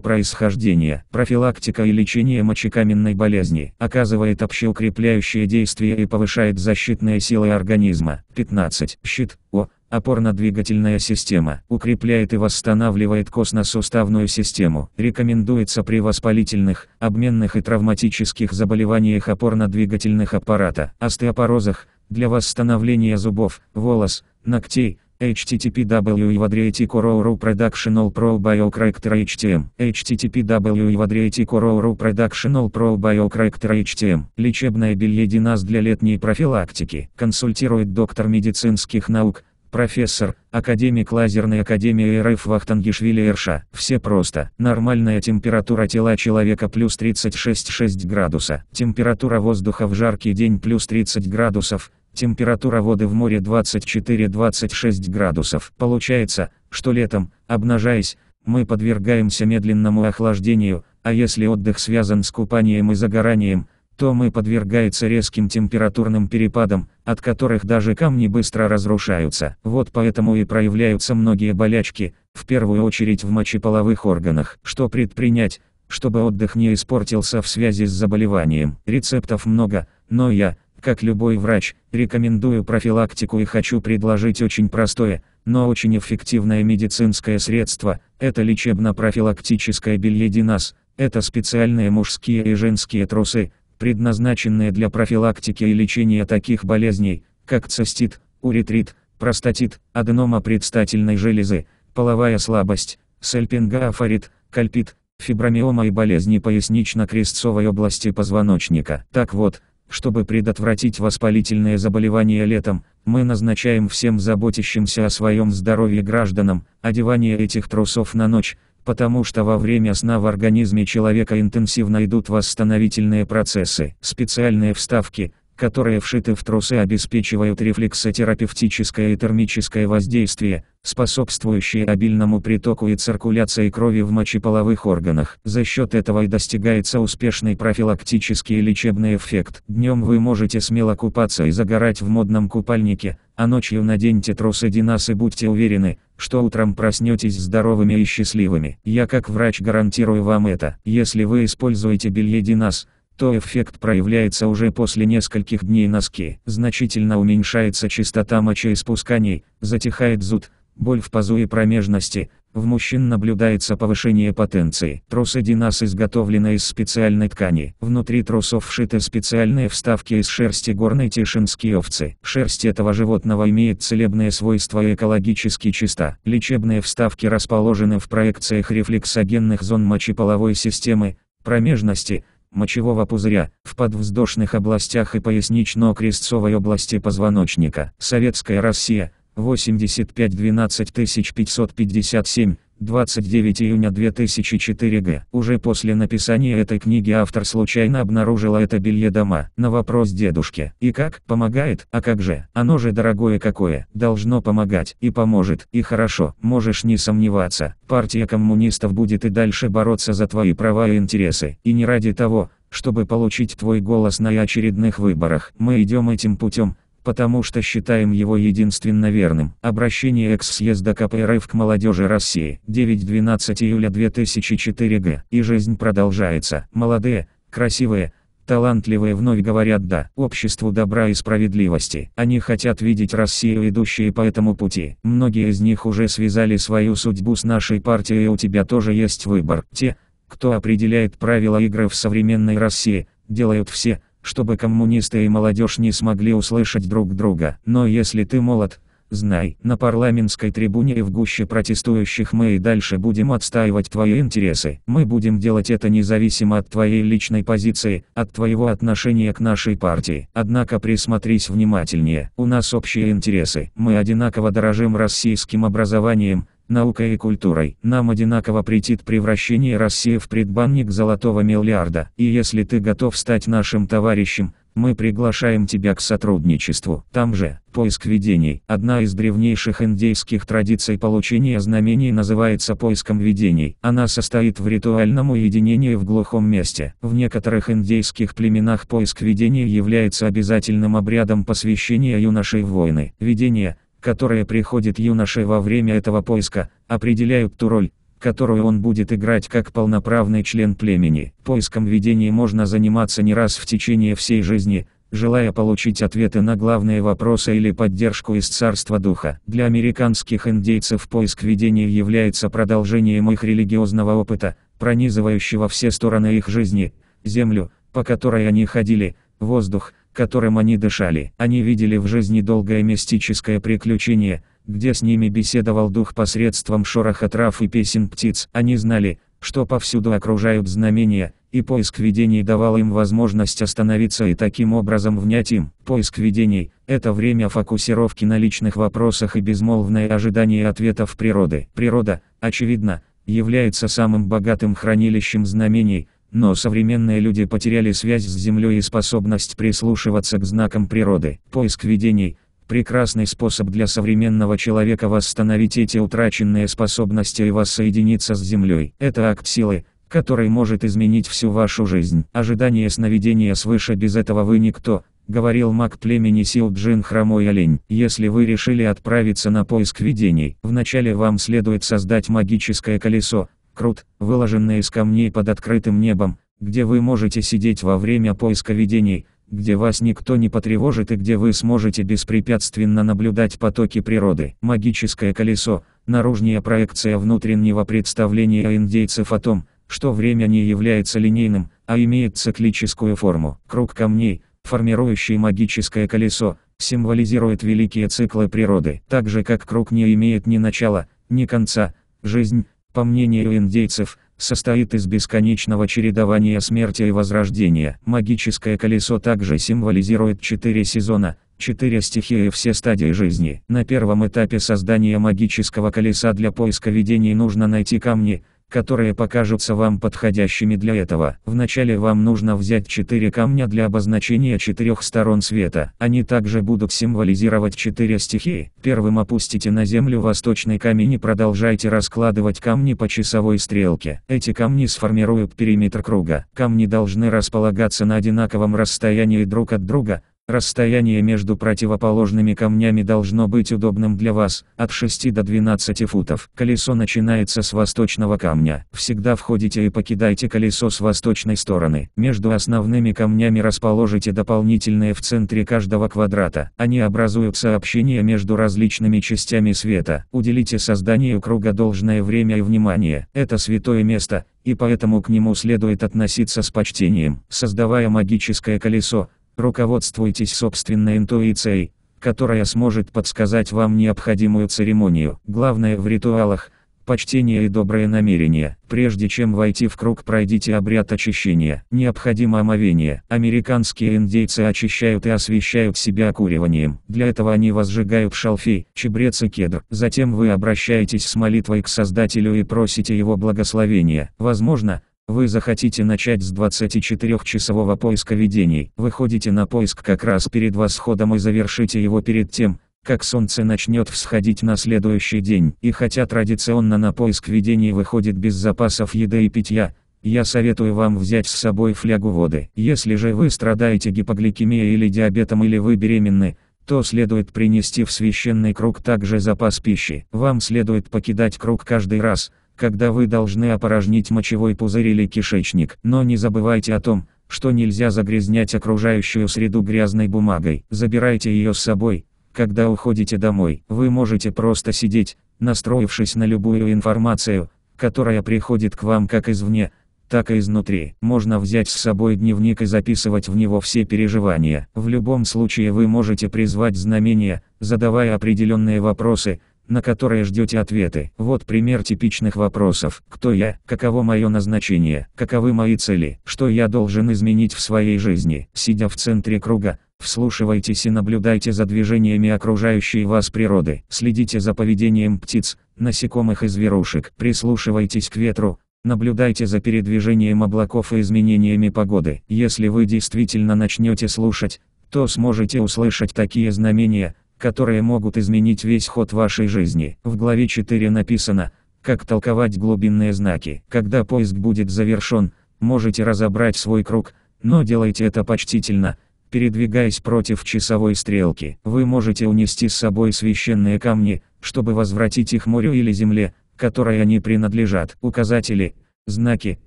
происхождения, профилактика и лечение мочекаменной болезни, оказывает общеукрепляющее действие и повышает защитные силы организма. 15. Щит, О, Опорно-двигательная система укрепляет и восстанавливает костно-суставную систему. Рекомендуется при воспалительных, обменных и травматических заболеваниях опорно-двигательных аппарата, остеопорозах, для восстановления зубов, волос, ногтей, httpw ivadrietico.ru productional pro biocorrector htm httpw ivadrietico.ru productional pro biocorrector htm Лечебное белье Динас для летней профилактики. Консультирует доктор медицинских наук, профессор, академик лазерной академии РФ Вахтангишвили Эрша. Все просто. Нормальная температура тела человека плюс 36,6 градуса. Температура воздуха в жаркий день плюс 30 градусов. Температура воды в море 24-26 градусов. Получается, что летом, обнажаясь, мы подвергаемся медленному охлаждению, а если отдых связан с купанием и загоранием – том и подвергается резким температурным перепадам, от которых даже камни быстро разрушаются. Вот поэтому и проявляются многие болячки, в первую очередь в мочеполовых органах. Что предпринять, чтобы отдых не испортился в связи с заболеванием? Рецептов много, но я, как любой врач, рекомендую профилактику и хочу предложить очень простое, но очень эффективное медицинское средство – это лечебно-профилактическое бельединас. это специальные мужские и женские трусы – предназначенные для профилактики и лечения таких болезней, как цистит, уретрит, простатит, аденома предстательной железы, половая слабость, сальпингоафорит, кальпит, фибромиома и болезни пояснично-крестцовой области позвоночника. Так вот, чтобы предотвратить воспалительные заболевания летом, мы назначаем всем заботящимся о своем здоровье гражданам одевание этих трусов на ночь, потому что во время сна в организме человека интенсивно идут восстановительные процессы. Специальные вставки, которые вшиты в трусы обеспечивают рефлексотерапевтическое и термическое воздействие, способствующее обильному притоку и циркуляции крови в мочеполовых органах. За счет этого и достигается успешный профилактический и лечебный эффект. Днем вы можете смело купаться и загорать в модном купальнике, а ночью наденьте трусы Динас и будьте уверены, что утром проснетесь здоровыми и счастливыми. Я как врач гарантирую вам это. Если вы используете белье Динас, то эффект проявляется уже после нескольких дней носки. Значительно уменьшается частота мочеиспусканий, затихает зуд, боль в пазу и промежности, в мужчин наблюдается повышение потенции. Трусы Динас изготовлены из специальной ткани. Внутри трусов вшиты специальные вставки из шерсти горной тишинские овцы. Шерсть этого животного имеет целебные свойства и экологически чиста. Лечебные вставки расположены в проекциях рефлексогенных зон мочеполовой системы, промежности, мочевого пузыря, в подвздошных областях и пояснично-крестцовой области позвоночника. Советская Россия, 85 12 557, 29 июня 2004 г. Уже после написания этой книги автор случайно обнаружила это белье дома. На вопрос дедушки. И как? Помогает? А как же? Оно же дорогое какое. Должно помогать. И поможет. И хорошо. Можешь не сомневаться. Партия коммунистов будет и дальше бороться за твои права и интересы. И не ради того, чтобы получить твой голос на очередных выборах. Мы идем этим путем, потому что считаем его единственно верным. Обращение экс-съезда КПРФ к молодежи России, 9-12 июля 2004 г. И жизнь продолжается. Молодые, красивые, талантливые вновь говорят «да» обществу добра и справедливости. Они хотят видеть Россию, идущей по этому пути. Многие из них уже связали свою судьбу с нашей партией и у тебя тоже есть выбор. Те, кто определяет правила игры в современной России, делают все – чтобы коммунисты и молодежь не смогли услышать друг друга. Но если ты молод, знай, на парламентской трибуне и в гуще протестующих мы и дальше будем отстаивать твои интересы. Мы будем делать это независимо от твоей личной позиции, от твоего отношения к нашей партии. Однако присмотрись внимательнее. У нас общие интересы. Мы одинаково дорожим российским образованием, наукой и культурой. Нам одинаково претит превращение России в предбанник золотого миллиарда. И если ты готов стать нашим товарищем, мы приглашаем тебя к сотрудничеству. Там же, поиск видений. Одна из древнейших индейских традиций получения знамений называется поиском видений. Она состоит в ритуальном уединении в глухом месте. В некоторых индейских племенах поиск видений является обязательным обрядом посвящения юношей в войны. Видение – которые приходит юноше во время этого поиска, определяют ту роль, которую он будет играть как полноправный член племени. Поиском видений можно заниматься не раз в течение всей жизни, желая получить ответы на главные вопросы или поддержку из царства духа. Для американских индейцев поиск видений является продолжением их религиозного опыта, пронизывающего все стороны их жизни, землю, по которой они ходили, воздух, которым они дышали. Они видели в жизни долгое мистическое приключение, где с ними беседовал дух посредством шороха трав и песен птиц. Они знали, что повсюду окружают знамения, и поиск видений давал им возможность остановиться и таким образом внять им. Поиск видений – это время фокусировки на личных вопросах и безмолвное ожидание ответов природы. Природа, очевидно, является самым богатым хранилищем знамений – но современные люди потеряли связь с Землей и способность прислушиваться к знакам природы. Поиск видений – прекрасный способ для современного человека восстановить эти утраченные способности и воссоединиться с Землей. Это акт силы, который может изменить всю вашу жизнь. Ожидание сновидения свыше без этого вы никто, говорил маг племени Сил Джин Хромой Олень. Если вы решили отправиться на поиск видений, вначале вам следует создать магическое колесо, крут, выложенный из камней под открытым небом, где вы можете сидеть во время поиска видений, где вас никто не потревожит и где вы сможете беспрепятственно наблюдать потоки природы. Магическое колесо – наружная проекция внутреннего представления индейцев о том, что время не является линейным, а имеет циклическую форму. Круг камней, формирующий магическое колесо, символизирует великие циклы природы. Так же как круг не имеет ни начала, ни конца, жизнь – по мнению индейцев, состоит из бесконечного чередования смерти и возрождения. Магическое колесо также символизирует четыре сезона, четыре стихии и все стадии жизни. На первом этапе создания магического колеса для поиска видений нужно найти камни, которые покажутся вам подходящими для этого. Вначале вам нужно взять четыре камня для обозначения четырех сторон света. Они также будут символизировать четыре стихии. Первым опустите на землю восточный камень и продолжайте раскладывать камни по часовой стрелке. Эти камни сформируют периметр круга. Камни должны располагаться на одинаковом расстоянии друг от друга, Расстояние между противоположными камнями должно быть удобным для вас, от 6 до 12 футов. Колесо начинается с восточного камня. Всегда входите и покидайте колесо с восточной стороны. Между основными камнями расположите дополнительные в центре каждого квадрата. Они образуют сообщение между различными частями света. Уделите созданию круга должное время и внимание. Это святое место, и поэтому к нему следует относиться с почтением. Создавая магическое колесо, Руководствуйтесь собственной интуицией, которая сможет подсказать вам необходимую церемонию. Главное в ритуалах – почтение и доброе намерение. Прежде чем войти в круг, пройдите обряд очищения. Необходимо омовение. Американские индейцы очищают и освещают себя окуриванием. Для этого они возжигают шалфей, чебрец и кедр. Затем вы обращаетесь с молитвой к Создателю и просите его благословения. Возможно, вы захотите начать с 24-часового поиска видений. Выходите на поиск как раз перед восходом и завершите его перед тем, как солнце начнет всходить на следующий день. И хотя традиционно на поиск видений выходит без запасов еды и питья, я советую вам взять с собой флягу воды. Если же вы страдаете гипогликемией или диабетом или вы беременны, то следует принести в священный круг также запас пищи. Вам следует покидать круг каждый раз – когда вы должны опорожнить мочевой пузырь или кишечник, но не забывайте о том, что нельзя загрязнять окружающую среду грязной бумагой. Забирайте ее с собой, когда уходите домой. Вы можете просто сидеть, настроившись на любую информацию, которая приходит к вам как извне, так и изнутри. Можно взять с собой дневник и записывать в него все переживания. В любом случае вы можете призвать знамения, задавая определенные вопросы, на которые ждете ответы. Вот пример типичных вопросов. Кто я? Каково мое назначение? Каковы мои цели? Что я должен изменить в своей жизни? Сидя в центре круга, Вслушивайтесь и наблюдайте за движениями окружающей вас природы, следите за поведением птиц, насекомых и зверушек, прислушивайтесь к ветру, наблюдайте за передвижением облаков и изменениями погоды. Если вы действительно начнете слушать, то сможете услышать такие знамения, которые могут изменить весь ход вашей жизни. В главе 4 написано, как толковать глубинные знаки. Когда поиск будет завершен, можете разобрать свой круг, но делайте это почтительно, передвигаясь против часовой стрелки. Вы можете унести с собой священные камни, чтобы возвратить их морю или земле, которой они принадлежат. Указатели, знаки,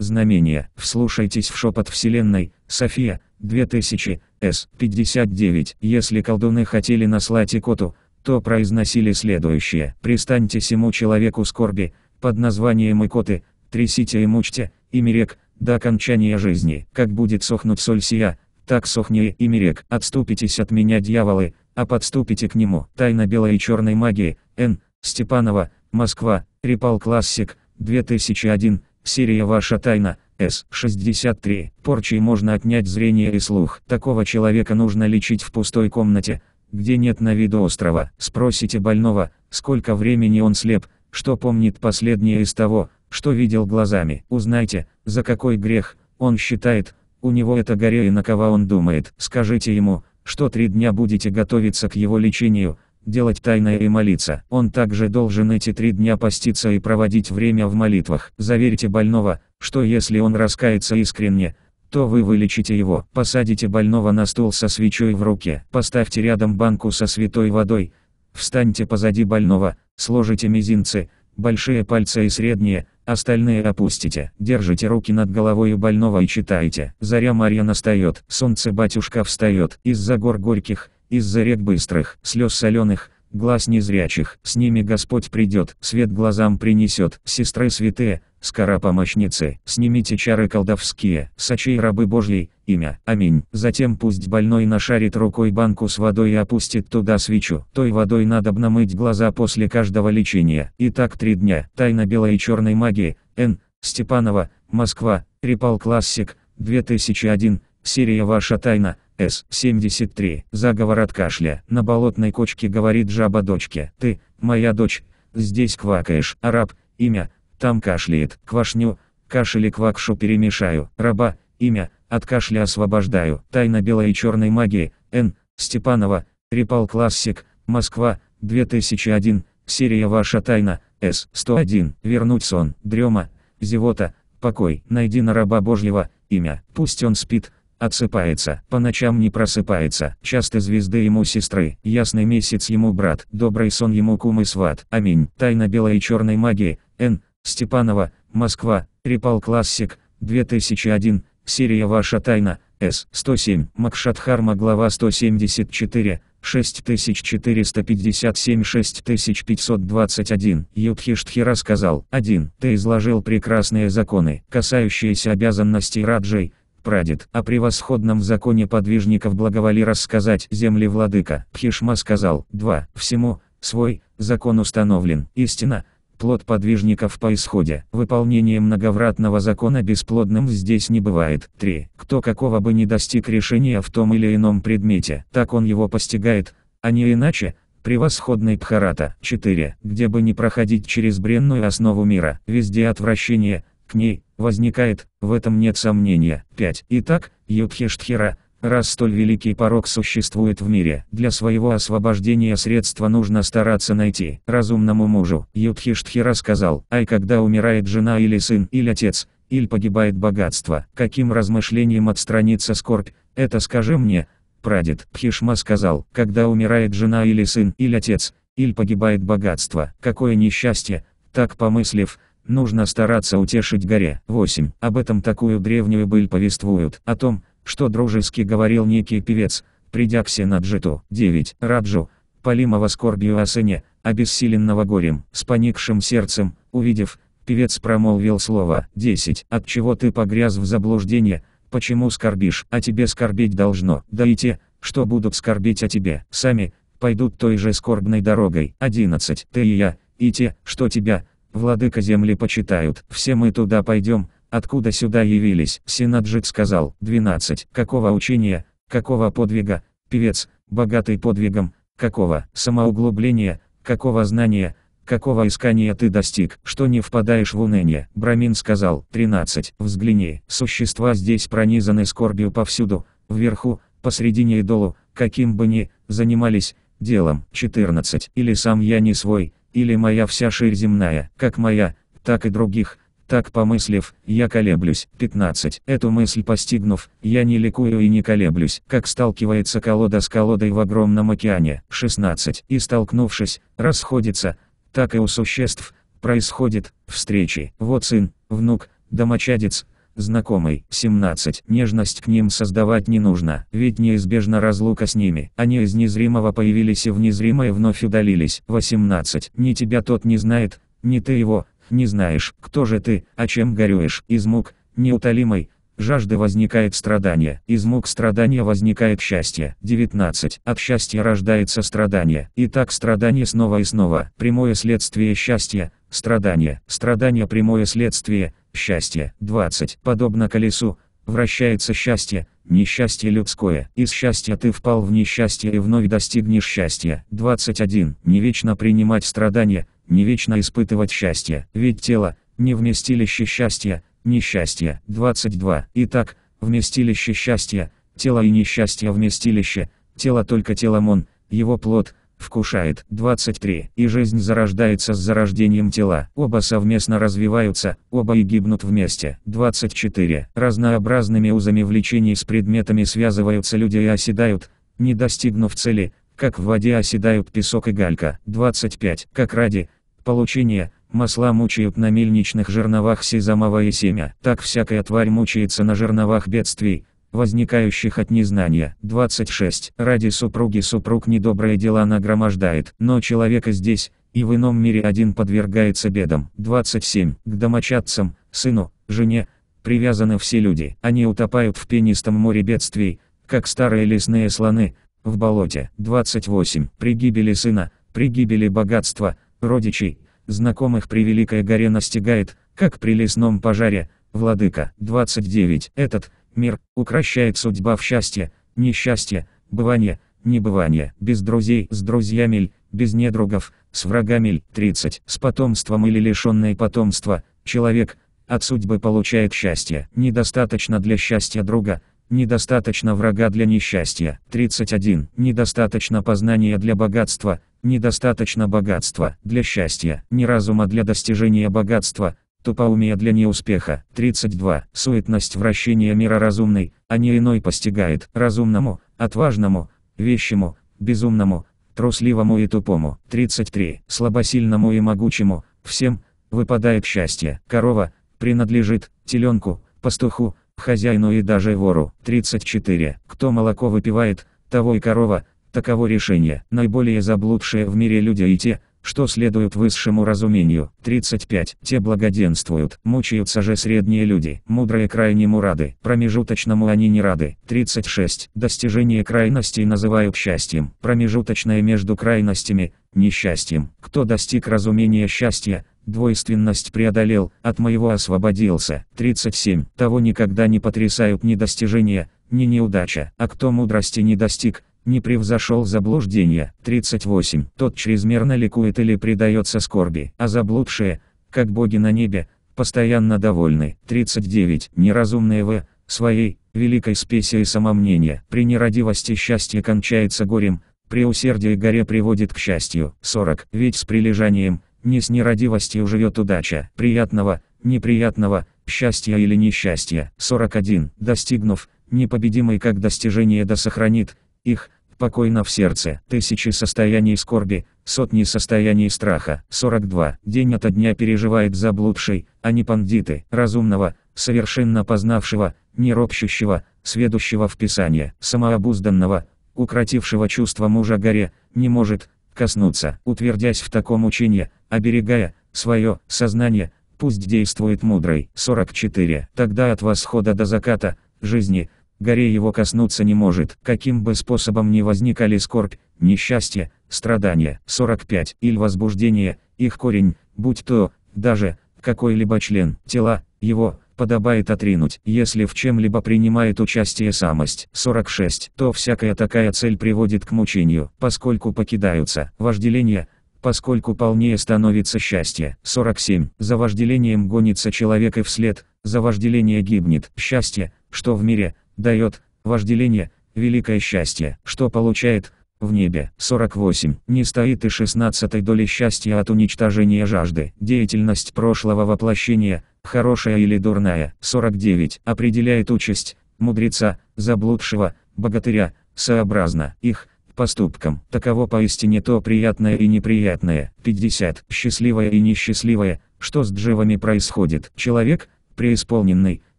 Знамение. Вслушайтесь в шепот Вселенной. София, 2000, С, 59. Если колдуны хотели наслать икоту, то произносили следующее. «Пристаньте сему человеку скорби, под названием икоты, трясите и мучьте, и мерек, до окончания жизни. Как будет сохнуть соль сия, так сохни и мерек. Отступитесь от меня, дьяволы, а подступите к нему». Тайна белой и черной магии, Н. Степанова, Москва, Репал Классик, 2001, Сирия ваша тайна, С-63. Порчей можно отнять зрение и слух. Такого человека нужно лечить в пустой комнате, где нет на виду острова. Спросите больного, сколько времени он слеп, что помнит последнее из того, что видел глазами. Узнайте, за какой грех, он считает, у него это горе и на кого он думает. Скажите ему, что три дня будете готовиться к его лечению, делать тайное и молиться. Он также должен эти три дня поститься и проводить время в молитвах. Заверьте больного, что если он раскается искренне, то вы вылечите его. Посадите больного на стул со свечой в руке. Поставьте рядом банку со святой водой. Встаньте позади больного, сложите мизинцы, большие пальцы и средние, остальные опустите. Держите руки над головой больного и читайте. Заря Марья настает, солнце батюшка встает, из-за гор горьких, из-за рек быстрых, слез соленых, глаз незрячих, с ними Господь придет, свет глазам принесет, сестры святые, скора помощницы, снимите чары колдовские, сочей рабы Божьей, имя, аминь. Затем пусть больной нашарит рукой банку с водой и опустит туда свечу. Той водой надо мыть глаза после каждого лечения. И так три дня. Тайна белой и черной магии, Н. Степанова, Москва, Репал Классик, 2001, серия «Ваша тайна», с-73. Заговор от кашля. На болотной кочке говорит жаба дочке. Ты, моя дочь, здесь квакаешь. Араб, имя, там кашляет. Квашню, кашель и квакшу перемешаю. Раба, имя, от кашля освобождаю. Тайна белой и черной магии. Н. Степанова. Репал Классик. Москва. 2001. Серия «Ваша тайна». С. 101. Вернуть сон. Дрема. Зевота. Покой. Найди на раба Божьего. Имя. Пусть он спит. Отсыпается, по ночам не просыпается, часто звезды ему сестры, ясный месяц ему брат, добрый сон ему кум и сват, аминь. Тайна белой и черной магии, Н. Степанова, Москва, Трипал Классик, 2001, серия «Ваша тайна», С. 107, Макшатхарма, глава 174, 6457-6521, Юдхиштхи рассказал, 1. Ты изложил прекрасные законы, касающиеся обязанностей Раджей, прадед, о превосходном законе подвижников благоволи рассказать земли владыка. Пхишма сказал, два. Всему, свой, закон установлен, истина, плод подвижников по исходе. Выполнение многовратного закона бесплодным здесь не бывает. Три. Кто какого бы ни достиг решения в том или ином предмете, так он его постигает, а не иначе, превосходный Пхарата. 4. Где бы ни проходить через бренную основу мира, везде отвращение – к ней, возникает, в этом нет сомнения. 5. Итак, Юдхиштхира, раз столь великий порог существует в мире, для своего освобождения средства нужно стараться найти. Разумному мужу, Юдхиштхира сказал, ай когда умирает жена или сын или отец, или погибает богатство, каким размышлением отстранится скорбь, это скажи мне, прадед. Пхишма сказал, когда умирает жена или сын или отец, или погибает богатство, какое несчастье, так помыслив, Нужно стараться утешить горе. 8. Об этом такую древнюю быль повествуют. О том, что дружески говорил некий певец, придя к Сенаджиту. 9. Раджу, полимого скорбью о сыне, обессиленного горем, с поникшим сердцем, увидев, певец промолвил слово. 10. От чего ты погряз в заблуждение, почему скорбишь, а тебе скорбить должно, да и те, что будут скорбить о тебе, сами, пойдут той же скорбной дорогой. 11. Ты и я, и те, что тебя, Владыка земли почитают, все мы туда пойдем, откуда сюда явились. Синаджит сказал, 12. Какого учения, какого подвига, певец, богатый подвигом, какого самоуглубления, какого знания, какого искания ты достиг, что не впадаешь в уныние. Брамин сказал, 13. Взгляни, существа здесь пронизаны скорбью повсюду, вверху, посредине и долу, каким бы ни занимались делом. 14. Или сам я не свой, или моя вся ширь земная, как моя, так и других, так помыслив, я колеблюсь. 15. Эту мысль постигнув, я не ликую и не колеблюсь, как сталкивается колода с колодой в огромном океане. 16. И столкнувшись, расходится, так и у существ, происходит, встречи. Вот сын, внук, домочадец, знакомый, 17. Нежность к ним создавать не нужно, ведь неизбежна разлука с ними. Они из незримого появились и в незримое вновь удалились, 18. Ни тебя тот не знает, ни ты его, не знаешь, кто же ты, о чем горюешь, из мук, неутолимой, жажды возникает страдание, из мук страдания возникает счастье. 19. От счастья рождается страдание. И так страдание снова и снова. Прямое следствие счастья – страдание. Страдание – прямое следствие – счастье, 20. Подобно колесу, вращается счастье, несчастье людское. Из счастья ты впал в несчастье и вновь достигнешь счастья. 21. Не вечно принимать страдания, не вечно испытывать счастье. Ведь тело – не вместилище счастья, несчастье. 22. Итак, вместилище счастья, тело и несчастье вместилище, тело только теломон, его плод – вкушает, 23, и жизнь зарождается с зарождением тела, оба совместно развиваются, оба и гибнут вместе, 24, разнообразными узами влечений с предметами связываются люди и оседают, не достигнув цели, как в воде оседают песок и галька, 25, как ради получения, масла мучают на мельничных жерновах сезамовое семя, так всякая тварь мучается на жерновах бедствий, возникающих от незнания. 26. Ради супруги супруг недобрые дела нагромождает, но человека здесь, и в ином мире один подвергается бедам. 27. К домочадцам, сыну, жене, привязаны все люди. Они утопают в пенистом море бедствий, как старые лесные слоны, в болоте. 28. При гибели сына, при гибели богатства, родичей, знакомых при Великой горе настигает, как при лесном пожаре, владыка. 29. Этот, мир, укращает судьба в счастье, несчастье, бывание, небывание. Без друзей, с друзьями, без недругов, с врагами, 30. С потомством или лишенное потомства, человек, от судьбы получает счастье. Недостаточно для счастья друга, недостаточно врага для несчастья. 31. Недостаточно познания для богатства, недостаточно богатства для счастья, ни разума для достижения богатства, тупоумие для неуспеха. 32. Суетность вращения мира разумной а не иной постигает, разумному, отважному, вещему, безумному, трусливому и тупому. 33. Слабосильному и могучему, всем, выпадает счастье. Корова, принадлежит, теленку, пастуху, хозяину и даже вору. 34. Кто молоко выпивает, того и корова, таково решение. Наиболее заблудшие в мире люди и те, что следуют высшему разумению. 35. Те благоденствуют, мучаются же средние люди, мудрые крайнему рады, промежуточному они не рады. 36. Достижение крайностей называют счастьем, промежуточное между крайностями – несчастьем. Кто достиг разумения счастья, двойственность преодолел, от моего освободился. 37. Того никогда не потрясают ни достижения, ни неудача. А кто мудрости не достиг, не превзошел заблуждение. 38. Тот чрезмерно ликует или предается скорби, а заблудшие, как боги на небе, постоянно довольны. 39. Неразумные вы, своей, великой спеси и самомнения. При нерадивости счастье кончается горем, при усердии горе приводит к счастью. 40. Ведь с прилежанием, не с нерадивостью живет удача. Приятного, неприятного, счастья или несчастья. 41. Достигнув, непобедимый как достижение да сохранит, их, Покойно в сердце, тысячи состояний скорби, сотни состояний страха. 42. День ото дня переживает заблудший, а не пандиты, разумного, совершенно познавшего, не ропщущего, сведущего в Писание, самообузданного, укротившего чувство мужа горе, не может коснуться, утвердясь в таком учении, оберегая свое сознание, пусть действует мудрый. 44. Тогда от восхода до заката, жизни – горе его коснуться не может, каким бы способом ни возникали скорбь, несчастье, страдания. 45. Иль возбуждение, их корень, будь то, даже, какой-либо член тела, его, подобает отринуть. Если в чем-либо принимает участие самость 46, то всякая такая цель приводит к мучению, поскольку покидаются вожделения, поскольку полнее становится счастье. 47. За вожделением гонится человек и вслед, за вожделение гибнет. Счастье, что в мире, дает, вожделение, великое счастье, что получает, в небе. 48. Не стоит и 16 доли счастья от уничтожения жажды. Деятельность прошлого воплощения, хорошая или дурная. 49. Определяет участь, мудреца, заблудшего, богатыря, сообразно их поступкам. Таково поистине то приятное и неприятное. 50. Счастливое и несчастливое, что с дживами происходит. Человек, преисполненный,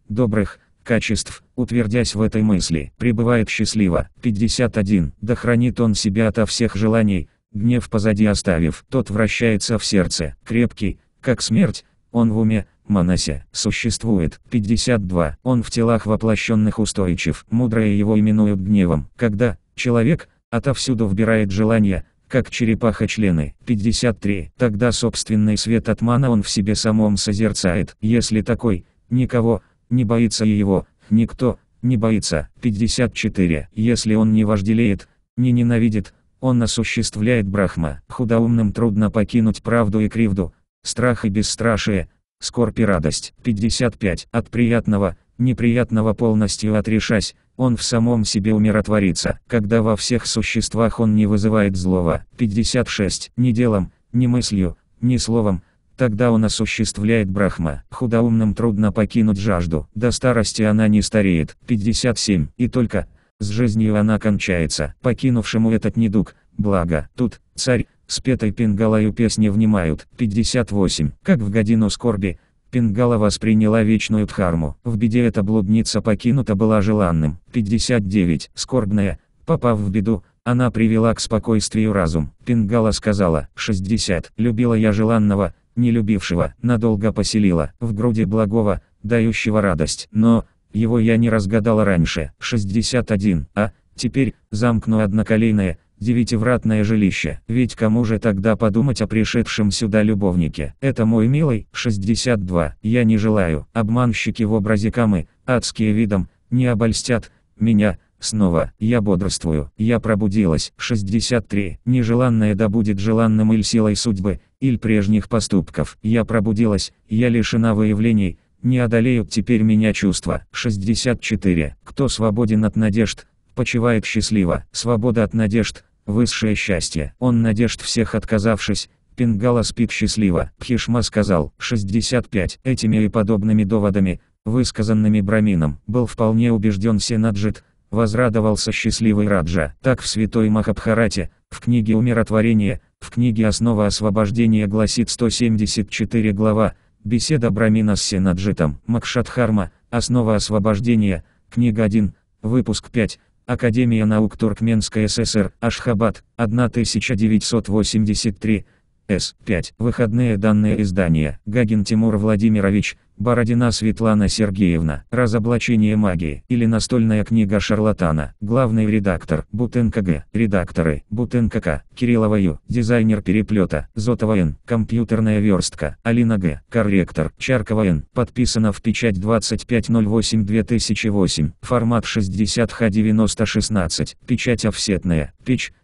добрых, качеств, утвердясь в этой мысли, пребывает счастливо. 51. Да хранит он себя ото всех желаний, гнев позади оставив, тот вращается в сердце, крепкий, как смерть, он в уме, Манасе, существует. 52. Он в телах воплощенных устойчив, мудрые его именуют гневом. Когда человек отовсюду вбирает желания, как черепаха члены. 53. Тогда собственный свет от мана он в себе самом созерцает. Если такой, никого, не боится и его, никто, не боится. 54. Если он не вожделеет, не ненавидит, он осуществляет Брахма. Худоумным трудно покинуть правду и кривду, страх и бесстрашие, скорбь и радость. 55. От приятного, неприятного полностью отрешась, он в самом себе умиротворится, когда во всех существах он не вызывает злого. 56. Ни делом, ни мыслью, ни словом, Тогда он осуществляет Брахма. Худоумным трудно покинуть жажду. До старости она не стареет. 57. И только с жизнью она кончается. Покинувшему этот недуг, благо. Тут, царь, с Петой Пингалаю песни внимают. 58. Как в годину скорби, Пингала восприняла вечную дхарму. В беде эта блудница покинута была желанным. 59. Скорбная, попав в беду, она привела к спокойствию разум. Пингала сказала, 60. Любила я желанного, нелюбившего, надолго поселила, в груди благого, дающего радость. Но, его я не разгадала раньше. 61. А, теперь, замкну одноколейное, девятивратное жилище. Ведь кому же тогда подумать о пришедшем сюда любовнике? Это мой милый, 62. Я не желаю. Обманщики в образе камы, адские видом, не обольстят, меня, Снова, я бодрствую, я пробудилась, 63, нежеланное да будет желанным или силой судьбы, или прежних поступков, я пробудилась, я лишена выявлений, не одолеют теперь меня чувства, 64, кто свободен от надежд, почивает счастливо, свобода от надежд, высшее счастье, он надежд всех отказавшись, Пингала спит счастливо, Пхишма сказал, 65, этими и подобными доводами, высказанными Брамином, был вполне убежден Сенаджит, Возрадовался счастливый Раджа. Так в Святой Махабхарате, в книге «Умиротворение», в книге «Основа освобождения» гласит 174 глава, беседа Брамина с Сенаджитом, Макшатхарма, «Основа освобождения», книга 1, выпуск 5, Академия наук Туркменской ССР, Ашхабад, 1983, С. 5. Выходные данные издания. Гагин Тимур Владимирович, Бородина Светлана Сергеевна, разоблачение магии или настольная книга шарлатана, главный редактор, Бутенко Г, редакторы, Бутенко К, Кириллова Ю, дизайнер переплета, Зотова Н, компьютерная верстка, Алина Г, корректор, Чаркова Н, подписано в печать 2508-2008, формат 60 х 9016, печать офсетная, печь,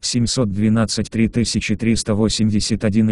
712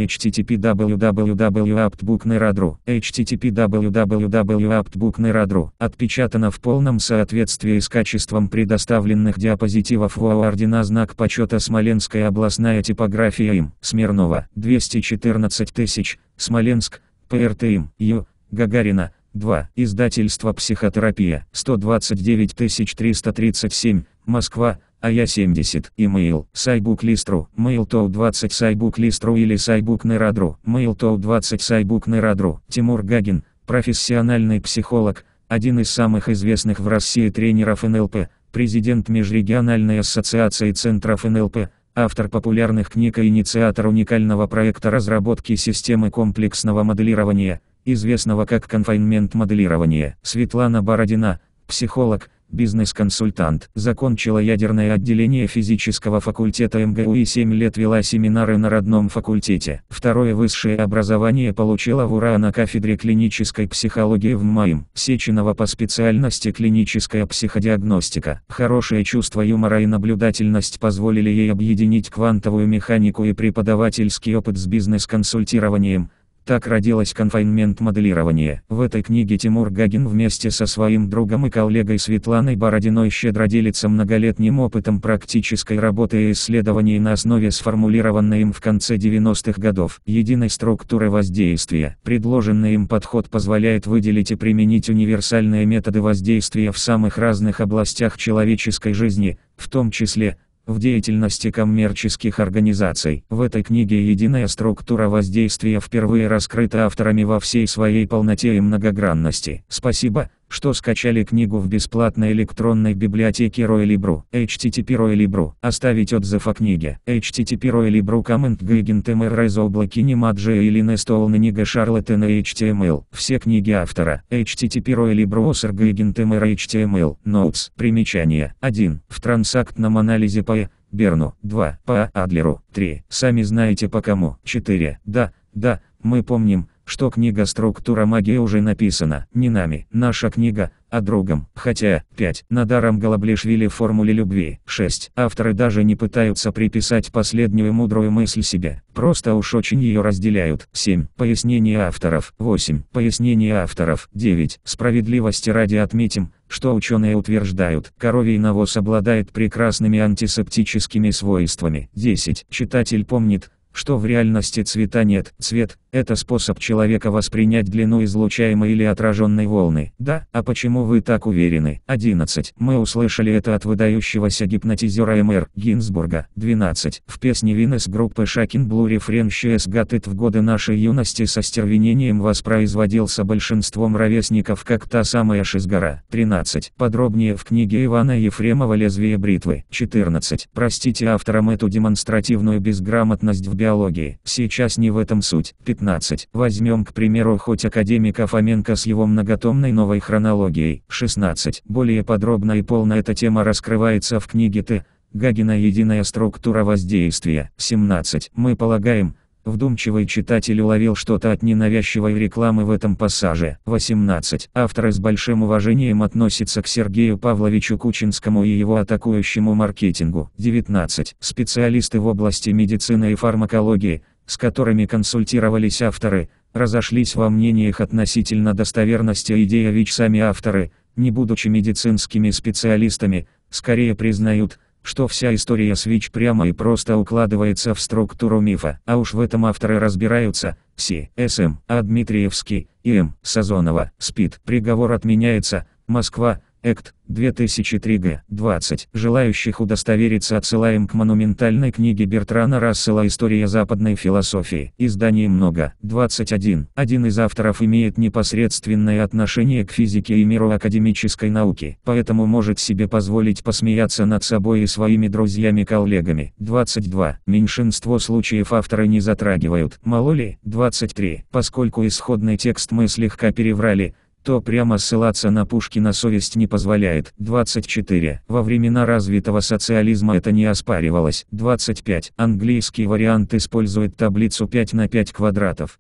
http www.aptbooknera.ru http www.aptbooknera.ru Отпечатано в полном соответствии с качеством предоставленных диапозитивов ВОА Ордена Знак Почета Смоленская областная типография им. Смирнова. 214 тысяч. Смоленск. ПРТ им. Ю. Гагарина. 2. Издательство «Психотерапия». 129 337. Москва а я 70, имейл, сайбук листру, mail тоу 20 сайбук листру или сайбук нерадру, mail тоу 20 сайбук нерадру, Тимур Гагин, профессиональный психолог, один из самых известных в России тренеров НЛП, президент Межрегиональной ассоциации центров НЛП, автор популярных книг и инициатор уникального проекта разработки системы комплексного моделирования, известного как конфайнмент моделирование, Светлана Бородина, психолог, бизнес-консультант. Закончила ядерное отделение физического факультета МГУ и 7 лет вела семинары на родном факультете. Второе высшее образование получила в УРА на кафедре клинической психологии в МАИМ. Сеченова по специальности клиническая психодиагностика. Хорошее чувство юмора и наблюдательность позволили ей объединить квантовую механику и преподавательский опыт с бизнес-консультированием. Так родилось конфайнмент-моделирование. В этой книге Тимур Гагин вместе со своим другом и коллегой Светланой Бородиной щедро делится многолетним опытом практической работы и исследований на основе сформулированной им в конце 90-х годов единой структуры воздействия. Предложенный им подход позволяет выделить и применить универсальные методы воздействия в самых разных областях человеческой жизни, в том числе – в деятельности коммерческих организаций. В этой книге единая структура воздействия впервые раскрыта авторами во всей своей полноте и многогранности. Спасибо, что скачали книгу в бесплатной электронной библиотеке Royalibru, http Royalibru, оставить отзыв о книге, http Royalibru comment Гигентем облаки Немаджи или Нестолнинига Шарлаттена HTML, эм все книги автора, http Royalibru Осер Гигентем эм HTML, Notes, примечание, 1, в трансактном анализе по Берну, 2, по Адлеру, 3, сами знаете по кому, 4, да, да, мы помним, что книга «Структура магии» уже написана, не нами, наша книга, а другом, хотя, 5, Надаром Голоблишвили формуле любви, 6, авторы даже не пытаются приписать последнюю мудрую мысль себе, просто уж очень ее разделяют, 7, пояснение авторов, 8, пояснение авторов, 9, справедливости ради отметим, что ученые утверждают, коровий навоз обладает прекрасными антисептическими свойствами, 10, читатель помнит, что в реальности цвета нет, цвет – это способ человека воспринять длину излучаемой или отраженной волны. Да, а почему вы так уверены? 11. Мы услышали это от выдающегося гипнотизера МР Гинзбурга. 12. В песне Винес группы Шакин Блу рефрен «Щес Гатыт» в годы нашей юности со стервенением воспроизводился большинством ровесников как та самая Шизгора. 13. Подробнее в книге Ивана Ефремова «Лезвие бритвы». 14. Простите авторам эту демонстративную безграмотность в биологии. Сейчас не в этом суть. 15. 15. Возьмем, к примеру, хоть академика Фоменко с его многотомной новой хронологией. 16. Более подробно и полно эта тема раскрывается в книге Т. Гагина «Единая структура воздействия». 17. Мы полагаем, Вдумчивый читатель уловил что-то от ненавязчивой рекламы в этом пассаже. 18. Авторы с большим уважением относятся к Сергею Павловичу Кучинскому и его атакующему маркетингу. 19. Специалисты в области медицины и фармакологии – с которыми консультировались авторы, разошлись во мнениях относительно достоверности идеи ВИЧ сами авторы, не будучи медицинскими специалистами, скорее признают, что вся история с ВИЧ прямо и просто укладывается в структуру мифа. А уж в этом авторы разбираются, Си, СМ, А Дмитриевский, И.М. Сазонова, СПИД. Приговор отменяется, Москва, Экт 2003 г. 20. Желающих удостовериться отсылаем к монументальной книге Бертрана Рассела «История западной философии». Изданий много. 21. Один из авторов имеет непосредственное отношение к физике и миру академической науки, поэтому может себе позволить посмеяться над собой и своими друзьями-коллегами. 22. Меньшинство случаев авторы не затрагивают. Мало ли? 23. Поскольку исходный текст мы слегка переврали, то прямо ссылаться на Пушкина совесть не позволяет. 24. Во времена развитого социализма это не оспаривалось. 25. Английский вариант использует таблицу 5 на 5 квадратов.